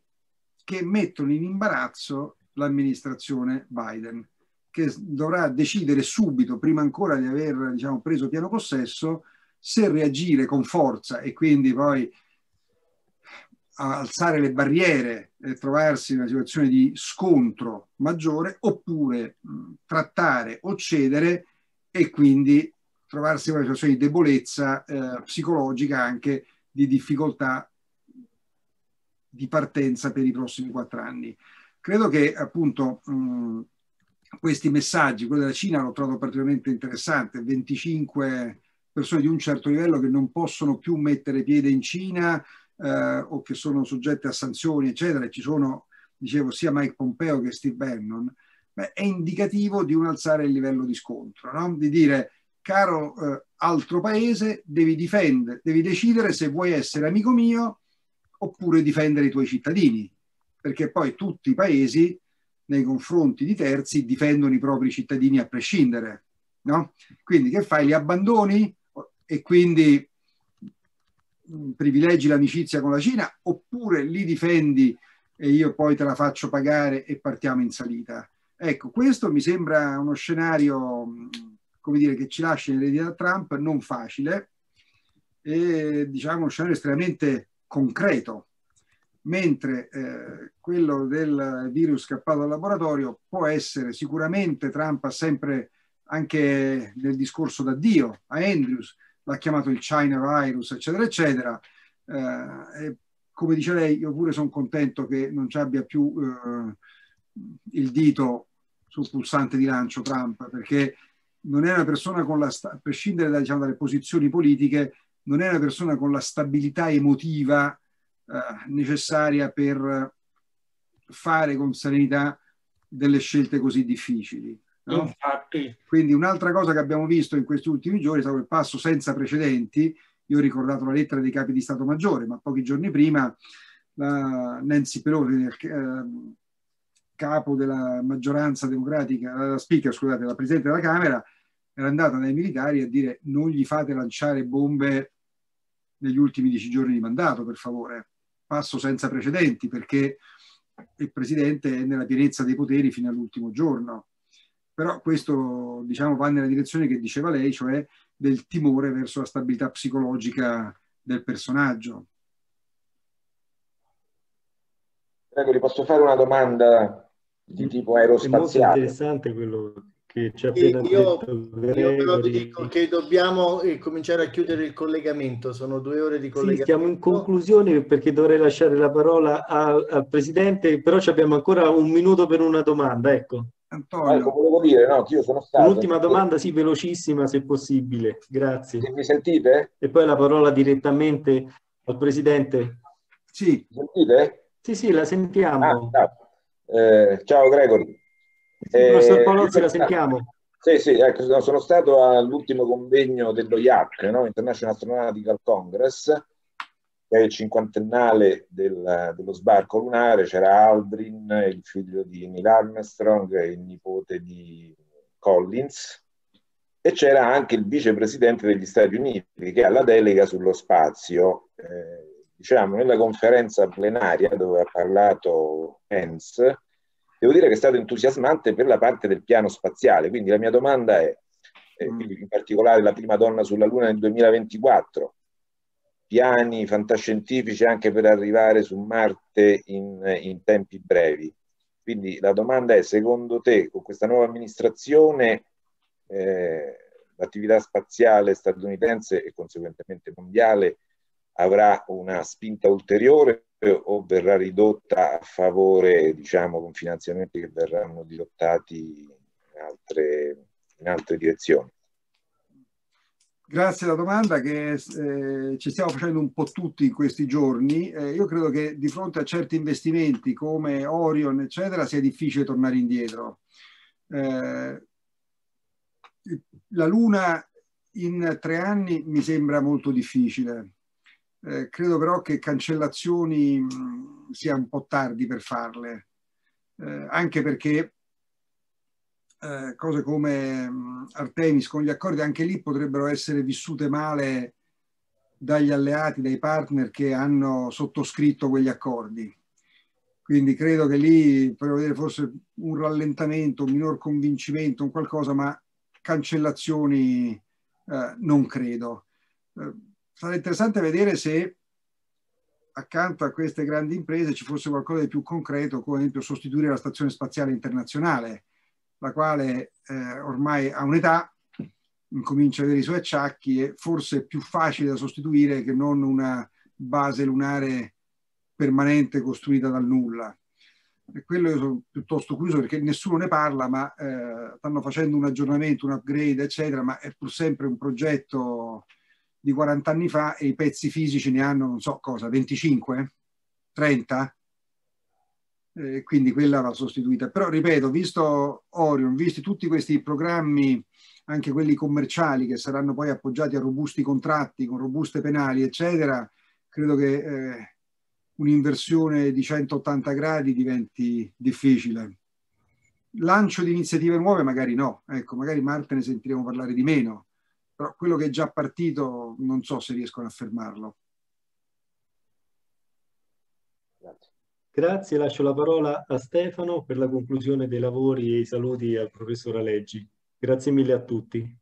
che mettono in imbarazzo l'amministrazione Biden, che dovrà decidere subito, prima ancora di aver diciamo, preso pieno possesso, se reagire con forza e quindi poi alzare le barriere e trovarsi in una situazione di scontro maggiore oppure mh, trattare o cedere e quindi trovarsi in una situazione di debolezza eh, psicologica anche di difficoltà di partenza per i prossimi quattro anni. Credo che appunto mh, questi messaggi, quello della Cina l'ho trovato particolarmente interessante, 25 persone di un certo livello che non possono più mettere piede in Cina eh, o che sono soggette a sanzioni, eccetera, ci sono, dicevo, sia Mike Pompeo che Steve Bannon, beh, è indicativo di un alzare il livello di scontro, no? di dire caro eh, altro paese, devi difendere, devi decidere se vuoi essere amico mio oppure difendere i tuoi cittadini perché poi tutti i paesi nei confronti di terzi difendono i propri cittadini a prescindere. No? Quindi che fai? Li abbandoni e quindi mm, privilegi l'amicizia con la Cina oppure li difendi e io poi te la faccio pagare e partiamo in salita. Ecco, questo mi sembra uno scenario, mm, come dire, che ci lascia in eredità Trump non facile e diciamo uno scenario estremamente concreto mentre eh, quello del virus scappato dal laboratorio può essere sicuramente Trump ha sempre anche nel discorso d'addio a Andrews l'ha chiamato il China virus eccetera eccetera eh, e come dice lei io pure sono contento che non ci abbia più eh, il dito sul pulsante di lancio Trump perché non è una persona con la a prescindere da, diciamo, dalle posizioni politiche non è una persona con la stabilità emotiva eh, necessaria per fare con serenità delle scelte così difficili. No? Infatti. Quindi un'altra cosa che abbiamo visto in questi ultimi giorni è stato il passo senza precedenti. Io ho ricordato la lettera dei capi di Stato Maggiore, ma pochi giorni prima Nancy Pelosi, eh, capo della maggioranza democratica, la speaker, scusate, la Presidente della Camera, era andata dai militari a dire non gli fate lanciare bombe negli ultimi dieci giorni di mandato, per favore passo senza precedenti perché il Presidente è nella pienezza dei poteri fino all'ultimo giorno. Però questo diciamo, va nella direzione che diceva lei, cioè del timore verso la stabilità psicologica del personaggio. Prego, gli posso fare una domanda di mm. tipo aerospaziale? È molto interessante quello che ci ha appena io, detto Gregory. Io però vi dico che dobbiamo eh, cominciare a chiudere il collegamento, sono due ore di collegamento. Sì, siamo in conclusione perché dovrei lasciare la parola al, al Presidente, però abbiamo ancora un minuto per una domanda, ecco. Antonio. Ecco, volevo dire, no, che io sono stato... Un'ultima domanda, sì, velocissima se possibile, grazie. Se mi sentite? E poi la parola direttamente al Presidente. Sì. Mi sentite? Sì, sì, la sentiamo. Ah, no. Ah. eh, ciao Gregory. Eh, Professor Palozzi, la diciamo, sentiamo. Sì, sì, ecco, sono stato all'ultimo convegno dello IAC, no? International Astronautical Congress, che è il cinquantennale del, dello sbarco lunare, c'era Aldrin, il figlio di Neil Armstrong, il nipote di Collins, e c'era anche il vicepresidente degli Stati Uniti che ha la delega sullo spazio. Eh, diciamo, nella conferenza plenaria dove ha parlato Pence, Devo dire che è stato entusiasmante per la parte del piano spaziale, quindi la mia domanda è, eh, mm. in particolare la prima donna sulla Luna nel 2024, piani fantascientifici anche per arrivare su Marte in, in tempi brevi. Quindi la domanda è, secondo te, con questa nuova amministrazione, eh, l'attività spaziale statunitense e conseguentemente mondiale avrà una spinta ulteriore eh, o verrà ridotta a favore, diciamo, con finanziamenti che verranno dirottati in altre, in altre direzioni. Grazie alla domanda che eh, ci stiamo facendo un po' tutti in questi giorni. Eh, io credo che di fronte a certi investimenti come Orion, eccetera, sia difficile tornare indietro. Eh, la Luna in tre anni mi sembra molto difficile. Eh, credo però che cancellazioni mh, mm, sia un po' tardi per farle, eh, anche perché eh, cose come mh, mm, Artemis con gli accordi anche lì potrebbero essere vissute male dagli alleati, dai partner che hanno sottoscritto quegli accordi. Quindi credo che lì avere forse un rallentamento, un minor convincimento, un qualcosa, ma cancellazioni eh, non credo eh, sarà interessante vedere se accanto a queste grandi imprese ci fosse qualcosa di più concreto, come ad esempio sostituire la Stazione Spaziale Internazionale, la quale eh, ormai ha un'età, comincia ad avere i suoi acciacchi e forse è più facile da sostituire che non una base lunare permanente costruita dal nulla. E quello io sono piuttosto curioso perché nessuno ne parla, ma eh, stanno facendo un aggiornamento, un upgrade, eccetera, ma è pur sempre un progetto di 40 anni fa e i pezzi fisici ne hanno, non so cosa, 25, 30? Eh, quindi quella va sostituita. Però ripeto, visto Orion, visti tutti questi programmi, anche quelli commerciali che saranno poi appoggiati a robusti contratti, con robuste penali, eccetera, credo che eh, un'inversione di 180 gradi diventi difficile. Lancio di iniziative nuove magari no, ecco, magari Marte ne sentiremo parlare di meno, però quello che è già partito non so se riescono a fermarlo. Grazie, lascio la parola a Stefano per la conclusione dei lavori e i saluti al professor Aleggi. Grazie mille a tutti.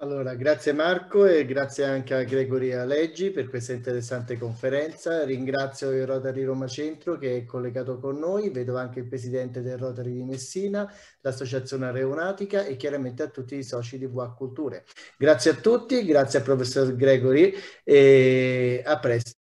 Allora, grazie Marco e grazie anche a Gregory Aleggi per questa interessante conferenza. Ringrazio il Rotary Roma Centro che è collegato con noi, vedo anche il presidente del Rotary di Messina, l'associazione aeronautica e chiaramente a tutti i soci di VA Culture. Grazie a tutti, grazie al professor Gregory e a presto.